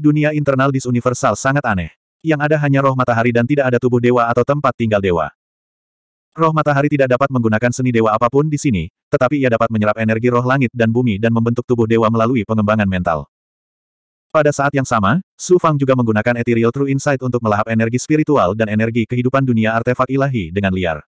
Dunia internal dis universal sangat aneh. Yang ada hanya roh matahari dan tidak ada tubuh dewa atau tempat tinggal dewa. Roh matahari tidak dapat menggunakan seni dewa apapun di sini, tetapi ia dapat menyerap energi roh langit dan bumi dan membentuk tubuh dewa melalui pengembangan mental. Pada saat yang sama, Su Fang juga menggunakan Ethereal True Insight untuk melahap energi spiritual dan energi kehidupan dunia artefak ilahi dengan liar.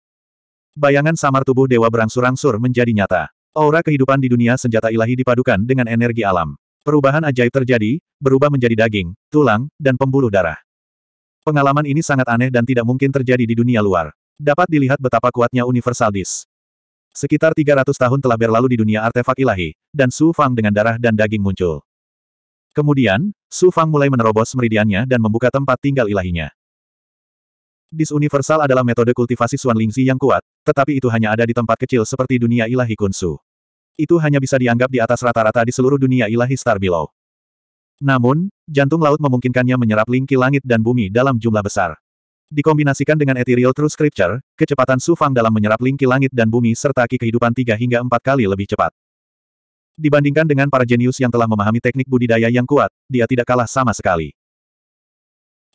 Bayangan samar tubuh dewa berangsur-angsur menjadi nyata. Aura kehidupan di dunia senjata ilahi dipadukan dengan energi alam. Perubahan ajaib terjadi, berubah menjadi daging, tulang, dan pembuluh darah. Pengalaman ini sangat aneh dan tidak mungkin terjadi di dunia luar. Dapat dilihat betapa kuatnya Universal Dis. Sekitar 300 tahun telah berlalu di dunia artefak ilahi, dan Su Fang dengan darah dan daging muncul. Kemudian, Su Fang mulai menerobos meridiannya dan membuka tempat tinggal ilahinya. Dis universal adalah metode kultivasi Suan Lingzi yang kuat, tetapi itu hanya ada di tempat kecil seperti dunia ilahi Kunsu itu hanya bisa dianggap di atas rata-rata di seluruh dunia ilahi Star Below. Namun, jantung laut memungkinkannya menyerap lingki langit dan bumi dalam jumlah besar. Dikombinasikan dengan ethereal true scripture, kecepatan Sufang dalam menyerap lingki langit dan bumi serta ki kehidupan tiga hingga empat kali lebih cepat. Dibandingkan dengan para jenius yang telah memahami teknik budidaya yang kuat, dia tidak kalah sama sekali.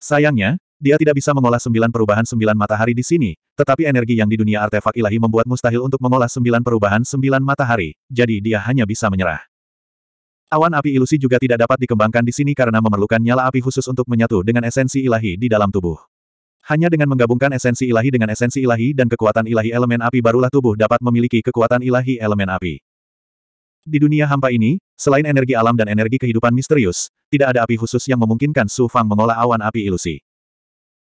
Sayangnya, dia tidak bisa mengolah sembilan perubahan sembilan matahari di sini, tetapi energi yang di dunia artefak ilahi membuat mustahil untuk mengolah sembilan perubahan sembilan matahari, jadi dia hanya bisa menyerah. Awan api ilusi juga tidak dapat dikembangkan di sini karena memerlukan nyala api khusus untuk menyatu dengan esensi ilahi di dalam tubuh. Hanya dengan menggabungkan esensi ilahi dengan esensi ilahi dan kekuatan ilahi elemen api barulah tubuh dapat memiliki kekuatan ilahi elemen api. Di dunia hampa ini, selain energi alam dan energi kehidupan misterius, tidak ada api khusus yang memungkinkan Su Fang mengolah awan api ilusi.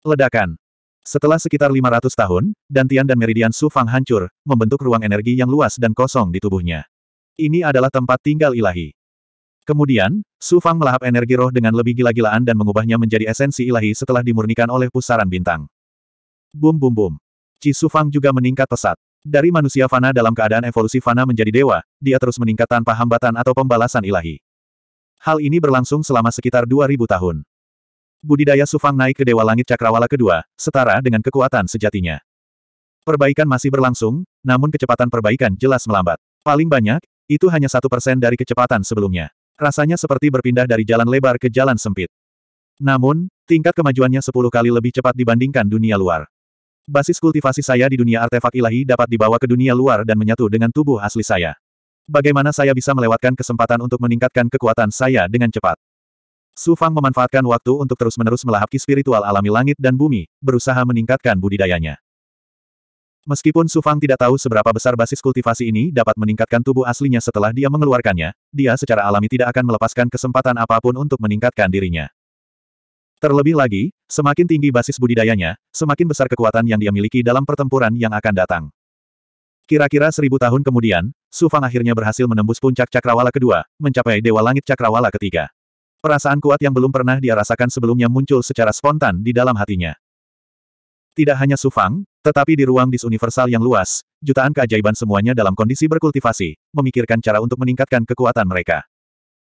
Ledakan. Setelah sekitar 500 tahun, Dantian dan Meridian Su Fang hancur, membentuk ruang energi yang luas dan kosong di tubuhnya. Ini adalah tempat tinggal ilahi. Kemudian, Su Fang melahap energi roh dengan lebih gila-gilaan dan mengubahnya menjadi esensi ilahi setelah dimurnikan oleh pusaran bintang. Bum bum bum. Ci Su Fang juga meningkat pesat. Dari manusia fana dalam keadaan evolusi fana menjadi dewa, dia terus meningkat tanpa hambatan atau pembalasan ilahi. Hal ini berlangsung selama sekitar 2000 tahun budidaya Sufang naik ke Dewa Langit Cakrawala kedua, setara dengan kekuatan sejatinya. Perbaikan masih berlangsung, namun kecepatan perbaikan jelas melambat. Paling banyak, itu hanya satu persen dari kecepatan sebelumnya. Rasanya seperti berpindah dari jalan lebar ke jalan sempit. Namun, tingkat kemajuannya sepuluh kali lebih cepat dibandingkan dunia luar. Basis kultivasi saya di dunia artefak ilahi dapat dibawa ke dunia luar dan menyatu dengan tubuh asli saya. Bagaimana saya bisa melewatkan kesempatan untuk meningkatkan kekuatan saya dengan cepat? Su Fang memanfaatkan waktu untuk terus-menerus melahap Ki spiritual alami langit dan bumi, berusaha meningkatkan budidayanya. Meskipun Su Fang tidak tahu seberapa besar basis kultivasi ini dapat meningkatkan tubuh aslinya setelah dia mengeluarkannya, dia secara alami tidak akan melepaskan kesempatan apapun untuk meningkatkan dirinya. Terlebih lagi, semakin tinggi basis budidayanya, semakin besar kekuatan yang dia miliki dalam pertempuran yang akan datang. Kira-kira seribu tahun kemudian, Su Fang akhirnya berhasil menembus puncak cakrawala kedua, mencapai Dewa Langit Cakrawala ketiga. Perasaan kuat yang belum pernah dia rasakan sebelumnya muncul secara spontan di dalam hatinya. Tidak hanya Sufang, tetapi di ruang disuniversal yang luas, jutaan keajaiban semuanya dalam kondisi berkultivasi, memikirkan cara untuk meningkatkan kekuatan mereka.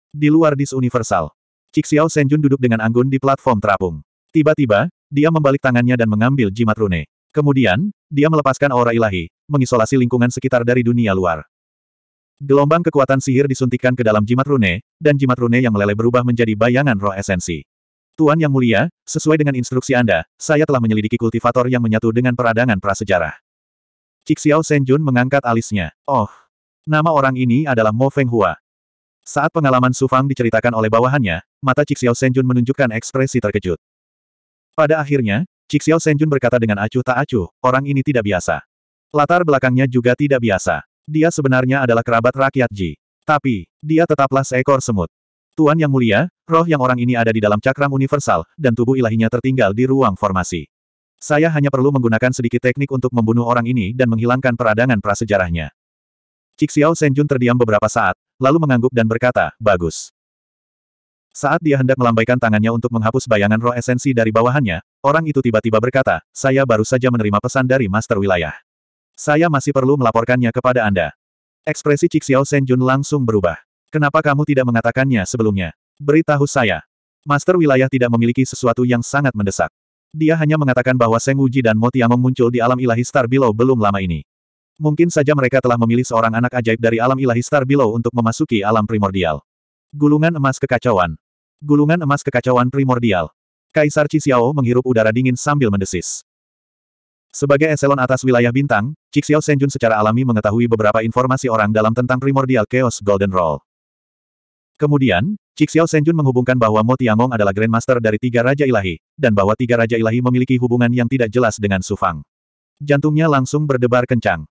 Di luar disuniversal, Cixiao Senjun duduk dengan anggun di platform terapung. Tiba-tiba, dia membalik tangannya dan mengambil jimat rune. Kemudian, dia melepaskan aura ilahi, mengisolasi lingkungan sekitar dari dunia luar. Gelombang kekuatan sihir disuntikan ke dalam jimat rune, dan jimat rune yang meleleh berubah menjadi bayangan roh esensi. Tuan Yang Mulia, sesuai dengan instruksi Anda, saya telah menyelidiki kultivator yang menyatu dengan peradangan prasejarah. Cixiao Senjun mengangkat alisnya. Oh, nama orang ini adalah Mo Feng Hua. Saat pengalaman Su Fang diceritakan oleh bawahannya, mata Cixiao Senjun menunjukkan ekspresi terkejut. Pada akhirnya, Cixiao Senjun berkata dengan acuh tak acuh, orang ini tidak biasa. Latar belakangnya juga tidak biasa. Dia sebenarnya adalah kerabat rakyat Ji. Tapi, dia tetaplah seekor semut. Tuan Yang Mulia, roh yang orang ini ada di dalam cakram universal, dan tubuh ilahinya tertinggal di ruang formasi. Saya hanya perlu menggunakan sedikit teknik untuk membunuh orang ini dan menghilangkan peradangan prasejarahnya. Cixiao Senjun terdiam beberapa saat, lalu mengangguk dan berkata, bagus. Saat dia hendak melambaikan tangannya untuk menghapus bayangan roh esensi dari bawahannya, orang itu tiba-tiba berkata, saya baru saja menerima pesan dari Master Wilayah. Saya masih perlu melaporkannya kepada Anda. Ekspresi Cik Xiao Senjun langsung berubah. Kenapa kamu tidak mengatakannya sebelumnya? Beritahu saya. Master wilayah tidak memiliki sesuatu yang sangat mendesak. Dia hanya mengatakan bahwa Seng Wuji dan Mo Tiangong muncul di alam ilahi Star Below belum lama ini. Mungkin saja mereka telah memilih seorang anak ajaib dari alam ilahi Star Below untuk memasuki alam primordial. Gulungan emas kekacauan. Gulungan emas kekacauan primordial. Kaisar Cixiao menghirup udara dingin sambil mendesis. Sebagai eselon atas wilayah bintang, Cixiao Senjun secara alami mengetahui beberapa informasi orang dalam tentang primordial Chaos Golden Roll. Kemudian, Cixiao Senjun menghubungkan bahwa Mo Tiangong adalah Grandmaster dari Tiga Raja Ilahi, dan bahwa Tiga Raja Ilahi memiliki hubungan yang tidak jelas dengan Su Fang. Jantungnya langsung berdebar kencang.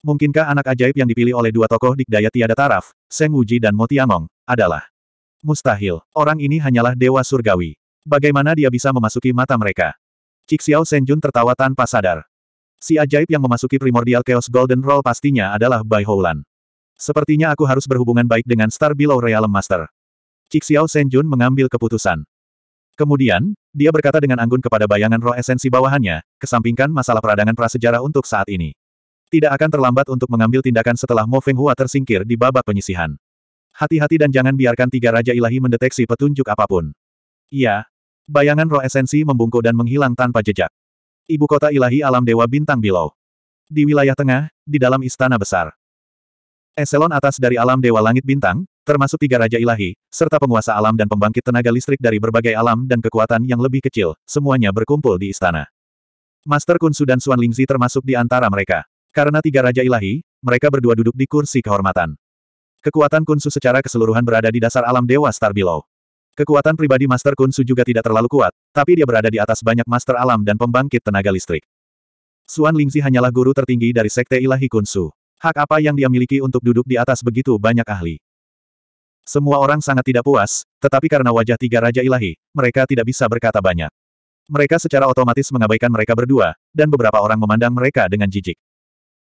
Mungkinkah anak ajaib yang dipilih oleh dua tokoh dikdaya tiada taraf, Seng Wuji dan Mo Tiangong, adalah mustahil. Orang ini hanyalah dewa surgawi. Bagaimana dia bisa memasuki mata mereka? Xiao Senjun tertawa tanpa sadar. Si ajaib yang memasuki primordial Chaos Golden Roll pastinya adalah Bai Houlan. Sepertinya aku harus berhubungan baik dengan Star Below Realm Master. Xiao Senjun mengambil keputusan. Kemudian, dia berkata dengan anggun kepada bayangan roh esensi bawahannya, kesampingkan masalah peradangan prasejarah untuk saat ini. Tidak akan terlambat untuk mengambil tindakan setelah Mo Feng Hua tersingkir di babak penyisihan. Hati-hati dan jangan biarkan tiga Raja Ilahi mendeteksi petunjuk apapun. Iya, Bayangan roh esensi membungkuk dan menghilang tanpa jejak. Ibu kota ilahi alam dewa bintang bilau. Di wilayah tengah, di dalam istana besar. Eselon atas dari alam dewa langit bintang, termasuk tiga raja ilahi, serta penguasa alam dan pembangkit tenaga listrik dari berbagai alam dan kekuatan yang lebih kecil, semuanya berkumpul di istana. Master Kunsu dan Suan Lingzi termasuk di antara mereka. Karena tiga raja ilahi, mereka berdua duduk di kursi kehormatan. Kekuatan Kunsu secara keseluruhan berada di dasar alam dewa Star Below. Kekuatan pribadi Master Kunsu juga tidak terlalu kuat, tapi dia berada di atas banyak Master Alam dan pembangkit tenaga listrik. Suan Lingzi hanyalah guru tertinggi dari Sekte Ilahi Kunsu. Hak apa yang dia miliki untuk duduk di atas begitu banyak ahli? Semua orang sangat tidak puas, tetapi karena wajah tiga Raja Ilahi, mereka tidak bisa berkata banyak. Mereka secara otomatis mengabaikan mereka berdua, dan beberapa orang memandang mereka dengan jijik.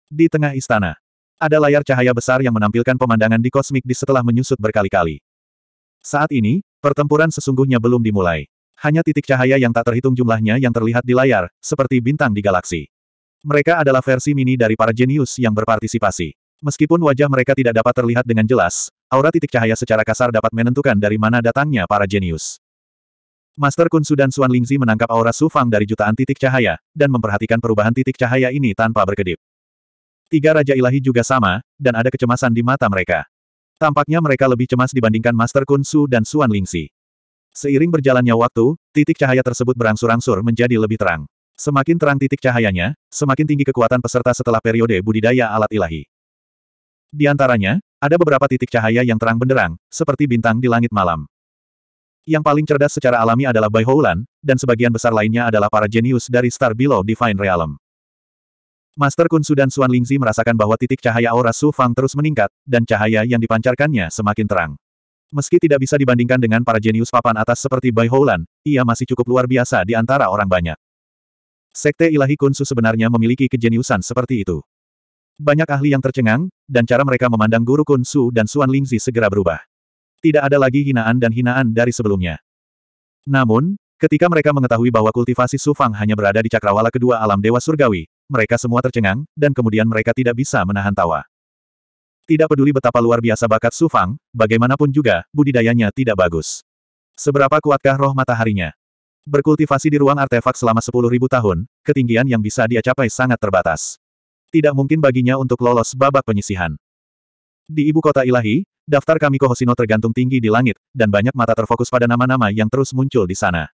Di tengah istana, ada layar cahaya besar yang menampilkan pemandangan di kosmik di setelah menyusut berkali-kali. Saat ini, Pertempuran sesungguhnya belum dimulai. Hanya titik cahaya yang tak terhitung jumlahnya yang terlihat di layar, seperti bintang di galaksi. Mereka adalah versi mini dari para jenius yang berpartisipasi. Meskipun wajah mereka tidak dapat terlihat dengan jelas, aura titik cahaya secara kasar dapat menentukan dari mana datangnya para jenius. Master Kunsu dan Suan Lingzi menangkap aura Sufang dari jutaan titik cahaya, dan memperhatikan perubahan titik cahaya ini tanpa berkedip. Tiga Raja Ilahi juga sama, dan ada kecemasan di mata mereka. Tampaknya mereka lebih cemas dibandingkan Master Kun Su dan Suan Lingxi. Seiring berjalannya waktu, titik cahaya tersebut berangsur-angsur menjadi lebih terang. Semakin terang titik cahayanya, semakin tinggi kekuatan peserta setelah periode budidaya alat ilahi. Di antaranya, ada beberapa titik cahaya yang terang benderang, seperti bintang di langit malam. Yang paling cerdas secara alami adalah Bai Houlan, dan sebagian besar lainnya adalah para jenius dari Star Below Divine Realm. Master Kunsu dan Suan Lingzi merasakan bahwa titik cahaya aura Su Fang terus meningkat, dan cahaya yang dipancarkannya semakin terang. Meski tidak bisa dibandingkan dengan para jenius papan atas seperti Bai Houlan, ia masih cukup luar biasa di antara orang banyak. Sekte ilahi Kunsu sebenarnya memiliki kejeniusan seperti itu. Banyak ahli yang tercengang, dan cara mereka memandang guru Kunsu dan Suan Lingzi segera berubah. Tidak ada lagi hinaan dan hinaan dari sebelumnya. Namun, ketika mereka mengetahui bahwa kultivasi Sufang hanya berada di cakrawala kedua alam dewa surgawi, mereka semua tercengang, dan kemudian mereka tidak bisa menahan tawa. Tidak peduli betapa luar biasa bakat Su Fang, bagaimanapun juga, budidayanya tidak bagus. Seberapa kuatkah roh mataharinya? Berkultivasi di ruang artefak selama 10.000 tahun, ketinggian yang bisa dia capai sangat terbatas. Tidak mungkin baginya untuk lolos babak penyisihan. Di ibu kota ilahi, daftar Kamiko Hosino tergantung tinggi di langit, dan banyak mata terfokus pada nama-nama yang terus muncul di sana.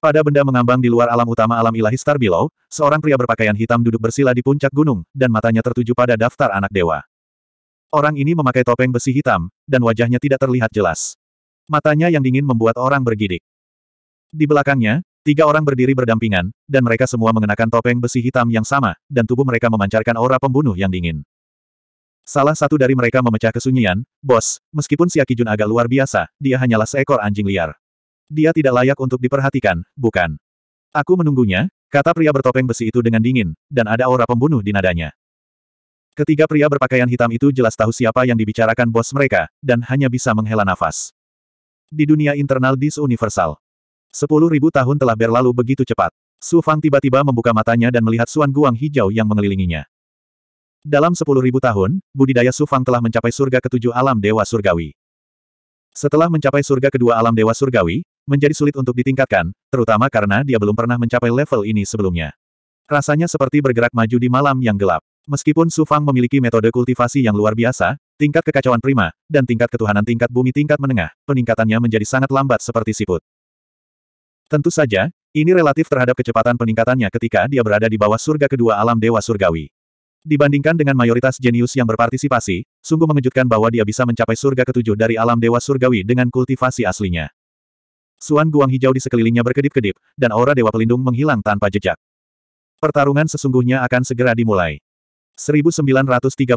Pada benda mengambang di luar alam utama alam ilahi Star Below, seorang pria berpakaian hitam duduk bersila di puncak gunung, dan matanya tertuju pada daftar anak dewa. Orang ini memakai topeng besi hitam, dan wajahnya tidak terlihat jelas. Matanya yang dingin membuat orang bergidik. Di belakangnya, tiga orang berdiri berdampingan, dan mereka semua mengenakan topeng besi hitam yang sama, dan tubuh mereka memancarkan aura pembunuh yang dingin. Salah satu dari mereka memecah kesunyian, bos, meskipun Siakijun agak luar biasa, dia hanyalah seekor anjing liar. Dia tidak layak untuk diperhatikan, bukan? Aku menunggunya, kata pria bertopeng besi itu dengan dingin, dan ada aura pembunuh di nadanya. Ketiga pria berpakaian hitam itu jelas tahu siapa yang dibicarakan bos mereka, dan hanya bisa menghela nafas. Di dunia internal dis universal. Sepuluh ribu tahun telah berlalu begitu cepat. Su Fang tiba-tiba membuka matanya dan melihat Suan Guang hijau yang mengelilinginya. Dalam sepuluh ribu tahun, budidaya Su Fang telah mencapai surga ketujuh alam dewa surgawi. Setelah mencapai surga kedua alam dewa surgawi, menjadi sulit untuk ditingkatkan, terutama karena dia belum pernah mencapai level ini sebelumnya. Rasanya seperti bergerak maju di malam yang gelap. Meskipun Su Fang memiliki metode kultivasi yang luar biasa, tingkat kekacauan prima, dan tingkat ketuhanan tingkat bumi tingkat menengah, peningkatannya menjadi sangat lambat seperti siput. Tentu saja, ini relatif terhadap kecepatan peningkatannya ketika dia berada di bawah surga kedua alam dewa surgawi. Dibandingkan dengan mayoritas jenius yang berpartisipasi, sungguh mengejutkan bahwa dia bisa mencapai surga ketujuh dari alam dewa surgawi dengan kultivasi aslinya. Suan guang hijau di sekelilingnya berkedip-kedip, dan aura Dewa Pelindung menghilang tanpa jejak. Pertarungan sesungguhnya akan segera dimulai. 1932.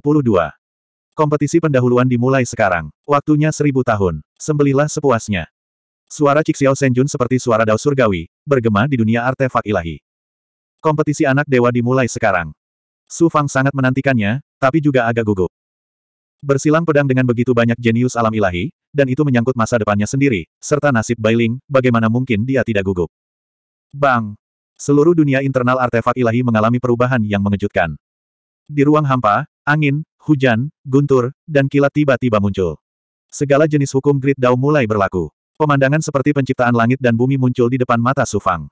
Kompetisi pendahuluan dimulai sekarang. Waktunya seribu tahun. Sembelilah sepuasnya. Suara Cixiao Senjun seperti suara dao surgawi, bergema di dunia artefak ilahi. Kompetisi anak dewa dimulai sekarang. Su Fang sangat menantikannya, tapi juga agak gugup. Bersilang pedang dengan begitu banyak jenius alam ilahi, dan itu menyangkut masa depannya sendiri, serta nasib Bailing, bagaimana mungkin dia tidak gugup. Bang! Seluruh dunia internal artefak ilahi mengalami perubahan yang mengejutkan. Di ruang hampa, angin, hujan, guntur, dan kilat tiba-tiba muncul. Segala jenis hukum Great Dao mulai berlaku. Pemandangan seperti penciptaan langit dan bumi muncul di depan mata Sufang.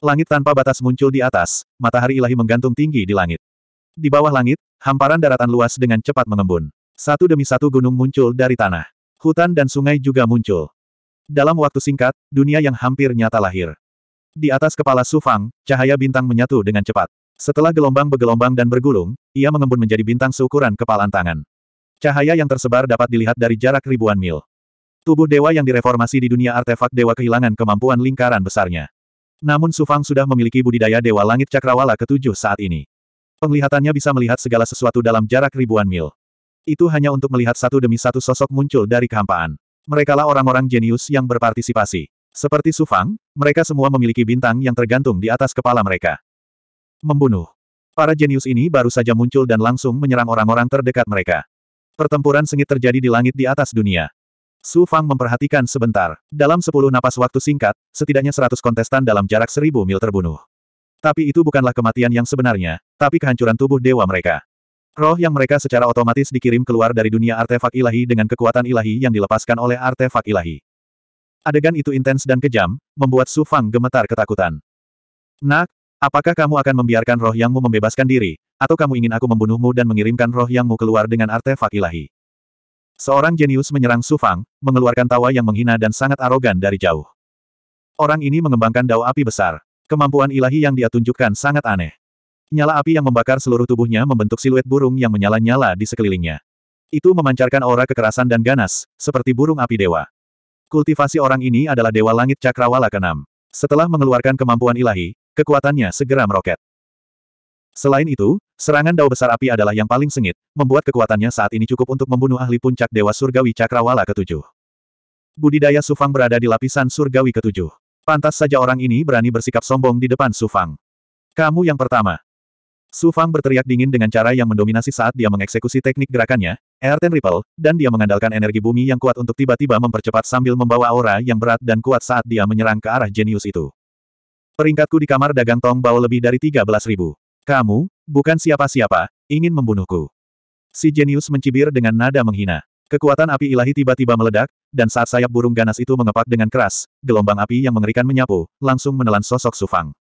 Langit tanpa batas muncul di atas, matahari ilahi menggantung tinggi di langit. Di bawah langit, hamparan daratan luas dengan cepat mengembun. Satu demi satu gunung muncul dari tanah. Hutan dan sungai juga muncul. Dalam waktu singkat, dunia yang hampir nyata lahir. Di atas kepala Sufang, cahaya bintang menyatu dengan cepat. Setelah gelombang bergelombang dan bergulung, ia mengembun menjadi bintang seukuran kepalan tangan. Cahaya yang tersebar dapat dilihat dari jarak ribuan mil. Tubuh dewa yang direformasi di dunia artefak dewa kehilangan kemampuan lingkaran besarnya. Namun Sufang sudah memiliki budidaya dewa langit cakrawala ketujuh saat ini. Penglihatannya bisa melihat segala sesuatu dalam jarak ribuan mil. Itu hanya untuk melihat satu demi satu sosok muncul dari kehampaan. Merekalah orang-orang jenius yang berpartisipasi. Seperti Sufang, mereka semua memiliki bintang yang tergantung di atas kepala mereka. Membunuh. Para jenius ini baru saja muncul dan langsung menyerang orang-orang terdekat mereka. Pertempuran sengit terjadi di langit di atas dunia. Su Fang memperhatikan sebentar. Dalam sepuluh napas waktu singkat, setidaknya seratus kontestan dalam jarak seribu mil terbunuh. Tapi itu bukanlah kematian yang sebenarnya, tapi kehancuran tubuh dewa mereka. Roh yang mereka secara otomatis dikirim keluar dari dunia artefak ilahi dengan kekuatan ilahi yang dilepaskan oleh artefak ilahi. Adegan itu intens dan kejam, membuat Su Fang gemetar ketakutan. Nak, apakah kamu akan membiarkan roh yangmu membebaskan diri, atau kamu ingin aku membunuhmu dan mengirimkan roh yangmu keluar dengan artefak ilahi? Seorang jenius menyerang Su Fang, mengeluarkan tawa yang menghina dan sangat arogan dari jauh. Orang ini mengembangkan dao api besar. Kemampuan ilahi yang dia tunjukkan sangat aneh. Nyala api yang membakar seluruh tubuhnya membentuk siluet burung yang menyala-nyala di sekelilingnya. Itu memancarkan aura kekerasan dan ganas, seperti burung api dewa. Kultivasi orang ini adalah Dewa Langit Cakrawala ke Setelah mengeluarkan kemampuan ilahi, kekuatannya segera meroket. Selain itu, serangan dao besar api adalah yang paling sengit, membuat kekuatannya saat ini cukup untuk membunuh ahli puncak Dewa Surgawi Cakrawala ketujuh. 7 Budidaya Sufang berada di lapisan Surgawi ketujuh. Pantas saja orang ini berani bersikap sombong di depan Sufang. Kamu yang pertama. Su Fang berteriak dingin dengan cara yang mendominasi saat dia mengeksekusi teknik gerakannya, Air Ten Ripple, dan dia mengandalkan energi bumi yang kuat untuk tiba-tiba mempercepat sambil membawa aura yang berat dan kuat saat dia menyerang ke arah jenius itu. Peringkatku di kamar dagang Tong Bao lebih dari 13 ribu. Kamu, bukan siapa-siapa, ingin membunuhku. Si jenius mencibir dengan nada menghina. Kekuatan api ilahi tiba-tiba meledak, dan saat sayap burung ganas itu mengepak dengan keras, gelombang api yang mengerikan menyapu, langsung menelan sosok Sufang.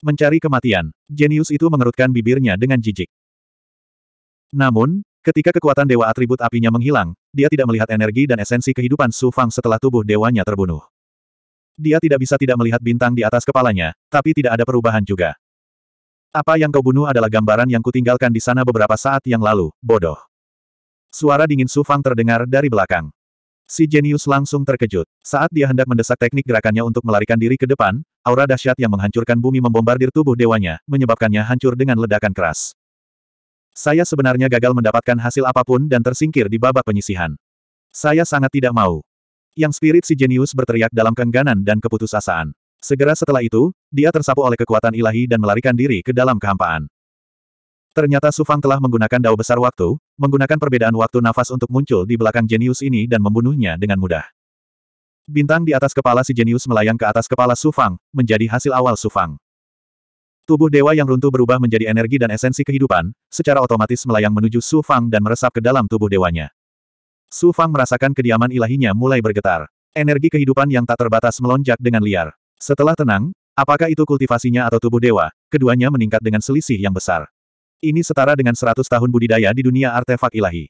Mencari kematian, jenius itu mengerutkan bibirnya dengan jijik. Namun, ketika kekuatan dewa atribut apinya menghilang, dia tidak melihat energi dan esensi kehidupan Su Fang setelah tubuh dewanya terbunuh. Dia tidak bisa tidak melihat bintang di atas kepalanya, tapi tidak ada perubahan juga. Apa yang kau bunuh adalah gambaran yang kutinggalkan di sana beberapa saat yang lalu, bodoh. Suara dingin Su Fang terdengar dari belakang. Si jenius langsung terkejut. Saat dia hendak mendesak teknik gerakannya untuk melarikan diri ke depan, Aura dahsyat yang menghancurkan bumi membombardir tubuh dewanya, menyebabkannya hancur dengan ledakan keras. Saya sebenarnya gagal mendapatkan hasil apapun dan tersingkir di babak penyisihan. Saya sangat tidak mau. Yang spirit si jenius berteriak dalam keengganan dan keputusasaan. Segera setelah itu, dia tersapu oleh kekuatan ilahi dan melarikan diri ke dalam kehampaan. Ternyata Sufang telah menggunakan dao besar waktu, menggunakan perbedaan waktu nafas untuk muncul di belakang jenius ini dan membunuhnya dengan mudah. Bintang di atas kepala si jenius melayang ke atas kepala Sufang, menjadi hasil awal Sufang. Tubuh dewa yang runtuh berubah menjadi energi dan esensi kehidupan, secara otomatis melayang menuju Sufang dan meresap ke dalam tubuh dewanya. Sufang merasakan kediaman ilahinya mulai bergetar. Energi kehidupan yang tak terbatas melonjak dengan liar. Setelah tenang, apakah itu kultivasinya atau tubuh dewa, keduanya meningkat dengan selisih yang besar. Ini setara dengan 100 tahun budidaya di dunia artefak ilahi.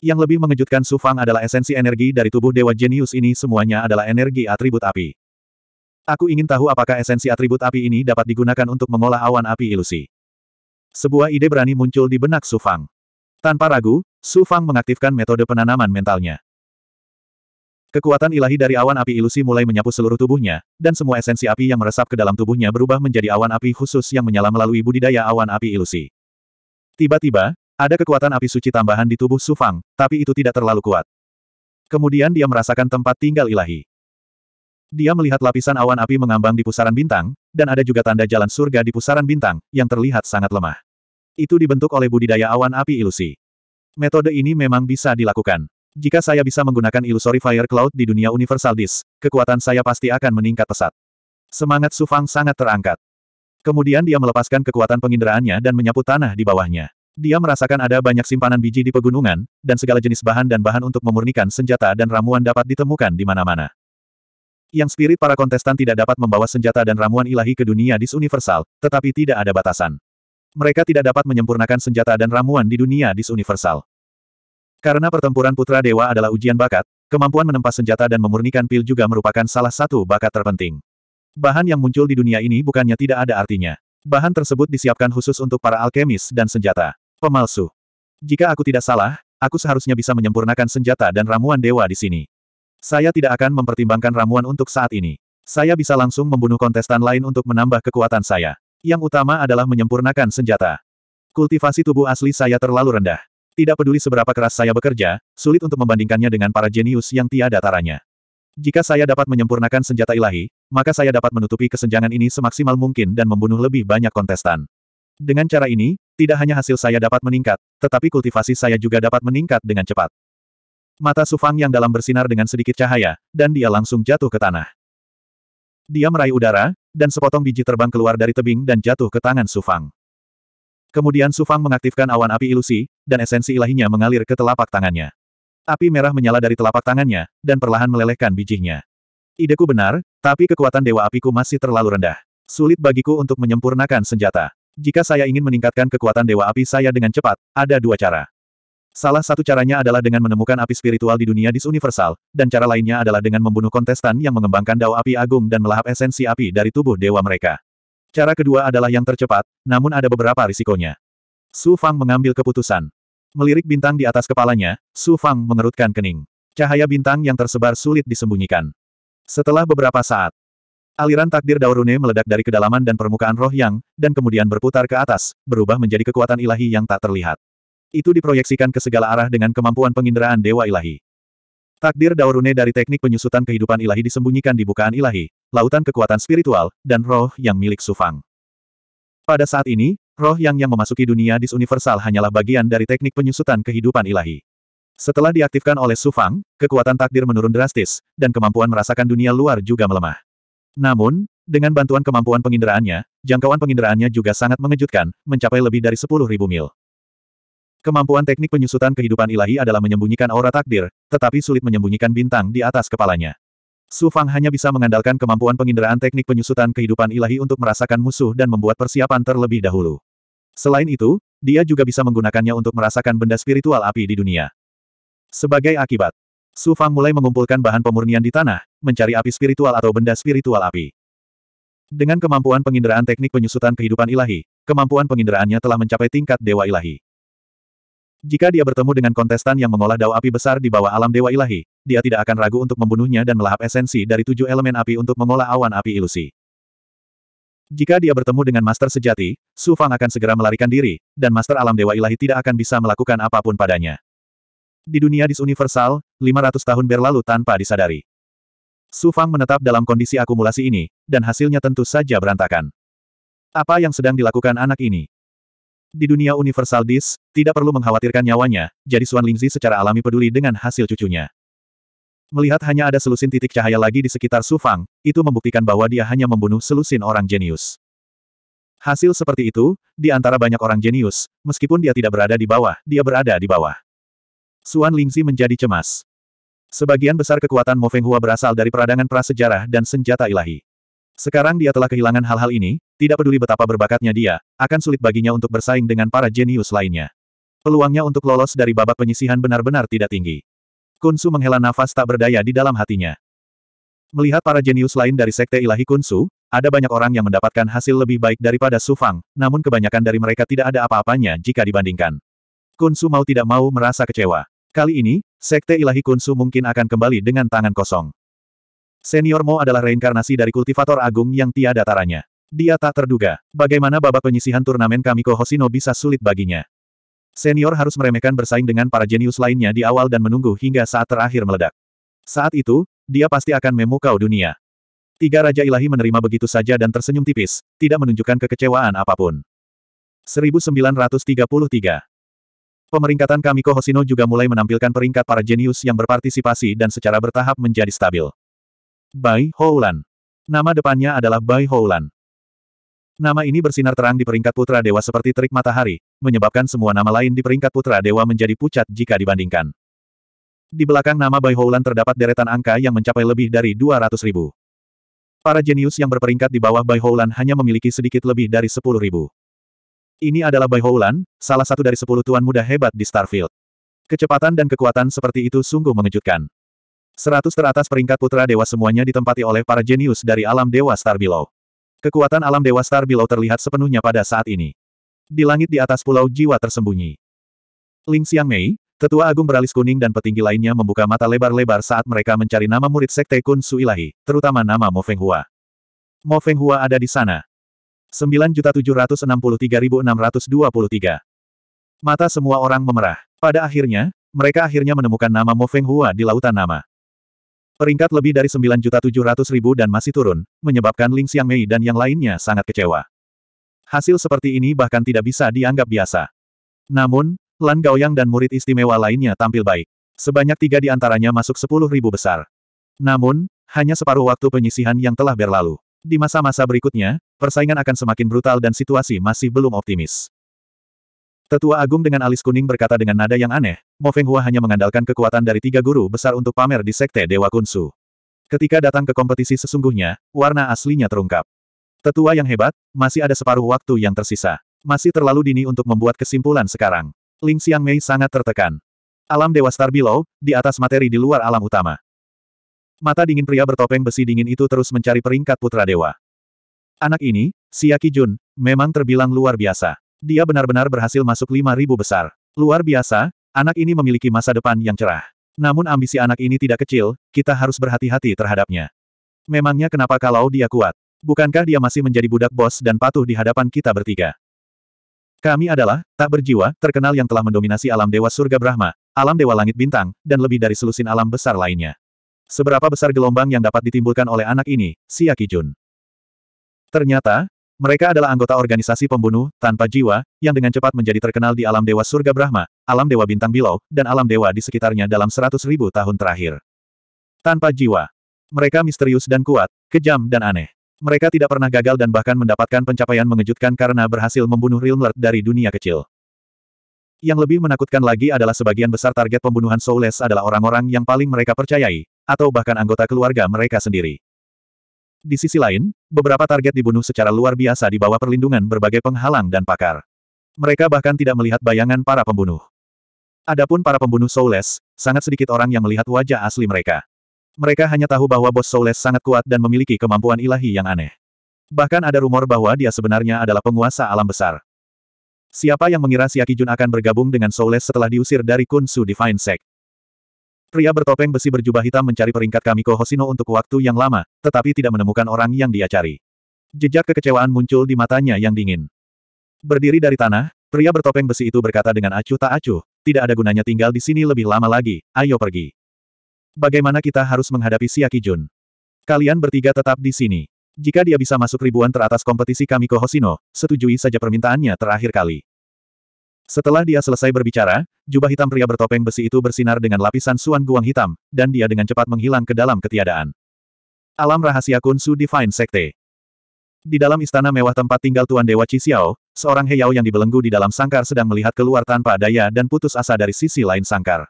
Yang lebih mengejutkan Su Fang adalah esensi energi dari tubuh Dewa Jenius ini semuanya adalah energi atribut api. Aku ingin tahu apakah esensi atribut api ini dapat digunakan untuk mengolah awan api ilusi. Sebuah ide berani muncul di benak Su Fang. Tanpa ragu, Su Fang mengaktifkan metode penanaman mentalnya. Kekuatan ilahi dari awan api ilusi mulai menyapu seluruh tubuhnya, dan semua esensi api yang meresap ke dalam tubuhnya berubah menjadi awan api khusus yang menyala melalui budidaya awan api ilusi. Tiba-tiba, ada kekuatan api suci tambahan di tubuh Sufang, tapi itu tidak terlalu kuat. Kemudian dia merasakan tempat tinggal ilahi. Dia melihat lapisan awan api mengambang di pusaran bintang, dan ada juga tanda jalan surga di pusaran bintang, yang terlihat sangat lemah. Itu dibentuk oleh budidaya awan api ilusi. Metode ini memang bisa dilakukan. Jika saya bisa menggunakan ilusori Fire Cloud di dunia Universal Disk, kekuatan saya pasti akan meningkat pesat. Semangat Sufang sangat terangkat. Kemudian dia melepaskan kekuatan penginderaannya dan menyapu tanah di bawahnya. Dia merasakan ada banyak simpanan biji di pegunungan, dan segala jenis bahan dan bahan untuk memurnikan senjata dan ramuan dapat ditemukan di mana-mana. Yang spirit para kontestan tidak dapat membawa senjata dan ramuan ilahi ke dunia dis universal, tetapi tidak ada batasan. Mereka tidak dapat menyempurnakan senjata dan ramuan di dunia dis universal. Karena pertempuran putra dewa adalah ujian bakat, kemampuan menempa senjata dan memurnikan pil juga merupakan salah satu bakat terpenting. Bahan yang muncul di dunia ini bukannya tidak ada artinya. Bahan tersebut disiapkan khusus untuk para alkemis dan senjata. Pemalsu. Jika aku tidak salah, aku seharusnya bisa menyempurnakan senjata dan ramuan dewa di sini. Saya tidak akan mempertimbangkan ramuan untuk saat ini. Saya bisa langsung membunuh kontestan lain untuk menambah kekuatan saya. Yang utama adalah menyempurnakan senjata. Kultivasi tubuh asli saya terlalu rendah. Tidak peduli seberapa keras saya bekerja, sulit untuk membandingkannya dengan para jenius yang tiada taranya. Jika saya dapat menyempurnakan senjata ilahi, maka saya dapat menutupi kesenjangan ini semaksimal mungkin dan membunuh lebih banyak kontestan. Dengan cara ini, tidak hanya hasil saya dapat meningkat, tetapi kultivasi saya juga dapat meningkat dengan cepat. Mata Sufang yang dalam bersinar dengan sedikit cahaya, dan dia langsung jatuh ke tanah. Dia meraih udara, dan sepotong biji terbang keluar dari tebing dan jatuh ke tangan Sufang. Kemudian Sufang mengaktifkan awan api ilusi, dan esensi ilahinya mengalir ke telapak tangannya. Api merah menyala dari telapak tangannya, dan perlahan melelehkan bijinya. Ideku benar, tapi kekuatan dewa apiku masih terlalu rendah. Sulit bagiku untuk menyempurnakan senjata. Jika saya ingin meningkatkan kekuatan dewa api saya dengan cepat, ada dua cara. Salah satu caranya adalah dengan menemukan api spiritual di dunia disuniversal, dan cara lainnya adalah dengan membunuh kontestan yang mengembangkan dao api agung dan melahap esensi api dari tubuh dewa mereka. Cara kedua adalah yang tercepat, namun ada beberapa risikonya. Su Fang mengambil keputusan. Melirik bintang di atas kepalanya, Su Fang mengerutkan kening. Cahaya bintang yang tersebar sulit disembunyikan. Setelah beberapa saat, aliran takdir Daurune meledak dari kedalaman dan permukaan roh yang, dan kemudian berputar ke atas, berubah menjadi kekuatan ilahi yang tak terlihat. Itu diproyeksikan ke segala arah dengan kemampuan penginderaan Dewa Ilahi. Takdir Daurune dari teknik penyusutan kehidupan ilahi disembunyikan di bukaan ilahi, lautan kekuatan spiritual, dan roh yang milik Sufang. Pada saat ini, Roh yang yang memasuki dunia disuniversal hanyalah bagian dari teknik penyusutan kehidupan ilahi. Setelah diaktifkan oleh sufang kekuatan takdir menurun drastis, dan kemampuan merasakan dunia luar juga melemah. Namun, dengan bantuan kemampuan penginderaannya, jangkauan penginderaannya juga sangat mengejutkan, mencapai lebih dari 10.000 mil. Kemampuan teknik penyusutan kehidupan ilahi adalah menyembunyikan aura takdir, tetapi sulit menyembunyikan bintang di atas kepalanya. Su Fang hanya bisa mengandalkan kemampuan penginderaan teknik penyusutan kehidupan ilahi untuk merasakan musuh dan membuat persiapan terlebih dahulu. Selain itu, dia juga bisa menggunakannya untuk merasakan benda spiritual api di dunia. Sebagai akibat, Su Fang mulai mengumpulkan bahan pemurnian di tanah, mencari api spiritual atau benda spiritual api. Dengan kemampuan penginderaan teknik penyusutan kehidupan ilahi, kemampuan penginderaannya telah mencapai tingkat dewa ilahi. Jika dia bertemu dengan kontestan yang mengolah dao api besar di bawah alam dewa ilahi, dia tidak akan ragu untuk membunuhnya dan melahap esensi dari tujuh elemen api untuk mengolah awan api ilusi. Jika dia bertemu dengan Master Sejati, Su Fang akan segera melarikan diri, dan Master Alam Dewa Ilahi tidak akan bisa melakukan apapun padanya. Di dunia disuniversal, 500 tahun berlalu tanpa disadari. Su Fang menetap dalam kondisi akumulasi ini, dan hasilnya tentu saja berantakan. Apa yang sedang dilakukan anak ini? Di dunia universal dis, tidak perlu mengkhawatirkan nyawanya, jadi Suan Lingzi secara alami peduli dengan hasil cucunya. Melihat hanya ada selusin titik cahaya lagi di sekitar Su Fang, itu membuktikan bahwa dia hanya membunuh selusin orang jenius. Hasil seperti itu, di antara banyak orang jenius, meskipun dia tidak berada di bawah, dia berada di bawah. Suan Lingzi menjadi cemas. Sebagian besar kekuatan Mo Feng Hua berasal dari peradangan prasejarah dan senjata ilahi. Sekarang dia telah kehilangan hal-hal ini, tidak peduli betapa berbakatnya dia, akan sulit baginya untuk bersaing dengan para jenius lainnya. Peluangnya untuk lolos dari babak penyisihan benar-benar tidak tinggi. Kunsu menghela nafas tak berdaya di dalam hatinya. Melihat para jenius lain dari Sekte Ilahi Kunsu, ada banyak orang yang mendapatkan hasil lebih baik daripada Su Fang, namun kebanyakan dari mereka tidak ada apa-apanya jika dibandingkan. Kunsu mau tidak mau merasa kecewa. Kali ini, Sekte Ilahi Kunsu mungkin akan kembali dengan tangan kosong. Senior Mo adalah reinkarnasi dari kultivator agung yang tiada taranya. Dia tak terduga. Bagaimana babak penyisihan turnamen Kamiko Hosino bisa sulit baginya. Senior harus meremehkan bersaing dengan para jenius lainnya di awal dan menunggu hingga saat terakhir meledak. Saat itu, dia pasti akan memukau dunia. Tiga Raja Ilahi menerima begitu saja dan tersenyum tipis, tidak menunjukkan kekecewaan apapun. 1933 Pemeringkatan Kamiko Hosino juga mulai menampilkan peringkat para jenius yang berpartisipasi dan secara bertahap menjadi stabil. Bai Houlan. Nama depannya adalah Bai Houlan. Nama ini bersinar terang di peringkat putra dewa seperti terik matahari, menyebabkan semua nama lain di peringkat putra dewa menjadi pucat jika dibandingkan. Di belakang nama Bai Houlan terdapat deretan angka yang mencapai lebih dari 200 ribu. Para jenius yang berperingkat di bawah Bai Houlan hanya memiliki sedikit lebih dari 10 ribu. Ini adalah Bai Houlan, salah satu dari 10 tuan muda hebat di Starfield. Kecepatan dan kekuatan seperti itu sungguh mengejutkan. Seratus teratas peringkat putra dewa semuanya ditempati oleh para jenius dari alam dewa Star Kekuatan alam Dewa Star Below terlihat sepenuhnya pada saat ini. Di langit di atas pulau jiwa tersembunyi. Ling Xiang Mei, tetua agung beralis kuning dan petinggi lainnya membuka mata lebar-lebar saat mereka mencari nama murid sekte Kun Su Ilahi, terutama nama Mo Feng Hua. Mo Feng Hua ada di sana. 9.763.623 Mata semua orang memerah. Pada akhirnya, mereka akhirnya menemukan nama Mo Feng Hua di Lautan Nama. Peringkat lebih dari 9.700.000 dan masih turun, menyebabkan Ling Xiangmei dan yang lainnya sangat kecewa. Hasil seperti ini bahkan tidak bisa dianggap biasa. Namun, Lan Gaoyang dan murid istimewa lainnya tampil baik. Sebanyak tiga di antaranya masuk 10.000 besar. Namun, hanya separuh waktu penyisihan yang telah berlalu. Di masa-masa berikutnya, persaingan akan semakin brutal dan situasi masih belum optimis. Tetua Agung dengan alis kuning berkata dengan nada yang aneh, Mo Feng Hua hanya mengandalkan kekuatan dari tiga guru besar untuk pamer di Sekte Dewa Kunsu. Ketika datang ke kompetisi sesungguhnya, warna aslinya terungkap. Tetua yang hebat, masih ada separuh waktu yang tersisa. Masih terlalu dini untuk membuat kesimpulan sekarang. Ling Xiang Mei sangat tertekan. Alam Dewa Star Below, di atas materi di luar alam utama. Mata dingin pria bertopeng besi dingin itu terus mencari peringkat putra dewa. Anak ini, Siaki Jun, memang terbilang luar biasa. Dia benar-benar berhasil masuk 5.000 besar. Luar biasa, anak ini memiliki masa depan yang cerah. Namun ambisi anak ini tidak kecil, kita harus berhati-hati terhadapnya. Memangnya kenapa kalau dia kuat? Bukankah dia masih menjadi budak bos dan patuh di hadapan kita bertiga? Kami adalah, tak berjiwa, terkenal yang telah mendominasi alam dewa surga Brahma, alam dewa langit bintang, dan lebih dari selusin alam besar lainnya. Seberapa besar gelombang yang dapat ditimbulkan oleh anak ini, Siaki Jun. Ternyata, mereka adalah anggota organisasi pembunuh, tanpa jiwa, yang dengan cepat menjadi terkenal di alam dewa surga Brahma, alam dewa bintang bilau, dan alam dewa di sekitarnya dalam seratus ribu tahun terakhir. Tanpa jiwa. Mereka misterius dan kuat, kejam dan aneh. Mereka tidak pernah gagal dan bahkan mendapatkan pencapaian mengejutkan karena berhasil membunuh Real Lord dari dunia kecil. Yang lebih menakutkan lagi adalah sebagian besar target pembunuhan Soulless adalah orang-orang yang paling mereka percayai, atau bahkan anggota keluarga mereka sendiri. Di sisi lain, beberapa target dibunuh secara luar biasa di bawah perlindungan berbagai penghalang dan pakar. Mereka bahkan tidak melihat bayangan para pembunuh. Adapun para pembunuh Soulless, sangat sedikit orang yang melihat wajah asli mereka. Mereka hanya tahu bahwa bos Soulless sangat kuat dan memiliki kemampuan ilahi yang aneh. Bahkan ada rumor bahwa dia sebenarnya adalah penguasa alam besar. Siapa yang mengira Siaki Jun akan bergabung dengan Soulless setelah diusir dari Kunsu Divine Sect? Pria bertopeng besi berjubah hitam mencari peringkat Kamiko Hosino untuk waktu yang lama, tetapi tidak menemukan orang yang dia cari. Jejak kekecewaan muncul di matanya yang dingin. Berdiri dari tanah, pria bertopeng besi itu berkata dengan acuh tak acuh, tidak ada gunanya tinggal di sini lebih lama lagi, ayo pergi. Bagaimana kita harus menghadapi Siaki Jun? Kalian bertiga tetap di sini. Jika dia bisa masuk ribuan teratas kompetisi Kamiko Hosino, setujui saja permintaannya terakhir kali. Setelah dia selesai berbicara, jubah hitam pria bertopeng besi itu bersinar dengan lapisan suan guang hitam, dan dia dengan cepat menghilang ke dalam ketiadaan. Alam rahasia Kun Su Divine Sekte Di dalam istana mewah tempat tinggal Tuan Dewa Xiao, seorang Heyao yang dibelenggu di dalam sangkar sedang melihat keluar tanpa daya dan putus asa dari sisi lain sangkar.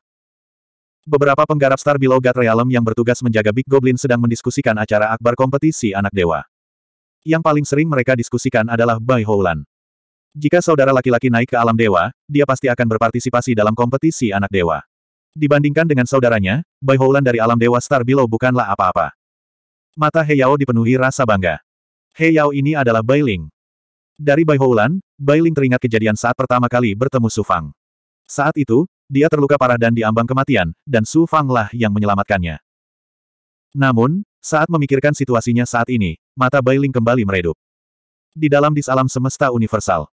Beberapa penggarap star below God Realm yang bertugas menjaga Big Goblin sedang mendiskusikan acara akbar kompetisi anak dewa. Yang paling sering mereka diskusikan adalah Bai Houlan. Jika saudara laki-laki naik ke alam dewa, dia pasti akan berpartisipasi dalam kompetisi anak dewa. Dibandingkan dengan saudaranya, Bai Houlan dari alam dewa Star Below bukanlah apa-apa. Mata He Yao dipenuhi rasa bangga. He Yao ini adalah Bai Ling. Dari Bai Houlan, Bai Ling teringat kejadian saat pertama kali bertemu Su Fang. Saat itu, dia terluka parah dan diambang kematian, dan Su Fang lah yang menyelamatkannya. Namun, saat memikirkan situasinya saat ini, mata Bai Ling kembali meredup. Di dalam disalam semesta universal,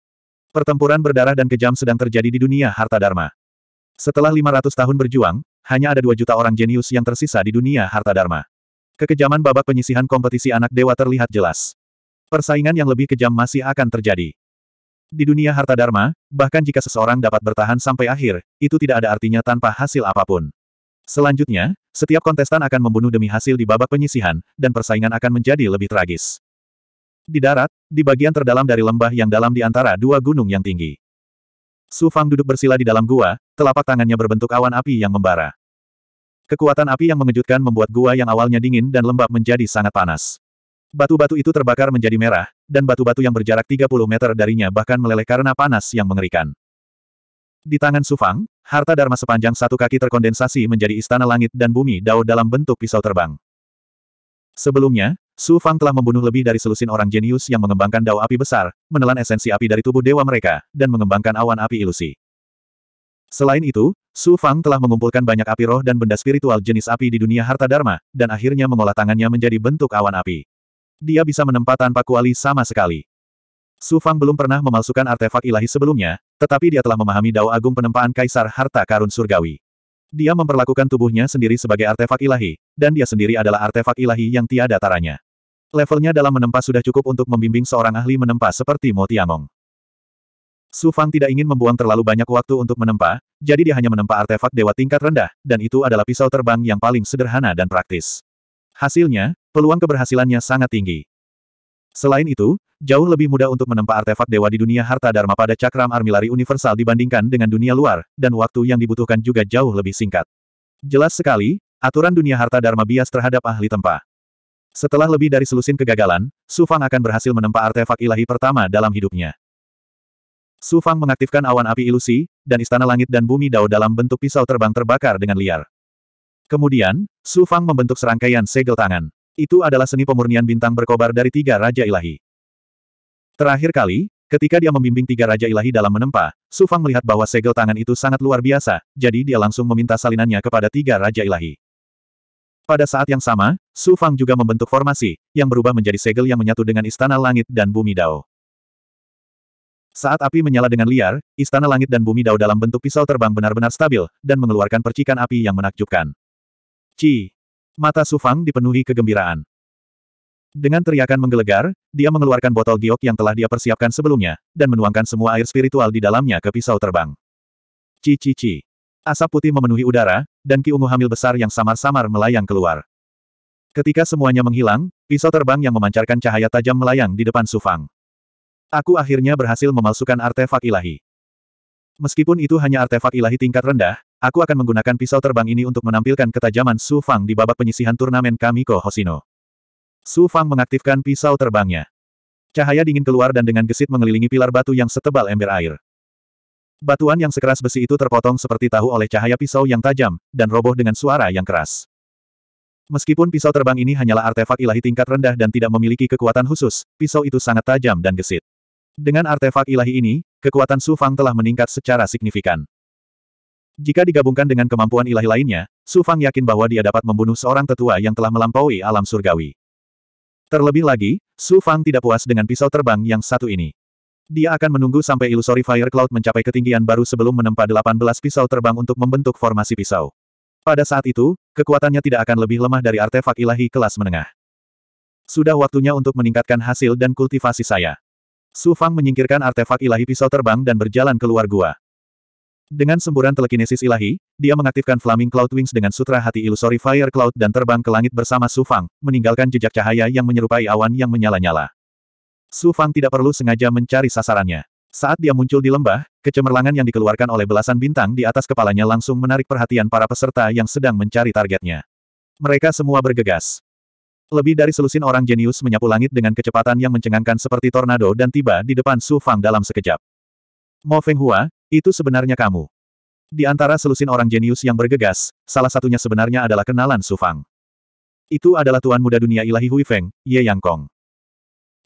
Pertempuran berdarah dan kejam sedang terjadi di dunia harta dharma. Setelah 500 tahun berjuang, hanya ada 2 juta orang jenius yang tersisa di dunia harta dharma. Kekejaman babak penyisihan kompetisi anak dewa terlihat jelas. Persaingan yang lebih kejam masih akan terjadi. Di dunia harta dharma, bahkan jika seseorang dapat bertahan sampai akhir, itu tidak ada artinya tanpa hasil apapun. Selanjutnya, setiap kontestan akan membunuh demi hasil di babak penyisihan, dan persaingan akan menjadi lebih tragis. Di darat, di bagian terdalam dari lembah yang dalam di antara dua gunung yang tinggi. Su Fang duduk bersila di dalam gua, telapak tangannya berbentuk awan api yang membara. Kekuatan api yang mengejutkan membuat gua yang awalnya dingin dan lembab menjadi sangat panas. Batu-batu itu terbakar menjadi merah, dan batu-batu yang berjarak 30 meter darinya bahkan meleleh karena panas yang mengerikan. Di tangan Sufang, harta Dharma sepanjang satu kaki terkondensasi menjadi istana langit dan bumi Dao dalam bentuk pisau terbang. Sebelumnya, Su Fang telah membunuh lebih dari selusin orang jenius yang mengembangkan dao api besar, menelan esensi api dari tubuh dewa mereka, dan mengembangkan awan api ilusi. Selain itu, Su Fang telah mengumpulkan banyak api roh dan benda spiritual jenis api di dunia harta dharma, dan akhirnya mengolah tangannya menjadi bentuk awan api. Dia bisa menempa tanpa kuali sama sekali. Su Fang belum pernah memalsukan artefak ilahi sebelumnya, tetapi dia telah memahami dao agung penempaan kaisar harta karun surgawi. Dia memperlakukan tubuhnya sendiri sebagai artefak ilahi, dan dia sendiri adalah artefak ilahi yang tiada taranya. Levelnya dalam menempa sudah cukup untuk membimbing seorang ahli menempa seperti Mo Tiangong. Su Fang tidak ingin membuang terlalu banyak waktu untuk menempa, jadi dia hanya menempa artefak dewa tingkat rendah, dan itu adalah pisau terbang yang paling sederhana dan praktis. Hasilnya, peluang keberhasilannya sangat tinggi. Selain itu, jauh lebih mudah untuk menempa artefak dewa di dunia harta dharma pada cakram armilari universal dibandingkan dengan dunia luar, dan waktu yang dibutuhkan juga jauh lebih singkat. Jelas sekali, aturan dunia harta dharma bias terhadap ahli tempa. Setelah lebih dari selusin kegagalan, Su Fang akan berhasil menempa artefak ilahi pertama dalam hidupnya. Su Fang mengaktifkan awan api ilusi, dan istana langit dan bumi Dao dalam bentuk pisau terbang terbakar dengan liar. Kemudian, Su Fang membentuk serangkaian segel tangan. Itu adalah seni pemurnian bintang berkobar dari tiga Raja Ilahi. Terakhir kali, ketika dia membimbing tiga Raja Ilahi dalam menempa, Su Fang melihat bahwa segel tangan itu sangat luar biasa, jadi dia langsung meminta salinannya kepada tiga Raja Ilahi. Pada saat yang sama, Su Fang juga membentuk formasi, yang berubah menjadi segel yang menyatu dengan Istana Langit dan Bumi Dao. Saat api menyala dengan liar, Istana Langit dan Bumi Dao dalam bentuk pisau terbang benar-benar stabil, dan mengeluarkan percikan api yang menakjubkan. Ci! Mata Su Fang dipenuhi kegembiraan. Dengan teriakan menggelegar, dia mengeluarkan botol giok yang telah dia persiapkan sebelumnya, dan menuangkan semua air spiritual di dalamnya ke pisau terbang. Ci-ci-ci. Asap putih memenuhi udara, dan Ki Ungu hamil besar yang samar-samar melayang keluar. Ketika semuanya menghilang, pisau terbang yang memancarkan cahaya tajam melayang di depan Sufang. Aku akhirnya berhasil memalsukan artefak ilahi. Meskipun itu hanya artefak ilahi tingkat rendah, aku akan menggunakan pisau terbang ini untuk menampilkan ketajaman Su Fang di babak penyisihan turnamen Kamiko Hosino. Su Fang mengaktifkan pisau terbangnya. Cahaya dingin keluar dan dengan gesit mengelilingi pilar batu yang setebal ember air. Batuan yang sekeras besi itu terpotong seperti tahu oleh cahaya pisau yang tajam, dan roboh dengan suara yang keras. Meskipun pisau terbang ini hanyalah artefak ilahi tingkat rendah dan tidak memiliki kekuatan khusus, pisau itu sangat tajam dan gesit. Dengan artefak ilahi ini, kekuatan Su Fang telah meningkat secara signifikan. Jika digabungkan dengan kemampuan ilahi lainnya, Su Fang yakin bahwa dia dapat membunuh seorang tetua yang telah melampaui alam surgawi. Terlebih lagi, Su Fang tidak puas dengan pisau terbang yang satu ini. Dia akan menunggu sampai ilusori Fire Cloud mencapai ketinggian baru sebelum menempa 18 pisau terbang untuk membentuk formasi pisau. Pada saat itu, kekuatannya tidak akan lebih lemah dari artefak ilahi kelas menengah. Sudah waktunya untuk meningkatkan hasil dan kultivasi saya. Su Fang menyingkirkan artefak ilahi pisau terbang dan berjalan keluar gua. Dengan semburan telekinesis ilahi, dia mengaktifkan Flaming Cloud Wings dengan sutra hati ilusori Fire Cloud dan terbang ke langit bersama Su Fang, meninggalkan jejak cahaya yang menyerupai awan yang menyala-nyala. Su Fang tidak perlu sengaja mencari sasarannya. Saat dia muncul di lembah, kecemerlangan yang dikeluarkan oleh belasan bintang di atas kepalanya langsung menarik perhatian para peserta yang sedang mencari targetnya. Mereka semua bergegas. Lebih dari selusin orang jenius menyapu langit dengan kecepatan yang mencengangkan seperti tornado dan tiba di depan Su Fang dalam sekejap. Mo Hua, itu sebenarnya kamu. Di antara selusin orang jenius yang bergegas, salah satunya sebenarnya adalah kenalan Su Fang. Itu adalah tuan muda dunia ilahi Hui Feng, Ye Yang Kong.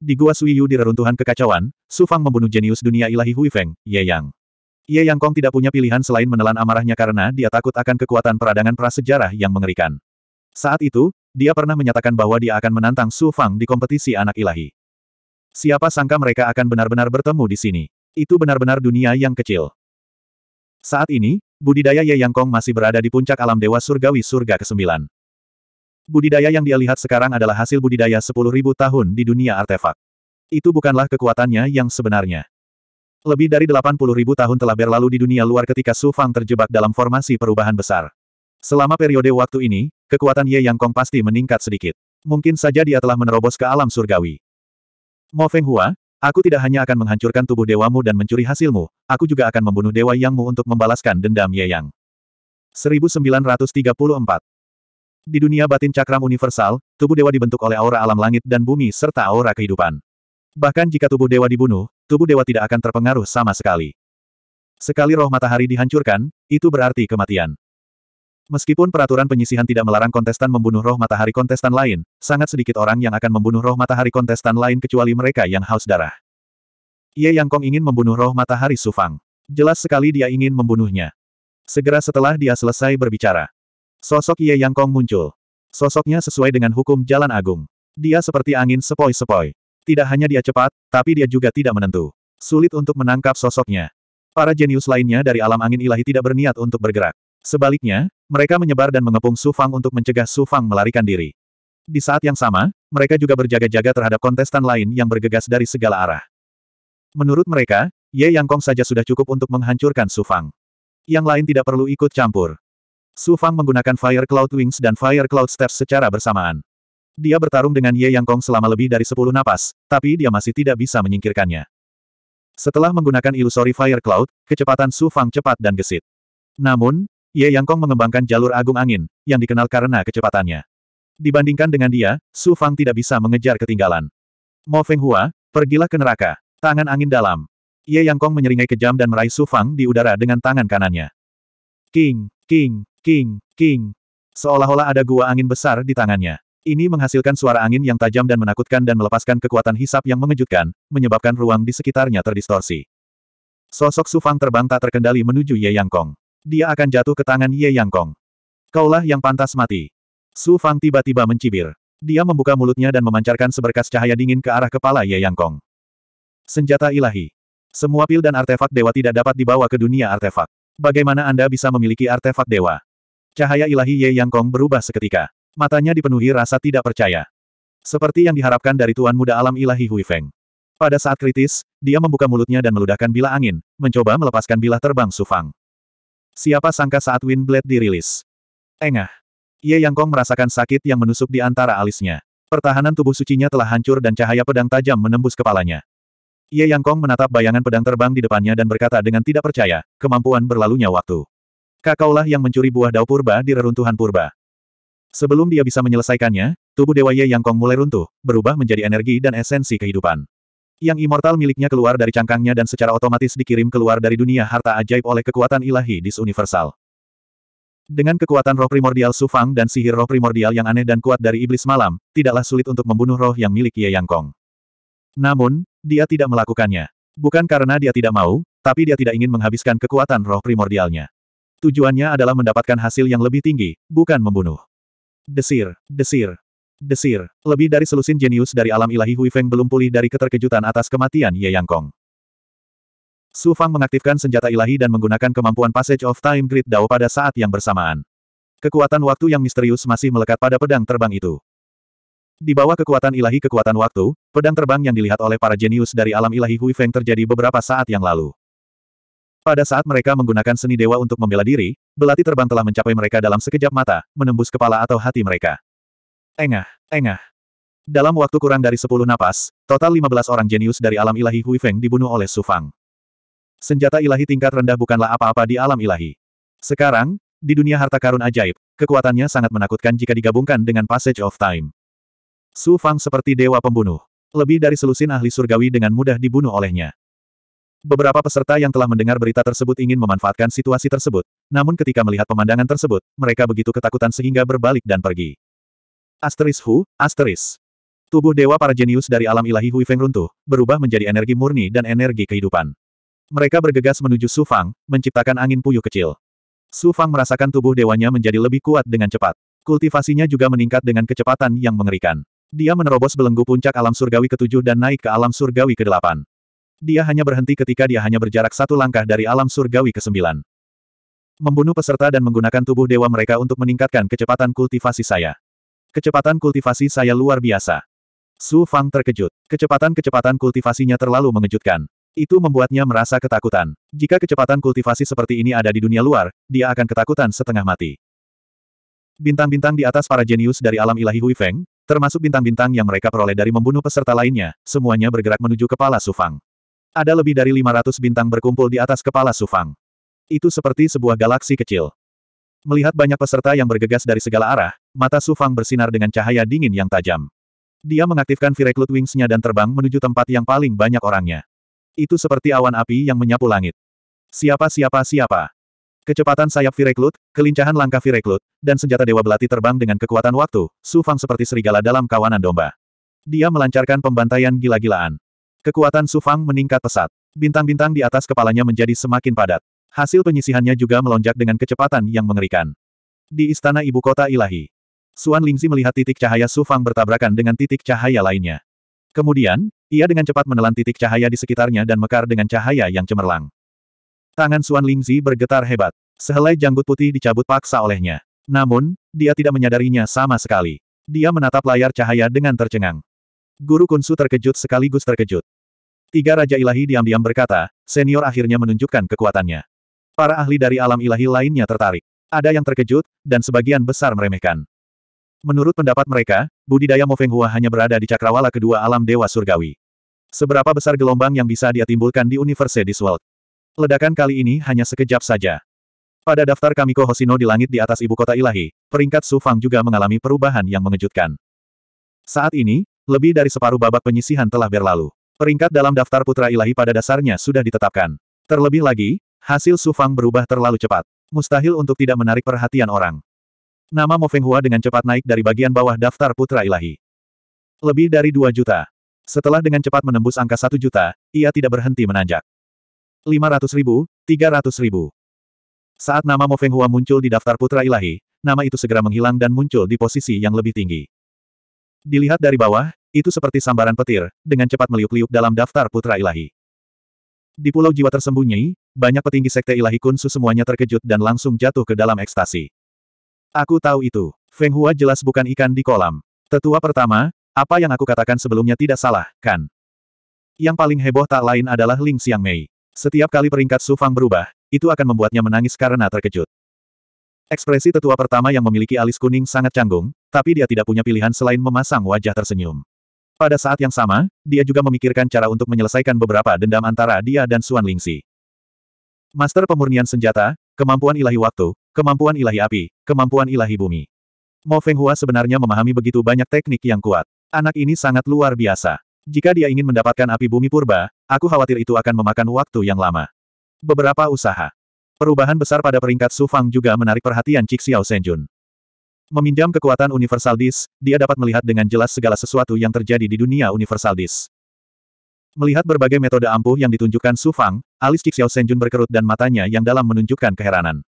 Di Gua Yu di reruntuhan kekacauan, Su Fang membunuh jenius dunia ilahi Hui Feng, Ye Yang. Ye Yang Kong tidak punya pilihan selain menelan amarahnya karena dia takut akan kekuatan peradangan prasejarah yang mengerikan. Saat itu, dia pernah menyatakan bahwa dia akan menantang Su Fang di kompetisi anak ilahi. Siapa sangka mereka akan benar-benar bertemu di sini. Itu benar-benar dunia yang kecil. Saat ini, budidaya Ye Yang Kong masih berada di puncak alam dewa surgawi surga ke-9. Budidaya yang dia lihat sekarang adalah hasil budidaya 10.000 tahun di dunia artefak. Itu bukanlah kekuatannya yang sebenarnya. Lebih dari 80.000 tahun telah berlalu di dunia luar ketika Su Fang terjebak dalam formasi perubahan besar. Selama periode waktu ini, kekuatan Ye Yang Kong pasti meningkat sedikit. Mungkin saja dia telah menerobos ke alam surgawi. Mo Feng Hua, aku tidak hanya akan menghancurkan tubuh dewamu dan mencuri hasilmu, aku juga akan membunuh dewa Yangmu untuk membalaskan dendam Ye Yang. 1934 di dunia batin cakram universal, tubuh dewa dibentuk oleh aura alam langit dan bumi serta aura kehidupan. Bahkan jika tubuh dewa dibunuh, tubuh dewa tidak akan terpengaruh sama sekali. Sekali roh matahari dihancurkan, itu berarti kematian. Meskipun peraturan penyisihan tidak melarang kontestan membunuh roh matahari kontestan lain, sangat sedikit orang yang akan membunuh roh matahari kontestan lain kecuali mereka yang haus darah. Ye Yang Kong ingin membunuh roh matahari Sufang. Jelas sekali dia ingin membunuhnya. Segera setelah dia selesai berbicara, Sosok Ye Yang Kong muncul. Sosoknya sesuai dengan hukum jalan agung. Dia seperti angin sepoi-sepoi. Tidak hanya dia cepat, tapi dia juga tidak menentu. Sulit untuk menangkap sosoknya. Para jenius lainnya dari alam angin ilahi tidak berniat untuk bergerak. Sebaliknya, mereka menyebar dan mengepung Su Fang untuk mencegah Su Fang melarikan diri. Di saat yang sama, mereka juga berjaga-jaga terhadap kontestan lain yang bergegas dari segala arah. Menurut mereka, Ye Yang Kong saja sudah cukup untuk menghancurkan Su Fang. Yang lain tidak perlu ikut campur. Su Fang menggunakan Fire Cloud Wings dan Fire Cloud Steps secara bersamaan. Dia bertarung dengan Ye Yang Kong selama lebih dari 10 napas, tapi dia masih tidak bisa menyingkirkannya. Setelah menggunakan Illusory Fire Cloud, kecepatan Su Fang cepat dan gesit. Namun, Ye Yang Kong mengembangkan jalur agung angin, yang dikenal karena kecepatannya. Dibandingkan dengan dia, Su Fang tidak bisa mengejar ketinggalan. Mo Feng Hua, pergilah ke neraka. Tangan angin dalam. Ye Yang Kong menyeringai kejam dan meraih Su Fang di udara dengan tangan kanannya. King, King, king, king. Seolah-olah ada gua angin besar di tangannya. Ini menghasilkan suara angin yang tajam dan menakutkan dan melepaskan kekuatan hisap yang mengejutkan, menyebabkan ruang di sekitarnya terdistorsi. Sosok Sufang terbang tak terkendali menuju Ye Yang Kong. Dia akan jatuh ke tangan Ye Yang Kong. Kaulah yang pantas mati. Sufang tiba-tiba mencibir. Dia membuka mulutnya dan memancarkan seberkas cahaya dingin ke arah kepala Ye Yang Kong. Senjata ilahi. Semua pil dan artefak dewa tidak dapat dibawa ke dunia artefak. Bagaimana Anda bisa memiliki artefak dewa? Cahaya ilahi Ye Yang Kong berubah seketika. Matanya dipenuhi rasa tidak percaya. Seperti yang diharapkan dari Tuan Muda Alam Ilahi Hui Feng. Pada saat kritis, dia membuka mulutnya dan meludahkan bila angin, mencoba melepaskan bilah terbang Sufang. Siapa sangka saat Wind Blade dirilis. Engah. Ye Yang Kong merasakan sakit yang menusuk di antara alisnya. Pertahanan tubuh sucinya telah hancur dan cahaya pedang tajam menembus kepalanya. Ye Yang Kong menatap bayangan pedang terbang di depannya dan berkata dengan tidak percaya, kemampuan berlalunya waktu. Kakaulah yang mencuri buah dao purba di reruntuhan purba. Sebelum dia bisa menyelesaikannya, tubuh Dewa Ye Yang Kong mulai runtuh, berubah menjadi energi dan esensi kehidupan. Yang immortal miliknya keluar dari cangkangnya dan secara otomatis dikirim keluar dari dunia harta ajaib oleh kekuatan ilahi dis universal. Dengan kekuatan roh primordial Sufang dan sihir roh primordial yang aneh dan kuat dari iblis malam, tidaklah sulit untuk membunuh roh yang milik Ye Yang Kong. Namun, dia tidak melakukannya. Bukan karena dia tidak mau, tapi dia tidak ingin menghabiskan kekuatan roh primordialnya. Tujuannya adalah mendapatkan hasil yang lebih tinggi, bukan membunuh. Desir, desir, desir. Lebih dari selusin jenius dari alam ilahi Huifeng belum pulih dari keterkejutan atas kematian Ye Yang Kong. Su Fang mengaktifkan senjata ilahi dan menggunakan kemampuan Passage of Time Great Dao pada saat yang bersamaan. Kekuatan waktu yang misterius masih melekat pada pedang terbang itu. Di bawah kekuatan ilahi kekuatan waktu, pedang terbang yang dilihat oleh para jenius dari alam ilahi Hui Feng terjadi beberapa saat yang lalu. Pada saat mereka menggunakan seni dewa untuk membela diri, belati terbang telah mencapai mereka dalam sekejap mata, menembus kepala atau hati mereka. Engah, engah. Dalam waktu kurang dari 10 napas, total 15 orang jenius dari alam ilahi Hui Feng dibunuh oleh Su Fang. Senjata ilahi tingkat rendah bukanlah apa-apa di alam ilahi. Sekarang, di dunia harta karun ajaib, kekuatannya sangat menakutkan jika digabungkan dengan Passage of Time. Su Fang seperti dewa pembunuh. Lebih dari selusin ahli surgawi dengan mudah dibunuh olehnya. Beberapa peserta yang telah mendengar berita tersebut ingin memanfaatkan situasi tersebut, namun ketika melihat pemandangan tersebut, mereka begitu ketakutan sehingga berbalik dan pergi. Asteris Hu, Asteris. Tubuh dewa para jenius dari alam ilahi Hui Feng runtuh, berubah menjadi energi murni dan energi kehidupan. Mereka bergegas menuju Su Fang, menciptakan angin puyuh kecil. Su Fang merasakan tubuh dewanya menjadi lebih kuat dengan cepat. Kultivasinya juga meningkat dengan kecepatan yang mengerikan. Dia menerobos belenggu puncak alam surgawi ketujuh dan naik ke alam surgawi kedelapan. Dia hanya berhenti ketika dia hanya berjarak satu langkah dari alam surgawi kesembilan. Membunuh peserta dan menggunakan tubuh dewa mereka untuk meningkatkan kecepatan kultivasi saya. Kecepatan kultivasi saya luar biasa. Su Fang terkejut. Kecepatan-kecepatan kultivasinya terlalu mengejutkan. Itu membuatnya merasa ketakutan. Jika kecepatan kultivasi seperti ini ada di dunia luar, dia akan ketakutan setengah mati. Bintang-bintang di atas para jenius dari alam ilahi Hui Feng, termasuk bintang-bintang yang mereka peroleh dari membunuh peserta lainnya, semuanya bergerak menuju kepala Sufang. Ada lebih dari 500 bintang berkumpul di atas kepala Sufang. Itu seperti sebuah galaksi kecil. Melihat banyak peserta yang bergegas dari segala arah, mata Sufang bersinar dengan cahaya dingin yang tajam. Dia mengaktifkan Vireclut Wings-nya dan terbang menuju tempat yang paling banyak orangnya. Itu seperti awan api yang menyapu langit. Siapa siapa siapa. Kecepatan sayap Vireklut, kelincahan langkah Vireklut, dan senjata Dewa Belati terbang dengan kekuatan waktu, Su Fang seperti serigala dalam kawanan domba. Dia melancarkan pembantaian gila-gilaan. Kekuatan Su Fang meningkat pesat. Bintang-bintang di atas kepalanya menjadi semakin padat. Hasil penyisihannya juga melonjak dengan kecepatan yang mengerikan. Di istana ibu kota ilahi, Suan Lingzi melihat titik cahaya Su Fang bertabrakan dengan titik cahaya lainnya. Kemudian, ia dengan cepat menelan titik cahaya di sekitarnya dan mekar dengan cahaya yang cemerlang. Tangan Suan Lingzi bergetar hebat. Sehelai janggut putih dicabut paksa olehnya. Namun, dia tidak menyadarinya sama sekali. Dia menatap layar cahaya dengan tercengang. Guru Kunsu terkejut sekaligus terkejut. Tiga Raja Ilahi diam-diam berkata, senior akhirnya menunjukkan kekuatannya. Para ahli dari alam ilahi lainnya tertarik. Ada yang terkejut, dan sebagian besar meremehkan. Menurut pendapat mereka, budidaya Mo Mofenghua hanya berada di cakrawala kedua alam dewa surgawi. Seberapa besar gelombang yang bisa dia timbulkan di Universe Disworld? Ledakan kali ini hanya sekejap saja. Pada daftar Kamiko Hosino di langit di atas ibu kota ilahi, peringkat Su Fang juga mengalami perubahan yang mengejutkan. Saat ini, lebih dari separuh babak penyisihan telah berlalu. Peringkat dalam daftar putra ilahi pada dasarnya sudah ditetapkan. Terlebih lagi, hasil Su Fang berubah terlalu cepat. Mustahil untuk tidak menarik perhatian orang. Nama Mo Feng Hua dengan cepat naik dari bagian bawah daftar putra ilahi. Lebih dari 2 juta. Setelah dengan cepat menembus angka 1 juta, ia tidak berhenti menanjak. 500 ribu, 300 ribu. Saat nama Mo Feng Hua muncul di daftar putra ilahi, nama itu segera menghilang dan muncul di posisi yang lebih tinggi. Dilihat dari bawah, itu seperti sambaran petir, dengan cepat meliuk-liuk dalam daftar putra ilahi. Di pulau jiwa tersembunyi, banyak petinggi sekte ilahi kunsu semuanya terkejut dan langsung jatuh ke dalam ekstasi. Aku tahu itu. Feng Hua jelas bukan ikan di kolam. Tetua pertama, apa yang aku katakan sebelumnya tidak salah, kan? Yang paling heboh tak lain adalah Ling Xiang Mei. Setiap kali peringkat Su Fang berubah, itu akan membuatnya menangis karena terkejut. Ekspresi tetua pertama yang memiliki alis kuning sangat canggung, tapi dia tidak punya pilihan selain memasang wajah tersenyum. Pada saat yang sama, dia juga memikirkan cara untuk menyelesaikan beberapa dendam antara dia dan Suan Lingxi. Master pemurnian senjata, kemampuan ilahi waktu, kemampuan ilahi api, kemampuan ilahi bumi. Mo Fenghua sebenarnya memahami begitu banyak teknik yang kuat. Anak ini sangat luar biasa. Jika dia ingin mendapatkan api bumi purba, aku khawatir itu akan memakan waktu yang lama. Beberapa usaha. Perubahan besar pada peringkat Sufang juga menarik perhatian Cik Xiao Senjun. Meminjam kekuatan Universal Dis, dia dapat melihat dengan jelas segala sesuatu yang terjadi di dunia Universal Dis. Melihat berbagai metode ampuh yang ditunjukkan Su Fang, alis Cik Xiao Senjun berkerut dan matanya yang dalam menunjukkan keheranan.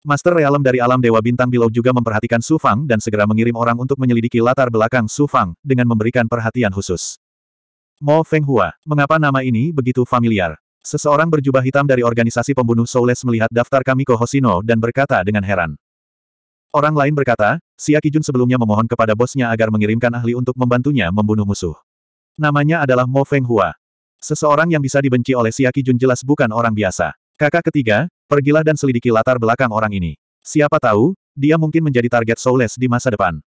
Master Realem dari alam Dewa Bintang Bilau juga memperhatikan Su Fang dan segera mengirim orang untuk menyelidiki latar belakang Su Fang, dengan memberikan perhatian khusus. Mo Feng Hua, mengapa nama ini begitu familiar? Seseorang berjubah hitam dari organisasi pembunuh Soules melihat daftar Kamiko Hosino dan berkata dengan heran. Orang lain berkata, Sia Jun sebelumnya memohon kepada bosnya agar mengirimkan ahli untuk membantunya membunuh musuh. Namanya adalah Mo Feng Hua. Seseorang yang bisa dibenci oleh Sia Jun jelas bukan orang biasa. Kakak ketiga, Pergilah dan selidiki latar belakang orang ini. Siapa tahu, dia mungkin menjadi target Soulless di masa depan.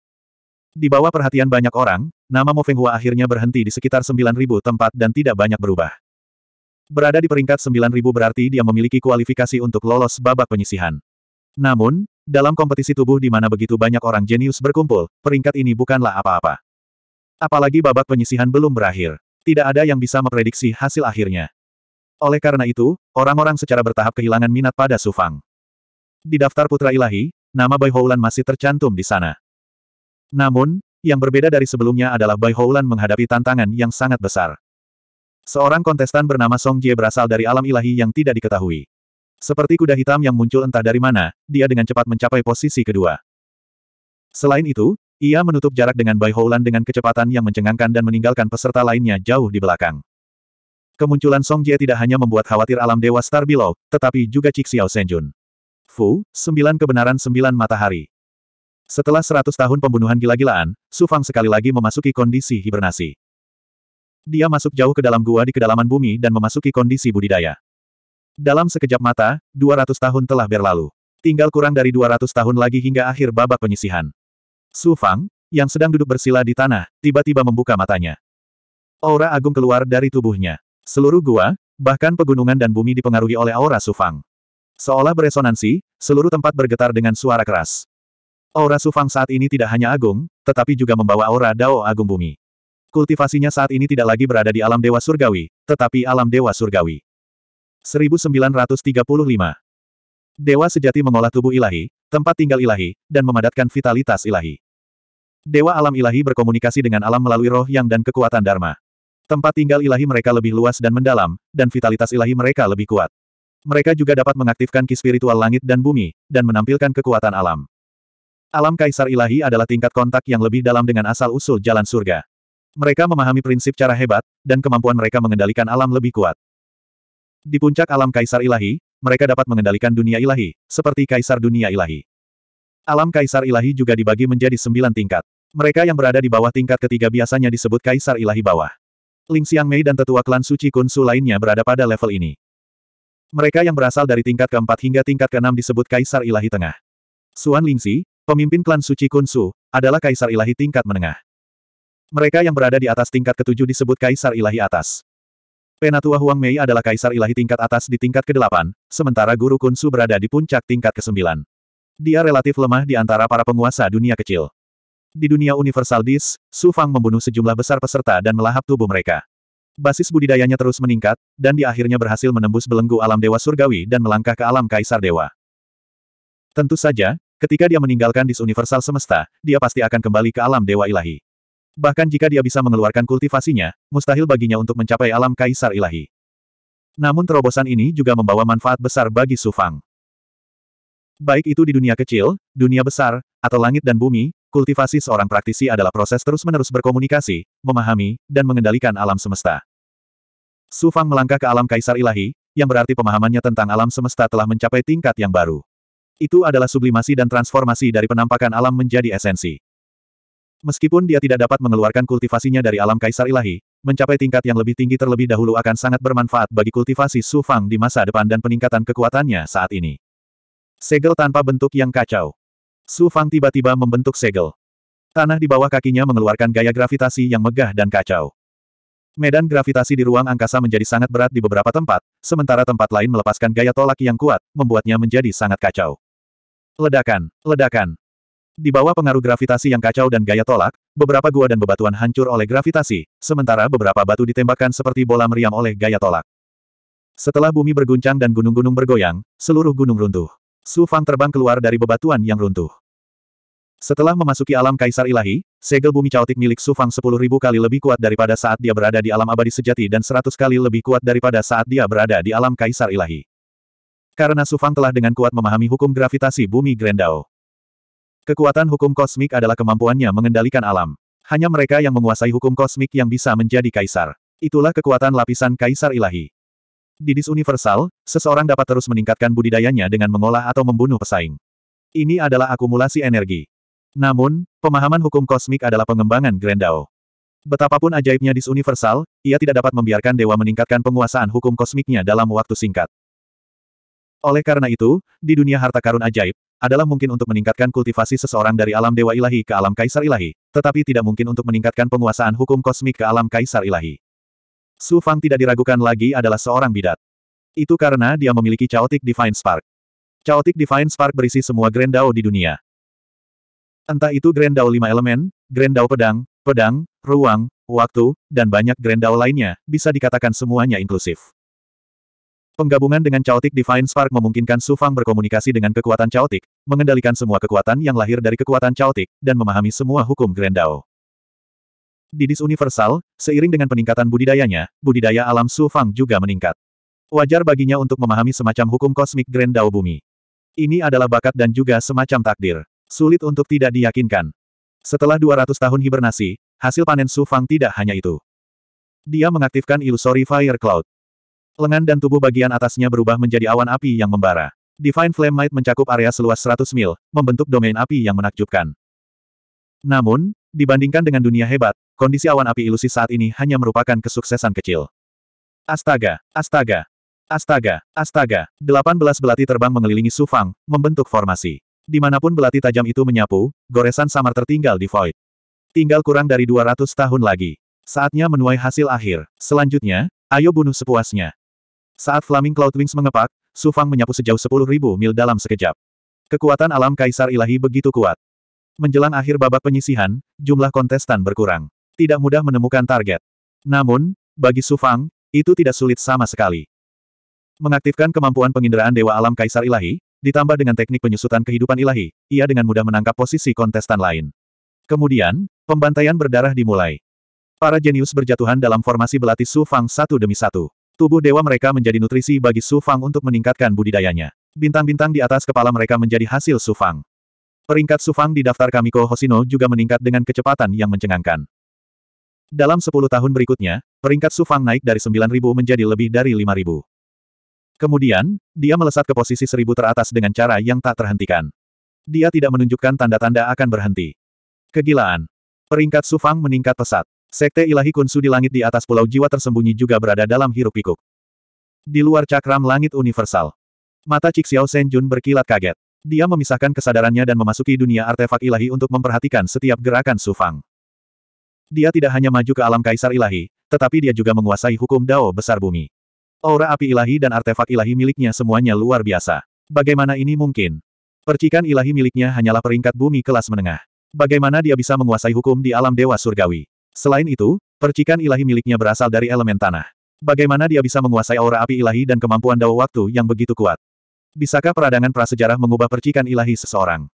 Di bawah perhatian banyak orang, nama Mo Feng Hua akhirnya berhenti di sekitar 9.000 tempat dan tidak banyak berubah. Berada di peringkat 9.000 berarti dia memiliki kualifikasi untuk lolos babak penyisihan. Namun, dalam kompetisi tubuh di mana begitu banyak orang jenius berkumpul, peringkat ini bukanlah apa-apa. Apalagi babak penyisihan belum berakhir. Tidak ada yang bisa memprediksi hasil akhirnya. Oleh karena itu, orang-orang secara bertahap kehilangan minat pada Su Fang. Di daftar putra ilahi, nama Bai Houlan masih tercantum di sana. Namun, yang berbeda dari sebelumnya adalah Bai Houlan menghadapi tantangan yang sangat besar. Seorang kontestan bernama Song Jie berasal dari alam ilahi yang tidak diketahui. Seperti kuda hitam yang muncul entah dari mana, dia dengan cepat mencapai posisi kedua. Selain itu, ia menutup jarak dengan Bai Houlan dengan kecepatan yang mencengangkan dan meninggalkan peserta lainnya jauh di belakang. Kemunculan Song Jie tidak hanya membuat khawatir alam Dewa Star Below, tetapi juga Cik Xiao Senjun. Fu, sembilan kebenaran sembilan matahari. Setelah seratus tahun pembunuhan gila-gilaan, Su Fang sekali lagi memasuki kondisi hibernasi. Dia masuk jauh ke dalam gua di kedalaman bumi dan memasuki kondisi budidaya. Dalam sekejap mata, dua ratus tahun telah berlalu. Tinggal kurang dari dua ratus tahun lagi hingga akhir babak penyisihan. Su Fang, yang sedang duduk bersila di tanah, tiba-tiba membuka matanya. Aura agung keluar dari tubuhnya. Seluruh gua, bahkan pegunungan dan bumi dipengaruhi oleh aura Sufang. Seolah beresonansi, seluruh tempat bergetar dengan suara keras. Aura Sufang saat ini tidak hanya agung, tetapi juga membawa aura Dao Agung Bumi. Kultivasinya saat ini tidak lagi berada di alam Dewa Surgawi, tetapi alam Dewa Surgawi. 1935 Dewa sejati mengolah tubuh ilahi, tempat tinggal ilahi, dan memadatkan vitalitas ilahi. Dewa alam ilahi berkomunikasi dengan alam melalui roh yang dan kekuatan Dharma. Tempat tinggal ilahi mereka lebih luas dan mendalam, dan vitalitas ilahi mereka lebih kuat. Mereka juga dapat mengaktifkan ki spiritual langit dan bumi, dan menampilkan kekuatan alam. Alam kaisar ilahi adalah tingkat kontak yang lebih dalam dengan asal-usul jalan surga. Mereka memahami prinsip cara hebat, dan kemampuan mereka mengendalikan alam lebih kuat. Di puncak alam kaisar ilahi, mereka dapat mengendalikan dunia ilahi, seperti kaisar dunia ilahi. Alam kaisar ilahi juga dibagi menjadi sembilan tingkat. Mereka yang berada di bawah tingkat ketiga biasanya disebut kaisar ilahi bawah. Ling Mei dan tetua klan Suci Kunsu lainnya berada pada level ini. Mereka yang berasal dari tingkat keempat hingga tingkat keenam disebut Kaisar Ilahi Tengah. Suan Lingxi, pemimpin klan Suci Kunsu, adalah Kaisar Ilahi tingkat menengah. Mereka yang berada di atas tingkat ketujuh disebut Kaisar Ilahi atas. Penatua Huang Mei adalah Kaisar Ilahi tingkat atas di tingkat kedelapan, sementara Guru Kunsu berada di puncak tingkat kesembilan. Dia relatif lemah di antara para penguasa dunia kecil. Di dunia universal dis, Su Fang membunuh sejumlah besar peserta dan melahap tubuh mereka. Basis budidayanya terus meningkat, dan di akhirnya berhasil menembus belenggu alam dewa surgawi dan melangkah ke alam kaisar dewa. Tentu saja, ketika dia meninggalkan dis universal semesta, dia pasti akan kembali ke alam dewa ilahi. Bahkan jika dia bisa mengeluarkan kultivasinya, mustahil baginya untuk mencapai alam kaisar ilahi. Namun terobosan ini juga membawa manfaat besar bagi Su Fang. Baik itu di dunia kecil, dunia besar, atau langit dan bumi, Kultivasi seorang praktisi adalah proses terus-menerus berkomunikasi, memahami, dan mengendalikan alam semesta. Su Fang melangkah ke alam kaisar ilahi, yang berarti pemahamannya tentang alam semesta telah mencapai tingkat yang baru. Itu adalah sublimasi dan transformasi dari penampakan alam menjadi esensi. Meskipun dia tidak dapat mengeluarkan kultivasinya dari alam kaisar ilahi, mencapai tingkat yang lebih tinggi terlebih dahulu akan sangat bermanfaat bagi kultivasi Su Fang di masa depan dan peningkatan kekuatannya saat ini. Segel tanpa bentuk yang kacau. Su Fang tiba-tiba membentuk segel. Tanah di bawah kakinya mengeluarkan gaya gravitasi yang megah dan kacau. Medan gravitasi di ruang angkasa menjadi sangat berat di beberapa tempat, sementara tempat lain melepaskan gaya tolak yang kuat, membuatnya menjadi sangat kacau. Ledakan, ledakan. Di bawah pengaruh gravitasi yang kacau dan gaya tolak, beberapa gua dan bebatuan hancur oleh gravitasi, sementara beberapa batu ditembakkan seperti bola meriam oleh gaya tolak. Setelah bumi berguncang dan gunung-gunung bergoyang, seluruh gunung runtuh. Su Fang terbang keluar dari bebatuan yang runtuh. Setelah memasuki alam Kaisar Ilahi, segel bumi caotik milik Su Fang sepuluh ribu kali lebih kuat daripada saat dia berada di alam abadi sejati dan seratus kali lebih kuat daripada saat dia berada di alam Kaisar Ilahi. Karena Su Fang telah dengan kuat memahami hukum gravitasi bumi Grendao. Kekuatan hukum kosmik adalah kemampuannya mengendalikan alam. Hanya mereka yang menguasai hukum kosmik yang bisa menjadi kaisar. Itulah kekuatan lapisan kaisar ilahi. Di dis universal, seseorang dapat terus meningkatkan budidayanya dengan mengolah atau membunuh pesaing. Ini adalah akumulasi energi. Namun, pemahaman hukum kosmik adalah pengembangan Grendao. Betapapun ajaibnya dis universal, ia tidak dapat membiarkan dewa meningkatkan penguasaan hukum kosmiknya dalam waktu singkat. Oleh karena itu, di dunia harta karun ajaib, adalah mungkin untuk meningkatkan kultivasi seseorang dari alam dewa ilahi ke alam kaisar ilahi, tetapi tidak mungkin untuk meningkatkan penguasaan hukum kosmik ke alam kaisar ilahi. Su Fang tidak diragukan lagi adalah seorang bidat. Itu karena dia memiliki Chaotic Divine Spark. Chaotic Divine Spark berisi semua Grand Dao di dunia. Entah itu Grand Dao lima elemen, Grand Dao pedang, pedang, ruang, waktu, dan banyak Grand Dao lainnya, bisa dikatakan semuanya inklusif. Penggabungan dengan Chaotic Divine Spark memungkinkan Su Fang berkomunikasi dengan kekuatan Chaotic, mengendalikan semua kekuatan yang lahir dari kekuatan Chaotic, dan memahami semua hukum Grand Dao. Di Dis Universal, seiring dengan peningkatan budidayanya, budidaya alam Su Fang juga meningkat. Wajar baginya untuk memahami semacam hukum kosmik Grand Dao Bumi. Ini adalah bakat dan juga semacam takdir. Sulit untuk tidak diyakinkan. Setelah 200 tahun hibernasi, hasil panen Su Fang tidak hanya itu. Dia mengaktifkan Illusory Fire Cloud. Lengan dan tubuh bagian atasnya berubah menjadi awan api yang membara. Divine Flame Might mencakup area seluas 100 mil, membentuk domain api yang menakjubkan. Namun, dibandingkan dengan dunia hebat, Kondisi awan api ilusi saat ini hanya merupakan kesuksesan kecil. Astaga! Astaga! Astaga! Astaga! 18 belati terbang mengelilingi Sufang, membentuk formasi. Dimanapun belati tajam itu menyapu, goresan samar tertinggal di void. Tinggal kurang dari 200 tahun lagi. Saatnya menuai hasil akhir. Selanjutnya, ayo bunuh sepuasnya. Saat Flaming Cloud Wings mengepak, Sufang menyapu sejauh 10.000 mil dalam sekejap. Kekuatan alam Kaisar Ilahi begitu kuat. Menjelang akhir babak penyisihan, jumlah kontestan berkurang tidak mudah menemukan target. Namun, bagi Su Fang, itu tidak sulit sama sekali. Mengaktifkan kemampuan penginderaan Dewa Alam Kaisar Ilahi, ditambah dengan teknik penyusutan kehidupan ilahi, ia dengan mudah menangkap posisi kontestan lain. Kemudian, pembantaian berdarah dimulai. Para jenius berjatuhan dalam formasi belati Su Fang satu demi satu. Tubuh dewa mereka menjadi nutrisi bagi Su Fang untuk meningkatkan budidayanya. Bintang-bintang di atas kepala mereka menjadi hasil Su Fang. Peringkat Su Fang di daftar Kamiko Hosino juga meningkat dengan kecepatan yang mencengangkan. Dalam 10 tahun berikutnya, peringkat Su Fang naik dari 9.000 menjadi lebih dari 5.000. Kemudian, dia melesat ke posisi 1.000 teratas dengan cara yang tak terhentikan. Dia tidak menunjukkan tanda-tanda akan berhenti. Kegilaan. Peringkat Su Fang meningkat pesat. Sekte ilahi kunsu di langit di atas pulau jiwa tersembunyi juga berada dalam hiruk-pikuk. Di luar cakram langit universal. Mata Cik Xiao Senjun berkilat kaget. Dia memisahkan kesadarannya dan memasuki dunia artefak ilahi untuk memperhatikan setiap gerakan Sufang. Dia tidak hanya maju ke alam kaisar ilahi, tetapi dia juga menguasai hukum Dao besar bumi. Aura api ilahi dan artefak ilahi miliknya semuanya luar biasa. Bagaimana ini mungkin? Percikan ilahi miliknya hanyalah peringkat bumi kelas menengah. Bagaimana dia bisa menguasai hukum di alam dewa surgawi? Selain itu, percikan ilahi miliknya berasal dari elemen tanah. Bagaimana dia bisa menguasai aura api ilahi dan kemampuan Dao waktu yang begitu kuat? Bisakah peradangan prasejarah mengubah percikan ilahi seseorang?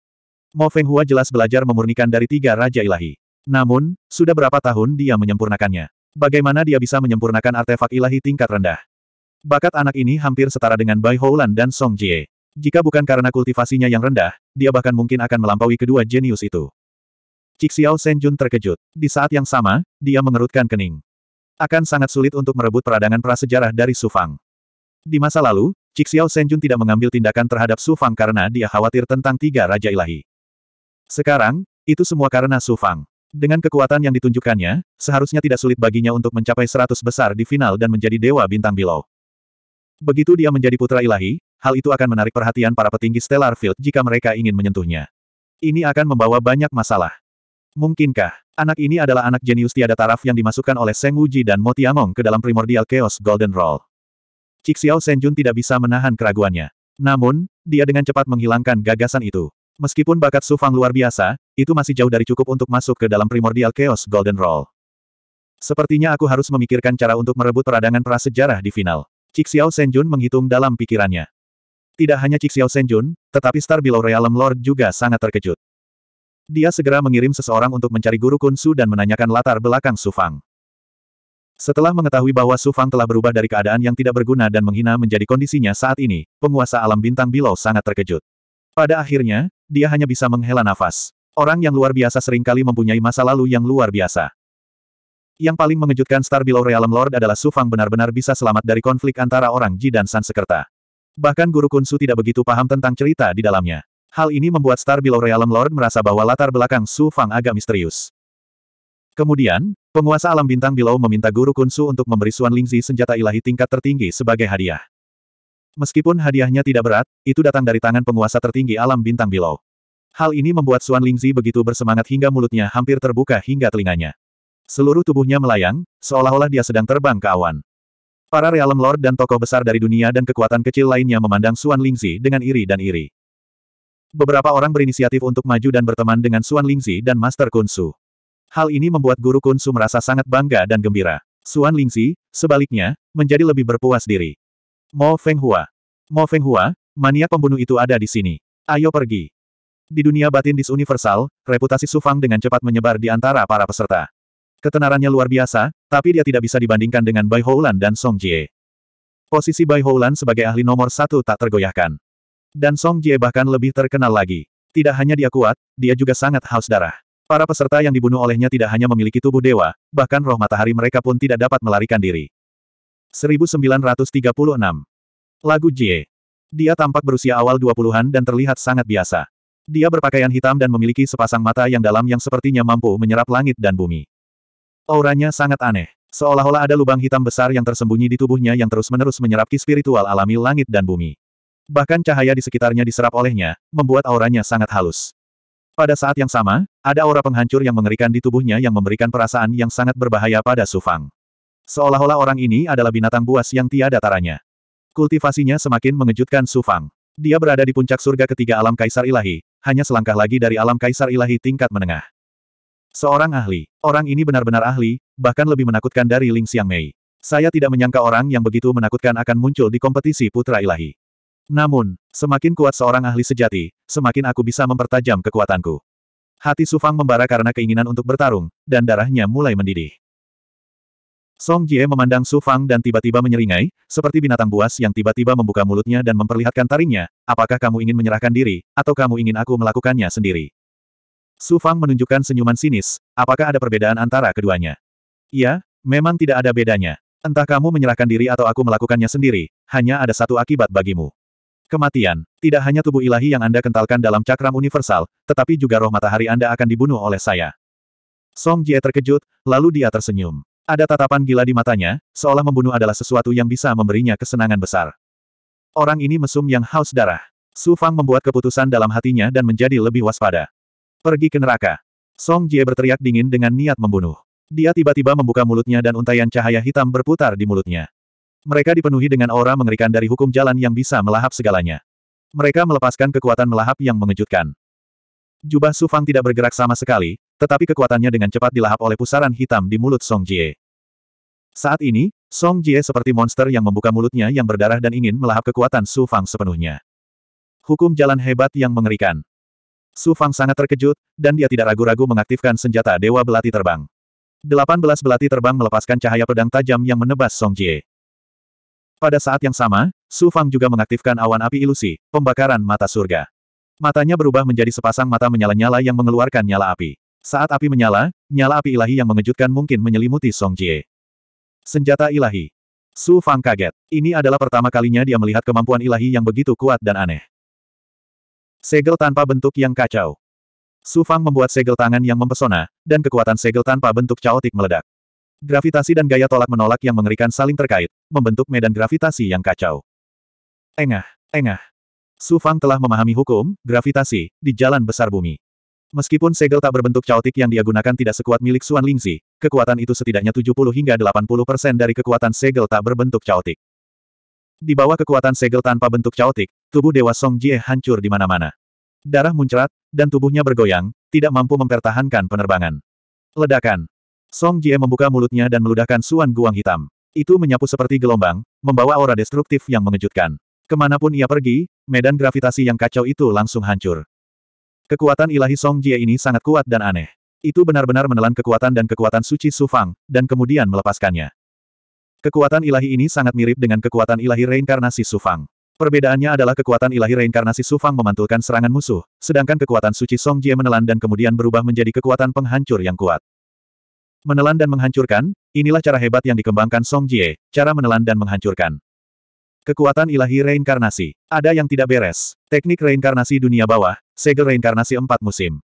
Mo Feng Hua jelas belajar memurnikan dari tiga Raja Ilahi. Namun, sudah berapa tahun dia menyempurnakannya? Bagaimana dia bisa menyempurnakan artefak ilahi tingkat rendah? Bakat anak ini hampir setara dengan Bai Houlan dan Song Jie. Jika bukan karena kultivasinya yang rendah, dia bahkan mungkin akan melampaui kedua jenius itu. Cixiao Senjun terkejut. Di saat yang sama, dia mengerutkan kening. Akan sangat sulit untuk merebut peradangan prasejarah dari Sufang. Di masa lalu, Cixiao Senjun tidak mengambil tindakan terhadap Sufang karena dia khawatir tentang tiga Raja Ilahi. Sekarang, itu semua karena Sufang. Dengan kekuatan yang ditunjukkannya, seharusnya tidak sulit baginya untuk mencapai seratus besar di final dan menjadi dewa bintang bilau. Begitu dia menjadi putra ilahi, hal itu akan menarik perhatian para petinggi Stellar Field jika mereka ingin menyentuhnya. Ini akan membawa banyak masalah. Mungkinkah, anak ini adalah anak jenius tiada taraf yang dimasukkan oleh Seng Wuji dan Motiamong ke dalam primordial Chaos Golden Roll? Cixiao Senjun tidak bisa menahan keraguannya. Namun, dia dengan cepat menghilangkan gagasan itu. Meskipun bakat Sufang luar biasa, itu masih jauh dari cukup untuk masuk ke dalam primordial chaos Golden Roll. Sepertinya aku harus memikirkan cara untuk merebut peradangan prasejarah di final. Cixiao Senjun menghitung dalam pikirannya. Tidak hanya Cixiao Senjun, tetapi Star Below Realm Lord juga sangat terkejut. Dia segera mengirim seseorang untuk mencari guru Kunsu dan menanyakan latar belakang Sufang. Setelah mengetahui bahwa Sufang telah berubah dari keadaan yang tidak berguna dan menghina menjadi kondisinya saat ini, penguasa alam bintang Below sangat terkejut. Pada akhirnya, dia hanya bisa menghela nafas. Orang yang luar biasa seringkali mempunyai masa lalu yang luar biasa. Yang paling mengejutkan Star Below Realm Lord adalah Su Fang benar-benar bisa selamat dari konflik antara orang Ji dan San Sekerta. Bahkan Guru Kunsu tidak begitu paham tentang cerita di dalamnya. Hal ini membuat Star Below Realm Lord merasa bahwa latar belakang Su Fang agak misterius. Kemudian, penguasa alam bintang Below meminta Guru Kunsu untuk memberi Suan Lingzi senjata ilahi tingkat tertinggi sebagai hadiah. Meskipun hadiahnya tidak berat, itu datang dari tangan penguasa tertinggi alam bintang Below. Hal ini membuat Xuan Lingzi begitu bersemangat hingga mulutnya hampir terbuka hingga telinganya. Seluruh tubuhnya melayang, seolah-olah dia sedang terbang ke awan. Para realem lord dan tokoh besar dari dunia dan kekuatan kecil lainnya memandang Xuan Lingzi dengan iri dan iri. Beberapa orang berinisiatif untuk maju dan berteman dengan Xuan Lingzi dan Master Kunsu. Hal ini membuat Guru Kunsu merasa sangat bangga dan gembira. Xuan Lingzi, sebaliknya, menjadi lebih berpuas diri. Mo Fenghua. Mo Hua, maniak pembunuh itu ada di sini. Ayo pergi. Di dunia batin dis universal, reputasi Sufang dengan cepat menyebar di antara para peserta. Ketenarannya luar biasa, tapi dia tidak bisa dibandingkan dengan Bai Houlan dan Song Jie. Posisi Bai Houlan sebagai ahli nomor satu tak tergoyahkan. Dan Song Jie bahkan lebih terkenal lagi. Tidak hanya dia kuat, dia juga sangat haus darah. Para peserta yang dibunuh olehnya tidak hanya memiliki tubuh dewa, bahkan roh matahari mereka pun tidak dapat melarikan diri. 1936. Lagu Jie. Dia tampak berusia awal 20-an dan terlihat sangat biasa. Dia berpakaian hitam dan memiliki sepasang mata yang dalam yang sepertinya mampu menyerap langit dan bumi. Auranya sangat aneh. Seolah-olah ada lubang hitam besar yang tersembunyi di tubuhnya yang terus-menerus menyerap ki spiritual alami langit dan bumi. Bahkan cahaya di sekitarnya diserap olehnya, membuat auranya sangat halus. Pada saat yang sama, ada aura penghancur yang mengerikan di tubuhnya yang memberikan perasaan yang sangat berbahaya pada Sufang. Seolah-olah orang ini adalah binatang buas yang tiada taranya. Kultivasinya semakin mengejutkan Sufang. Dia berada di puncak surga ketiga alam kaisar ilahi, hanya selangkah lagi dari alam kaisar ilahi tingkat menengah. Seorang ahli. Orang ini benar-benar ahli, bahkan lebih menakutkan dari Ling Xiang Mei. Saya tidak menyangka orang yang begitu menakutkan akan muncul di kompetisi putra ilahi. Namun, semakin kuat seorang ahli sejati, semakin aku bisa mempertajam kekuatanku. Hati Sufang membara karena keinginan untuk bertarung, dan darahnya mulai mendidih. Song Jie memandang Su Fang dan tiba-tiba menyeringai, seperti binatang buas yang tiba-tiba membuka mulutnya dan memperlihatkan taringnya, apakah kamu ingin menyerahkan diri, atau kamu ingin aku melakukannya sendiri? Su Fang menunjukkan senyuman sinis, apakah ada perbedaan antara keduanya? Iya, memang tidak ada bedanya. Entah kamu menyerahkan diri atau aku melakukannya sendiri, hanya ada satu akibat bagimu. Kematian, tidak hanya tubuh ilahi yang Anda kentalkan dalam cakram universal, tetapi juga roh matahari Anda akan dibunuh oleh saya. Song Jie terkejut, lalu dia tersenyum. Ada tatapan gila di matanya, seolah membunuh adalah sesuatu yang bisa memberinya kesenangan besar. Orang ini mesum yang haus darah. Su Fang membuat keputusan dalam hatinya dan menjadi lebih waspada. Pergi ke neraka. Song Jie berteriak dingin dengan niat membunuh. Dia tiba-tiba membuka mulutnya dan untaian cahaya hitam berputar di mulutnya. Mereka dipenuhi dengan aura mengerikan dari hukum jalan yang bisa melahap segalanya. Mereka melepaskan kekuatan melahap yang mengejutkan. Jubah Su Fang tidak bergerak sama sekali, tetapi kekuatannya dengan cepat dilahap oleh pusaran hitam di mulut Song Jie. Saat ini, Song Jie seperti monster yang membuka mulutnya yang berdarah dan ingin melahap kekuatan Su Fang sepenuhnya. Hukum jalan hebat yang mengerikan. Su Fang sangat terkejut, dan dia tidak ragu-ragu mengaktifkan senjata Dewa Belati Terbang. 18 belati terbang melepaskan cahaya pedang tajam yang menebas Song Jie. Pada saat yang sama, Su Fang juga mengaktifkan awan api ilusi, pembakaran mata surga. Matanya berubah menjadi sepasang mata menyala-nyala yang mengeluarkan nyala api. Saat api menyala, nyala api ilahi yang mengejutkan mungkin menyelimuti Song Jie. Senjata ilahi. Su Fang kaget. Ini adalah pertama kalinya dia melihat kemampuan ilahi yang begitu kuat dan aneh. Segel tanpa bentuk yang kacau. Su Fang membuat segel tangan yang mempesona, dan kekuatan segel tanpa bentuk caotik meledak. Gravitasi dan gaya tolak menolak yang mengerikan saling terkait, membentuk medan gravitasi yang kacau. Engah, engah. Su Fang telah memahami hukum, gravitasi, di jalan besar bumi. Meskipun segel tak berbentuk caotik yang dia gunakan tidak sekuat milik Suan Lingzi, kekuatan itu setidaknya 70 hingga 80 persen dari kekuatan segel tak berbentuk caotik. Di bawah kekuatan segel tanpa bentuk caotik, tubuh Dewa Song Jie hancur di mana-mana. Darah muncrat, dan tubuhnya bergoyang, tidak mampu mempertahankan penerbangan. Ledakan. Song Jie membuka mulutnya dan meludahkan Suan Guang hitam. Itu menyapu seperti gelombang, membawa aura destruktif yang mengejutkan. Kemanapun ia pergi, medan gravitasi yang kacau itu langsung hancur. Kekuatan ilahi Song Jie ini sangat kuat dan aneh. Itu benar-benar menelan kekuatan dan kekuatan suci Su Fang, dan kemudian melepaskannya. Kekuatan ilahi ini sangat mirip dengan kekuatan ilahi reinkarnasi Su Fang. Perbedaannya adalah kekuatan ilahi reinkarnasi Su Fang memantulkan serangan musuh, sedangkan kekuatan suci Song Jie menelan dan kemudian berubah menjadi kekuatan penghancur yang kuat. Menelan dan menghancurkan, inilah cara hebat yang dikembangkan Song Jie, cara menelan dan menghancurkan. Kekuatan ilahi reinkarnasi. Ada yang tidak beres. Teknik reinkarnasi dunia bawah, segel reinkarnasi empat musim.